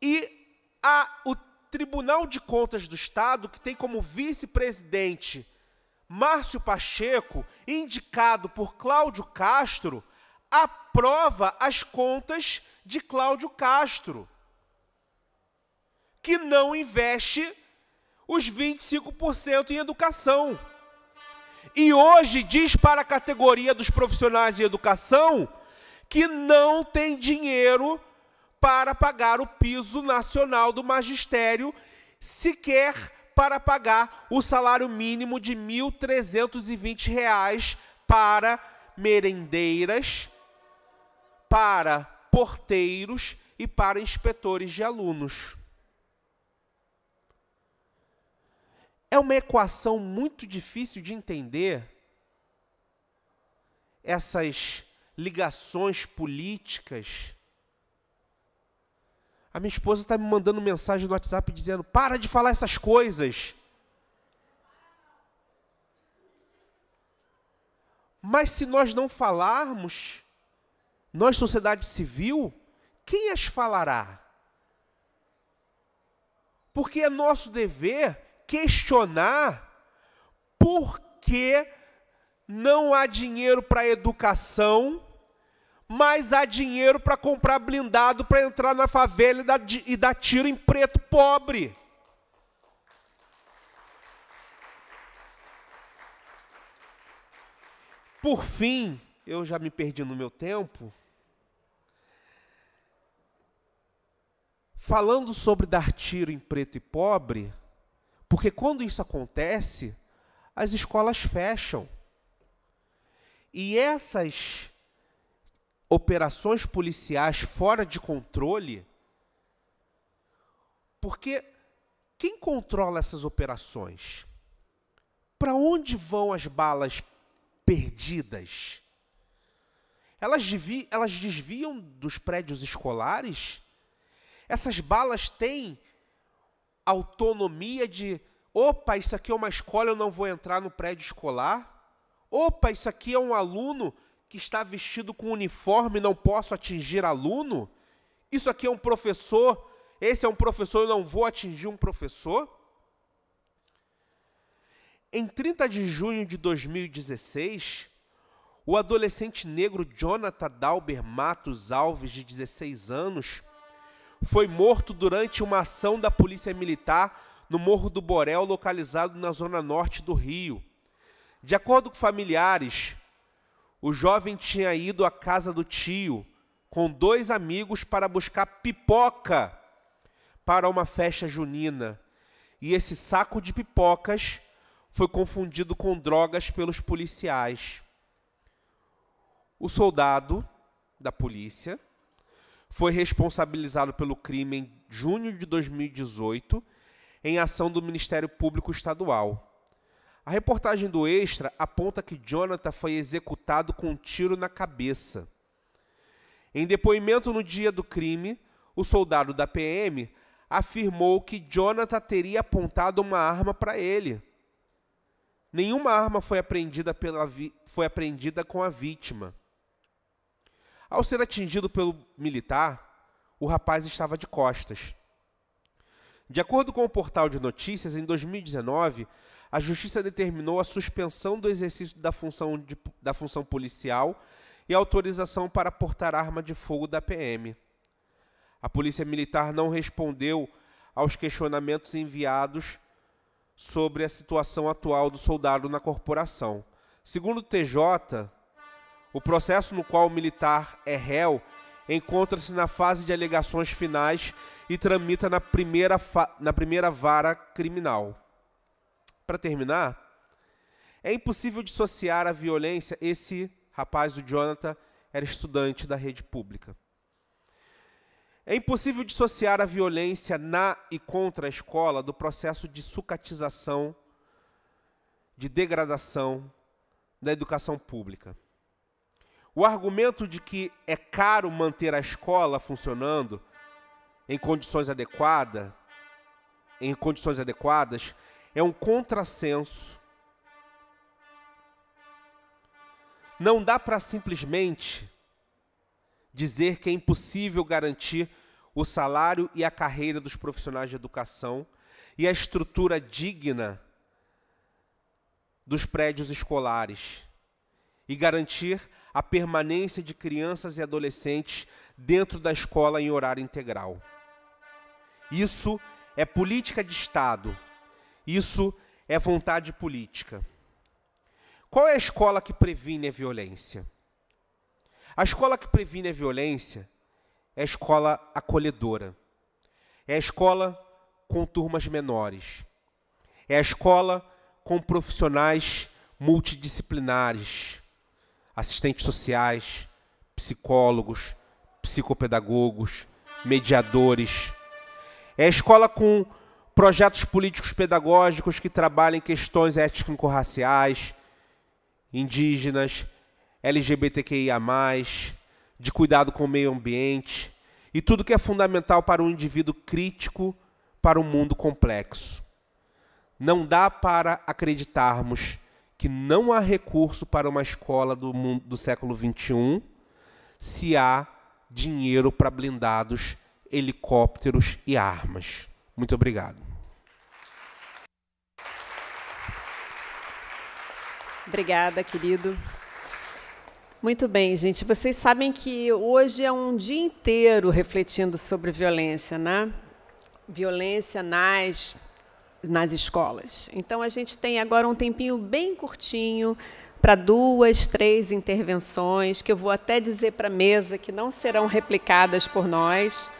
Speaker 8: E a, o Tribunal de Contas do Estado, que tem como vice-presidente Márcio Pacheco, indicado por Cláudio Castro, aprova as contas de Cláudio Castro, que não investe os 25% em educação. E hoje diz para a categoria dos profissionais em educação que não tem dinheiro para pagar o piso nacional do magistério, sequer para pagar o salário mínimo de R$ 1.320 para merendeiras, para porteiros e para inspetores de alunos. É uma equação muito difícil de entender essas ligações políticas a minha esposa está me mandando mensagem no WhatsApp dizendo: para de falar essas coisas. Mas se nós não falarmos, nós, sociedade civil, quem as falará? Porque é nosso dever questionar por que não há dinheiro para educação mas há dinheiro para comprar blindado para entrar na favela e dar, e dar tiro em preto pobre. Por fim, eu já me perdi no meu tempo. Falando sobre dar tiro em preto e pobre, porque quando isso acontece, as escolas fecham. E essas operações policiais fora de controle, porque quem controla essas operações? Para onde vão as balas perdidas? Elas, devi, elas desviam dos prédios escolares? Essas balas têm autonomia de: opa, isso aqui é uma escola, eu não vou entrar no prédio escolar? Opa, isso aqui é um aluno, que está vestido com uniforme não posso atingir aluno? Isso aqui é um professor, esse é um professor, eu não vou atingir um professor? Em 30 de junho de 2016, o adolescente negro Jonathan Dalber Matos Alves, de 16 anos, foi morto durante uma ação da Polícia Militar no Morro do Borel, localizado na zona norte do Rio. De acordo com familiares, o jovem tinha ido à casa do tio com dois amigos para buscar pipoca para uma festa junina. E esse saco de pipocas foi confundido com drogas pelos policiais. O soldado da polícia foi responsabilizado pelo crime em junho de 2018, em ação do Ministério Público Estadual. A reportagem do Extra aponta que Jonathan foi executado com um tiro na cabeça. Em depoimento no dia do crime, o soldado da PM afirmou que Jonathan teria apontado uma arma para ele. Nenhuma arma foi apreendida, pela foi apreendida com a vítima. Ao ser atingido pelo militar, o rapaz estava de costas. De acordo com o portal de notícias, em 2019, a Justiça determinou a suspensão do exercício da função, de, da função policial e autorização para portar arma de fogo da PM. A Polícia Militar não respondeu aos questionamentos enviados sobre a situação atual do soldado na corporação. Segundo o TJ, o processo no qual o militar é réu encontra-se na fase de alegações finais e tramita na primeira, na primeira vara criminal. Para terminar, é impossível dissociar a violência. Esse rapaz, o Jonathan, era estudante da rede pública. É impossível dissociar a violência na e contra a escola do processo de sucatização, de degradação da educação pública. O argumento de que é caro manter a escola funcionando em condições adequadas, em condições adequadas, é um contrassenso. Não dá para simplesmente dizer que é impossível garantir o salário e a carreira dos profissionais de educação e a estrutura digna dos prédios escolares e garantir a permanência de crianças e adolescentes dentro da escola em horário integral. Isso é política de Estado isso é vontade política. Qual é a escola que previne a violência? A escola que previne a violência é a escola acolhedora. É a escola com turmas menores. É a escola com profissionais multidisciplinares, assistentes sociais, psicólogos, psicopedagogos, mediadores. É a escola com projetos políticos pedagógicos que trabalhem questões étnico-raciais, indígenas, LGBTQIA, de cuidado com o meio ambiente e tudo que é fundamental para um indivíduo crítico para um mundo complexo. Não dá para acreditarmos que não há recurso para uma escola do, mundo, do século XXI se há dinheiro para blindados, helicópteros e armas. Muito obrigado.
Speaker 4: Obrigada, querido. Muito bem, gente. Vocês sabem que hoje é um dia inteiro refletindo sobre violência, né? Violência nas, nas escolas. Então, a gente tem agora um tempinho bem curtinho para duas, três intervenções, que eu vou até dizer para a mesa que não serão replicadas por nós,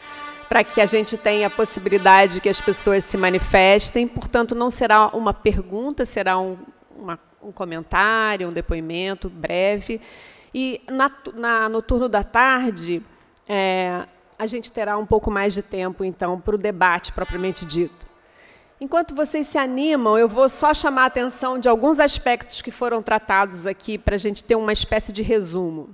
Speaker 4: para que a gente tenha a possibilidade que as pessoas se manifestem. Portanto, não será uma pergunta, será um, uma um comentário, um depoimento breve. E na, na, no turno da tarde, é, a gente terá um pouco mais de tempo, então, para o debate propriamente dito. Enquanto vocês se animam, eu vou só chamar a atenção de alguns aspectos que foram tratados aqui, para a gente ter uma espécie de resumo.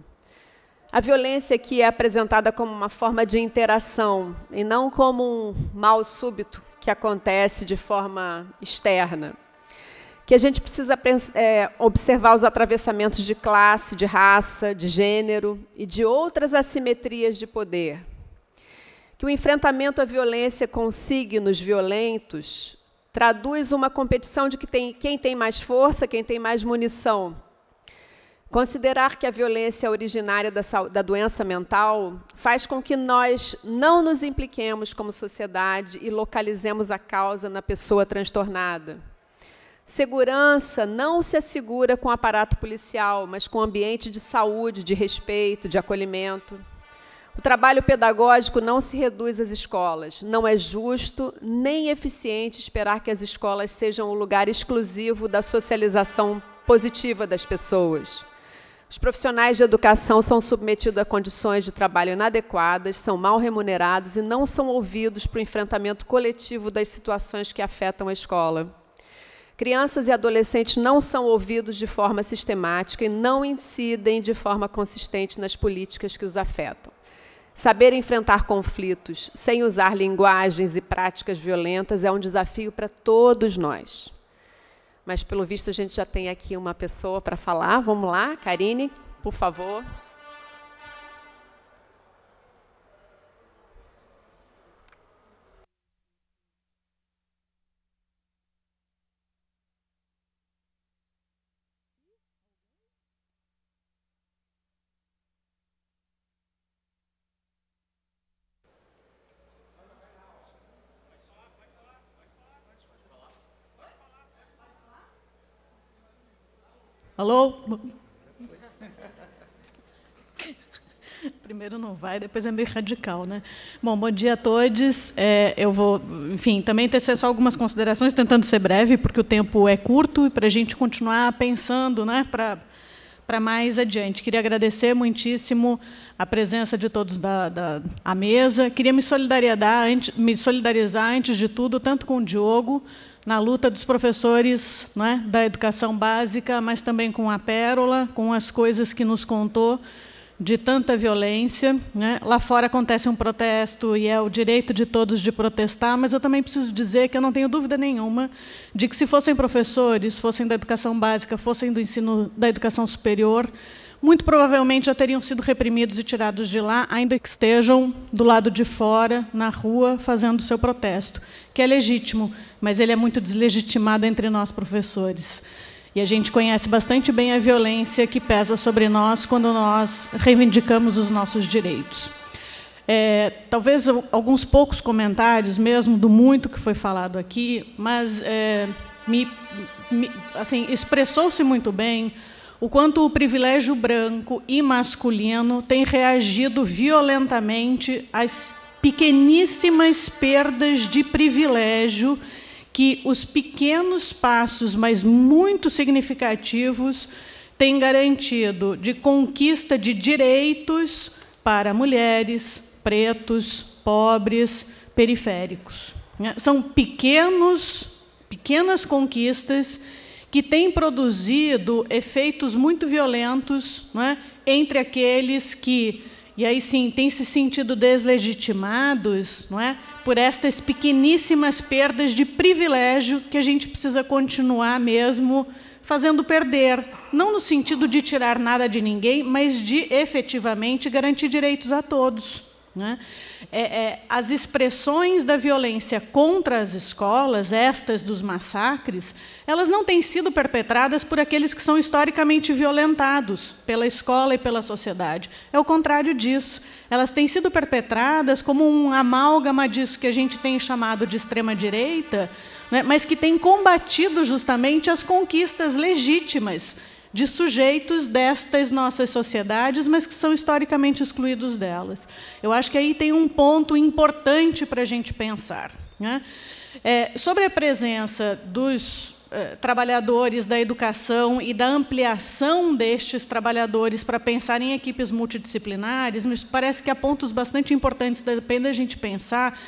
Speaker 4: A violência aqui é apresentada como uma forma de interação, e não como um mal súbito que acontece de forma externa que a gente precisa é, observar os atravessamentos de classe, de raça, de gênero e de outras assimetrias de poder. Que o enfrentamento à violência com signos violentos traduz uma competição de que tem, quem tem mais força, quem tem mais munição. Considerar que a violência é originária da, da doença mental faz com que nós não nos impliquemos como sociedade e localizemos a causa na pessoa transtornada Segurança não se assegura com aparato policial, mas com ambiente de saúde, de respeito, de acolhimento. O trabalho pedagógico não se reduz às escolas. Não é justo nem eficiente esperar que as escolas sejam o lugar exclusivo da socialização positiva das pessoas. Os profissionais de educação são submetidos a condições de trabalho inadequadas, são mal remunerados e não são ouvidos para o enfrentamento coletivo das situações que afetam a escola. Crianças e adolescentes não são ouvidos de forma sistemática e não incidem de forma consistente nas políticas que os afetam. Saber enfrentar conflitos sem usar linguagens e práticas violentas é um desafio para todos nós. Mas, pelo visto, a gente já tem aqui uma pessoa para falar. Vamos lá, Karine, por favor.
Speaker 9: Alô? Primeiro não vai, depois é meio radical, né? Bom, bom dia a todos. É, eu vou, enfim, também ter só algumas considerações, tentando ser breve, porque o tempo é curto e para a gente continuar pensando, né? Para para mais adiante. Queria agradecer muitíssimo a presença de todos da, da a mesa. Queria me, me solidarizar, antes de tudo, tanto com o Diogo, na luta dos professores né, da educação básica, mas também com a Pérola, com as coisas que nos contou de tanta violência. Né? Lá fora acontece um protesto e é o direito de todos de protestar, mas eu também preciso dizer que eu não tenho dúvida nenhuma de que, se fossem professores, fossem da educação básica, fossem do ensino da educação superior, muito provavelmente já teriam sido reprimidos e tirados de lá, ainda que estejam do lado de fora, na rua, fazendo o seu protesto, que é legítimo, mas ele é muito deslegitimado entre nós professores. E a gente conhece bastante bem a violência que pesa sobre nós quando nós reivindicamos os nossos direitos. É, talvez alguns poucos comentários mesmo do muito que foi falado aqui, mas é, me, me, assim expressou-se muito bem o quanto o privilégio branco e masculino tem reagido violentamente às pequeníssimas perdas de privilégio que os pequenos passos, mas muito significativos, têm garantido de conquista de direitos para mulheres, pretos, pobres, periféricos. São pequenos, pequenas conquistas que tem produzido efeitos muito violentos é? entre aqueles que, e aí sim, têm se sentido deslegitimados é? por estas pequeníssimas perdas de privilégio que a gente precisa continuar mesmo fazendo perder, não no sentido de tirar nada de ninguém, mas de efetivamente garantir direitos a todos. Né? É, é, as expressões da violência contra as escolas, estas dos massacres, elas não têm sido perpetradas por aqueles que são historicamente violentados pela escola e pela sociedade. É o contrário disso. Elas têm sido perpetradas como um amálgama disso que a gente tem chamado de extrema-direita, né? mas que tem combatido justamente as conquistas legítimas de sujeitos destas nossas sociedades, mas que são historicamente excluídos delas. Eu acho que aí tem um ponto importante para a gente pensar. Né? É, sobre a presença dos é, trabalhadores da educação e da ampliação destes trabalhadores para pensar em equipes multidisciplinares, me parece que há pontos bastante importantes, depende da gente pensar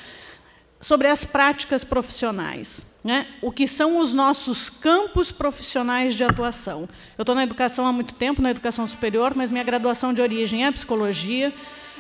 Speaker 9: sobre as práticas profissionais né, o que são os nossos campos profissionais de atuação. Eu estou na educação há muito tempo, na educação superior, mas minha graduação de origem é psicologia.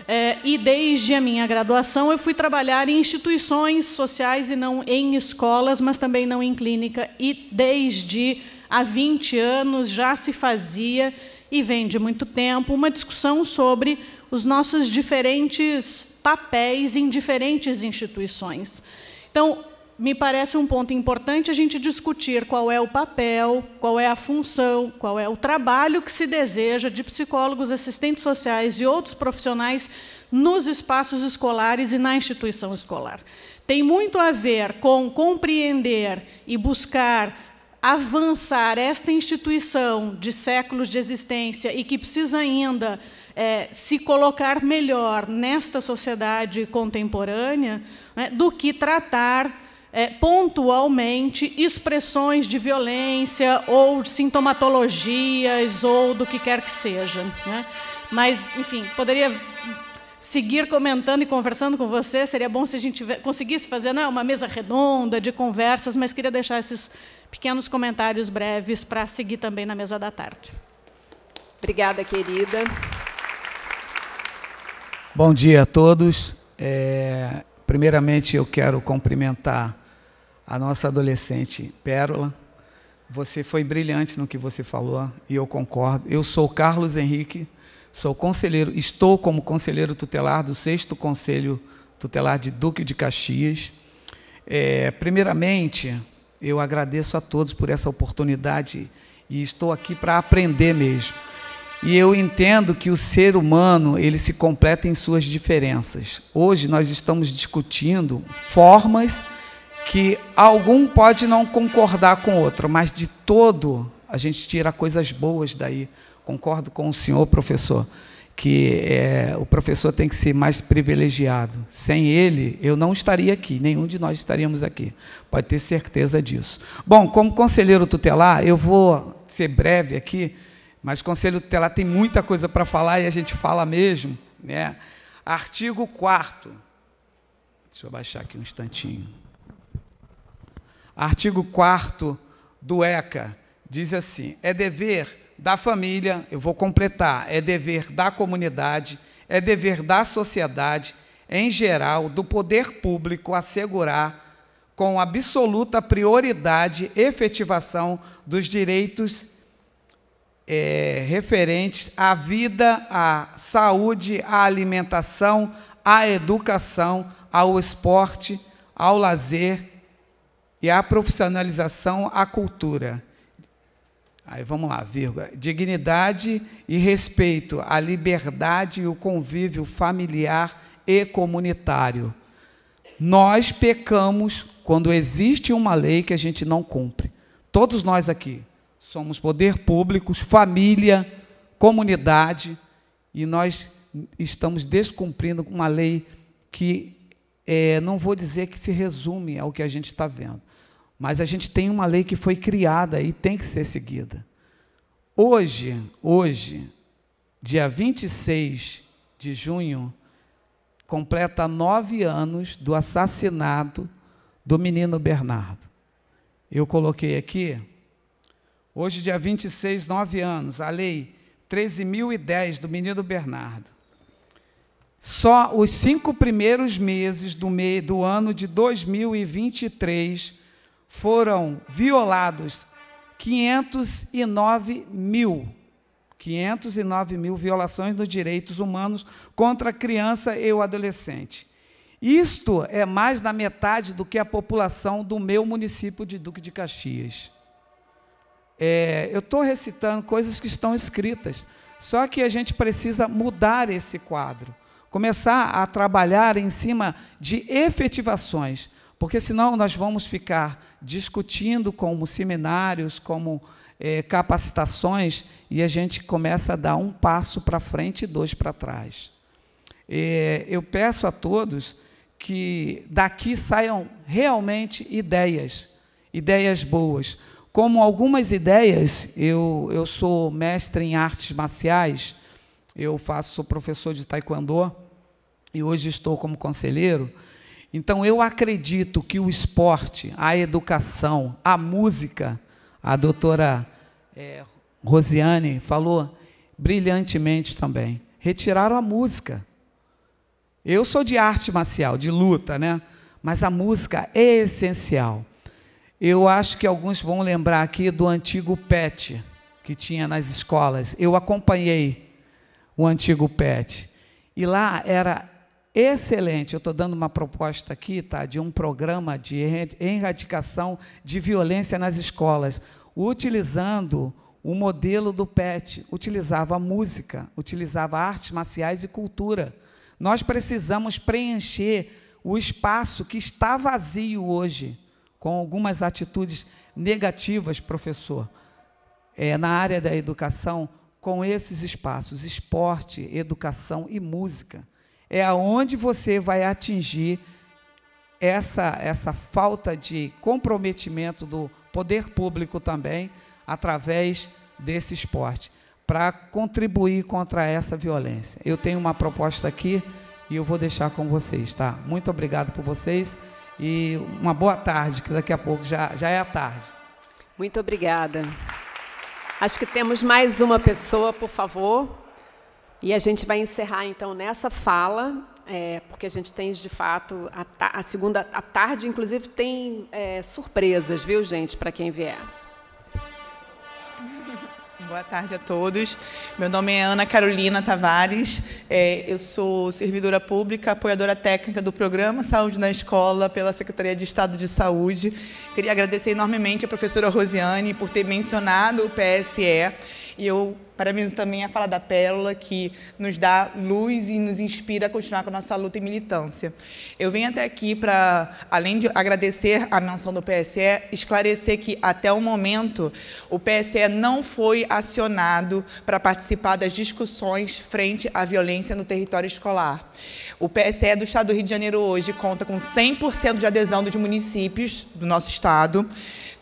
Speaker 9: É, e desde a minha graduação eu fui trabalhar em instituições sociais e não em escolas, mas também não em clínica. E desde há 20 anos já se fazia e vem de muito tempo uma discussão sobre os nossos diferentes papéis em diferentes instituições. Então, me parece um ponto importante a gente discutir qual é o papel, qual é a função, qual é o trabalho que se deseja de psicólogos, assistentes sociais e outros profissionais nos espaços escolares e na instituição escolar. Tem muito a ver com compreender e buscar avançar esta instituição de séculos de existência e que precisa ainda é, se colocar melhor nesta sociedade contemporânea, né, do que tratar é, pontualmente expressões de violência ou sintomatologias ou do que quer que seja. Né? Mas, enfim, poderia seguir comentando e conversando com você. Seria bom se a gente conseguisse fazer não, né, uma mesa redonda de conversas, mas queria deixar esses pequenos comentários breves para seguir também na mesa da tarde. Obrigada, querida.
Speaker 10: Bom dia a todos. É, primeiramente, eu quero cumprimentar a nossa adolescente Pérola. Você foi brilhante no que você falou e eu concordo. Eu sou Carlos Henrique, sou conselheiro, estou como conselheiro tutelar do sexto Conselho Tutelar de Duque de Caxias. É, primeiramente, eu agradeço a todos por essa oportunidade e estou aqui para aprender mesmo. E eu entendo que o ser humano, ele se completa em suas diferenças. Hoje nós estamos discutindo formas que algum pode não concordar com outro, mas de todo a gente tira coisas boas daí. Concordo com o senhor, professor, que é, o professor tem que ser mais privilegiado. Sem ele, eu não estaria aqui, nenhum de nós estaríamos aqui. Pode ter certeza disso. Bom, como conselheiro tutelar, eu vou ser breve aqui, mas conselho tutelar tem muita coisa para falar e a gente fala mesmo. Né? Artigo 4 Deixa eu baixar aqui um instantinho. Artigo 4 do ECA diz assim: é dever da família, eu vou completar, é dever da comunidade, é dever da sociedade, em geral, do poder público assegurar com absoluta prioridade efetivação dos direitos é, referentes à vida, à saúde, à alimentação, à educação, ao esporte, ao lazer, e a profissionalização à cultura. Aí vamos lá, vírgula. Dignidade e respeito à liberdade e o convívio familiar e comunitário. Nós pecamos quando existe uma lei que a gente não cumpre. Todos nós aqui somos poder públicos, família, comunidade, e nós estamos descumprindo uma lei que é, não vou dizer que se resume ao que a gente está vendo, mas a gente tem uma lei que foi criada e tem que ser seguida. Hoje, hoje, dia 26 de junho, completa nove anos do assassinato do menino Bernardo. Eu coloquei aqui, hoje, dia 26, nove anos, a lei 13.010 do menino Bernardo. Só os cinco primeiros meses do, do ano de 2023 foram violados 509 mil. 509 mil violações dos direitos humanos contra a criança e o adolescente. Isto é mais da metade do que a população do meu município de Duque de Caxias. É, eu estou recitando coisas que estão escritas, só que a gente precisa mudar esse quadro, começar a trabalhar em cima de efetivações. Porque senão nós vamos ficar discutindo como seminários, como é, capacitações, e a gente começa a dar um passo para frente e dois para trás. É, eu peço a todos que daqui saiam realmente ideias, ideias boas. Como algumas ideias, eu, eu sou mestre em artes marciais, eu faço, sou professor de taekwondo, e hoje estou como conselheiro. Então eu acredito que o esporte, a educação, a música, a doutora é, Rosiane falou brilhantemente também. Retiraram a música. Eu sou de arte marcial, de luta, né? Mas a música é essencial. Eu acho que alguns vão lembrar aqui do antigo PET que tinha nas escolas. Eu acompanhei o antigo PET. E lá era excelente. Eu estou dando uma proposta aqui, tá, de um programa de erradicação de violência nas escolas, utilizando o modelo do PET. Utilizava música, utilizava artes marciais e cultura. Nós precisamos preencher o espaço que está vazio hoje, com algumas atitudes negativas, professor, é, na área da educação, com esses espaços: esporte, educação e música é aonde você vai atingir essa, essa falta de comprometimento do poder público também através desse esporte para contribuir contra essa violência. Eu tenho uma proposta aqui e eu vou deixar com vocês, tá? Muito obrigado por vocês e uma boa tarde, que daqui a pouco já, já é a tarde.
Speaker 4: Muito obrigada. Acho que temos mais uma pessoa, por favor. E a gente vai encerrar, então, nessa fala, é, porque a gente tem, de fato, a, ta- a segunda a tarde, inclusive, tem é, surpresas,
Speaker 11: viu, gente, para quem vier. Boa tarde a todos. Meu nome é Ana Carolina Tavares. É, eu sou servidora pública, apoiadora técnica do programa Saúde na Escola pela Secretaria de Estado de Saúde. Queria agradecer enormemente a professora Rosiane por ter mencionado o PSE. E eu parabenizo também a é fala da Pérola, que nos dá luz e nos inspira a continuar com a nossa luta e militância. Eu venho até aqui para, além de agradecer a menção do PSE, esclarecer que, até o momento, o PSE não foi acionado para participar das discussões frente à violência no território escolar. O PSE do Estado do Rio de Janeiro hoje conta com 100% de adesão dos municípios do nosso Estado.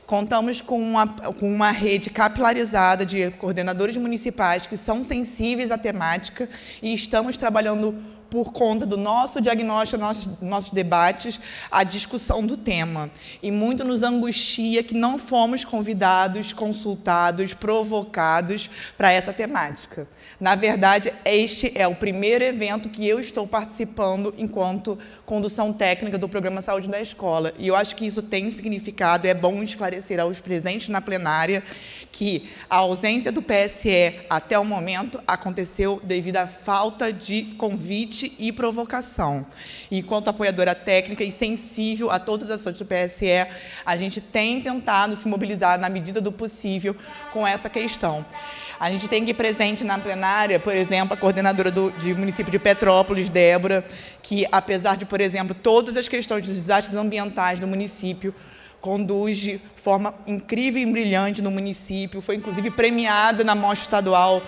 Speaker 11: Contamos com uma, com uma rede capilarizada de coordenadores municipais que são sensíveis à temática e estamos trabalhando por conta do nosso diagnóstico, nossos, nossos debates, a discussão do tema. E muito nos angustia que não fomos convidados, consultados, provocados para essa temática. Na verdade, este é o primeiro evento que eu estou participando enquanto condução técnica do programa Saúde da Escola. E eu acho que isso tem significado, é bom esclarecer aos presentes na plenária que a ausência do PSE até o momento aconteceu devido à falta de convite e provocação. Enquanto apoiadora técnica e sensível a todas as ações do PSE, a gente tem tentado se mobilizar na medida do possível com essa questão. A gente tem que ir presente na plenária, por exemplo, a coordenadora do de município de Petrópolis, Débora, que apesar de, por exemplo, todas as questões dos desastres ambientais do município, conduz de forma incrível e brilhante no município, foi inclusive premiada na Mostra Estadual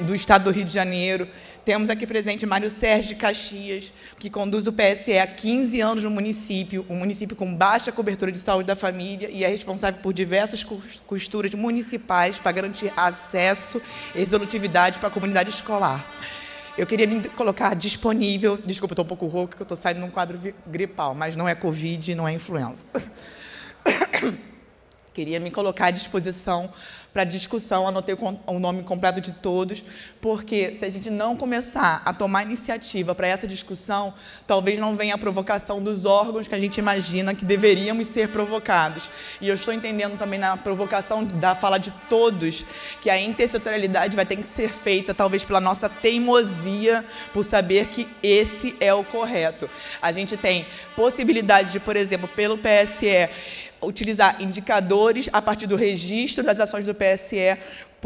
Speaker 11: do Estado do Rio de Janeiro. Temos aqui presente Mário Sérgio de Caxias, que conduz o PSE há 15 anos no município, um município com baixa cobertura de saúde da família e é responsável por diversas costuras municipais para garantir acesso e resolutividade para a comunidade escolar. Eu queria me colocar disponível, desculpa, estou um pouco rouca, que eu estou saindo num quadro gripal, mas não é Covid, não é influenza. queria me colocar à disposição para discussão, anotei o nome completo de todos, porque se a gente não começar a tomar iniciativa para essa discussão, talvez não venha a provocação dos órgãos que a gente imagina que deveríamos ser provocados. E eu estou entendendo também na provocação da fala de todos que a intersetorialidade vai ter que ser feita, talvez pela nossa teimosia por saber que esse é o correto. A gente tem possibilidade de, por exemplo, pelo PSE, utilizar indicadores a partir do registro das ações do PSE PSE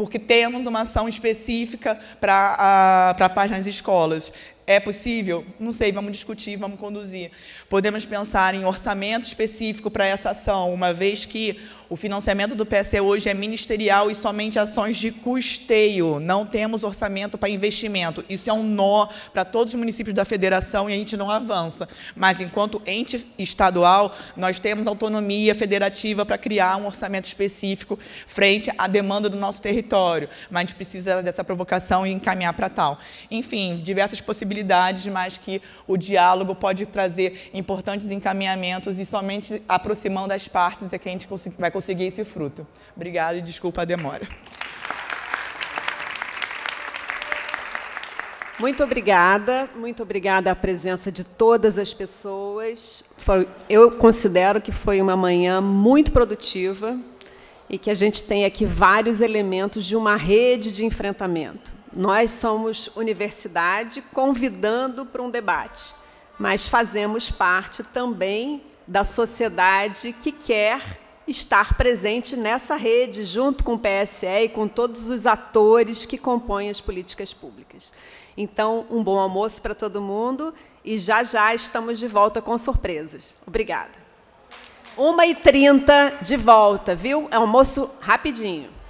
Speaker 11: porque temos uma ação específica para a paz nas escolas. É possível? Não sei, vamos discutir, vamos conduzir. Podemos pensar em orçamento específico para essa ação, uma vez que o financiamento do PSE hoje é ministerial e somente ações de custeio. Não temos orçamento para investimento. Isso é um nó para todos os municípios da federação e a gente não avança. Mas, enquanto ente estadual, nós temos autonomia federativa para criar um orçamento específico frente à demanda do nosso território território, mas a gente precisa dessa provocação e encaminhar para tal. Enfim, diversas possibilidades, mas que o diálogo pode trazer importantes encaminhamentos e somente aproximando as partes é que a gente vai conseguir esse fruto. Obrigada e desculpa a demora.
Speaker 4: Muito obrigada, muito obrigada à presença de todas as pessoas. eu considero que foi uma manhã muito produtiva, e que a gente tem aqui vários elementos de uma rede de enfrentamento. Nós somos universidade convidando para um debate, mas fazemos parte também da sociedade que quer estar presente nessa rede, junto com o PSE e com todos os atores que compõem as políticas públicas. Então, um bom almoço para todo mundo e já já estamos de volta com surpresas. Obrigada. 1h30 de volta, viu? É almoço rapidinho.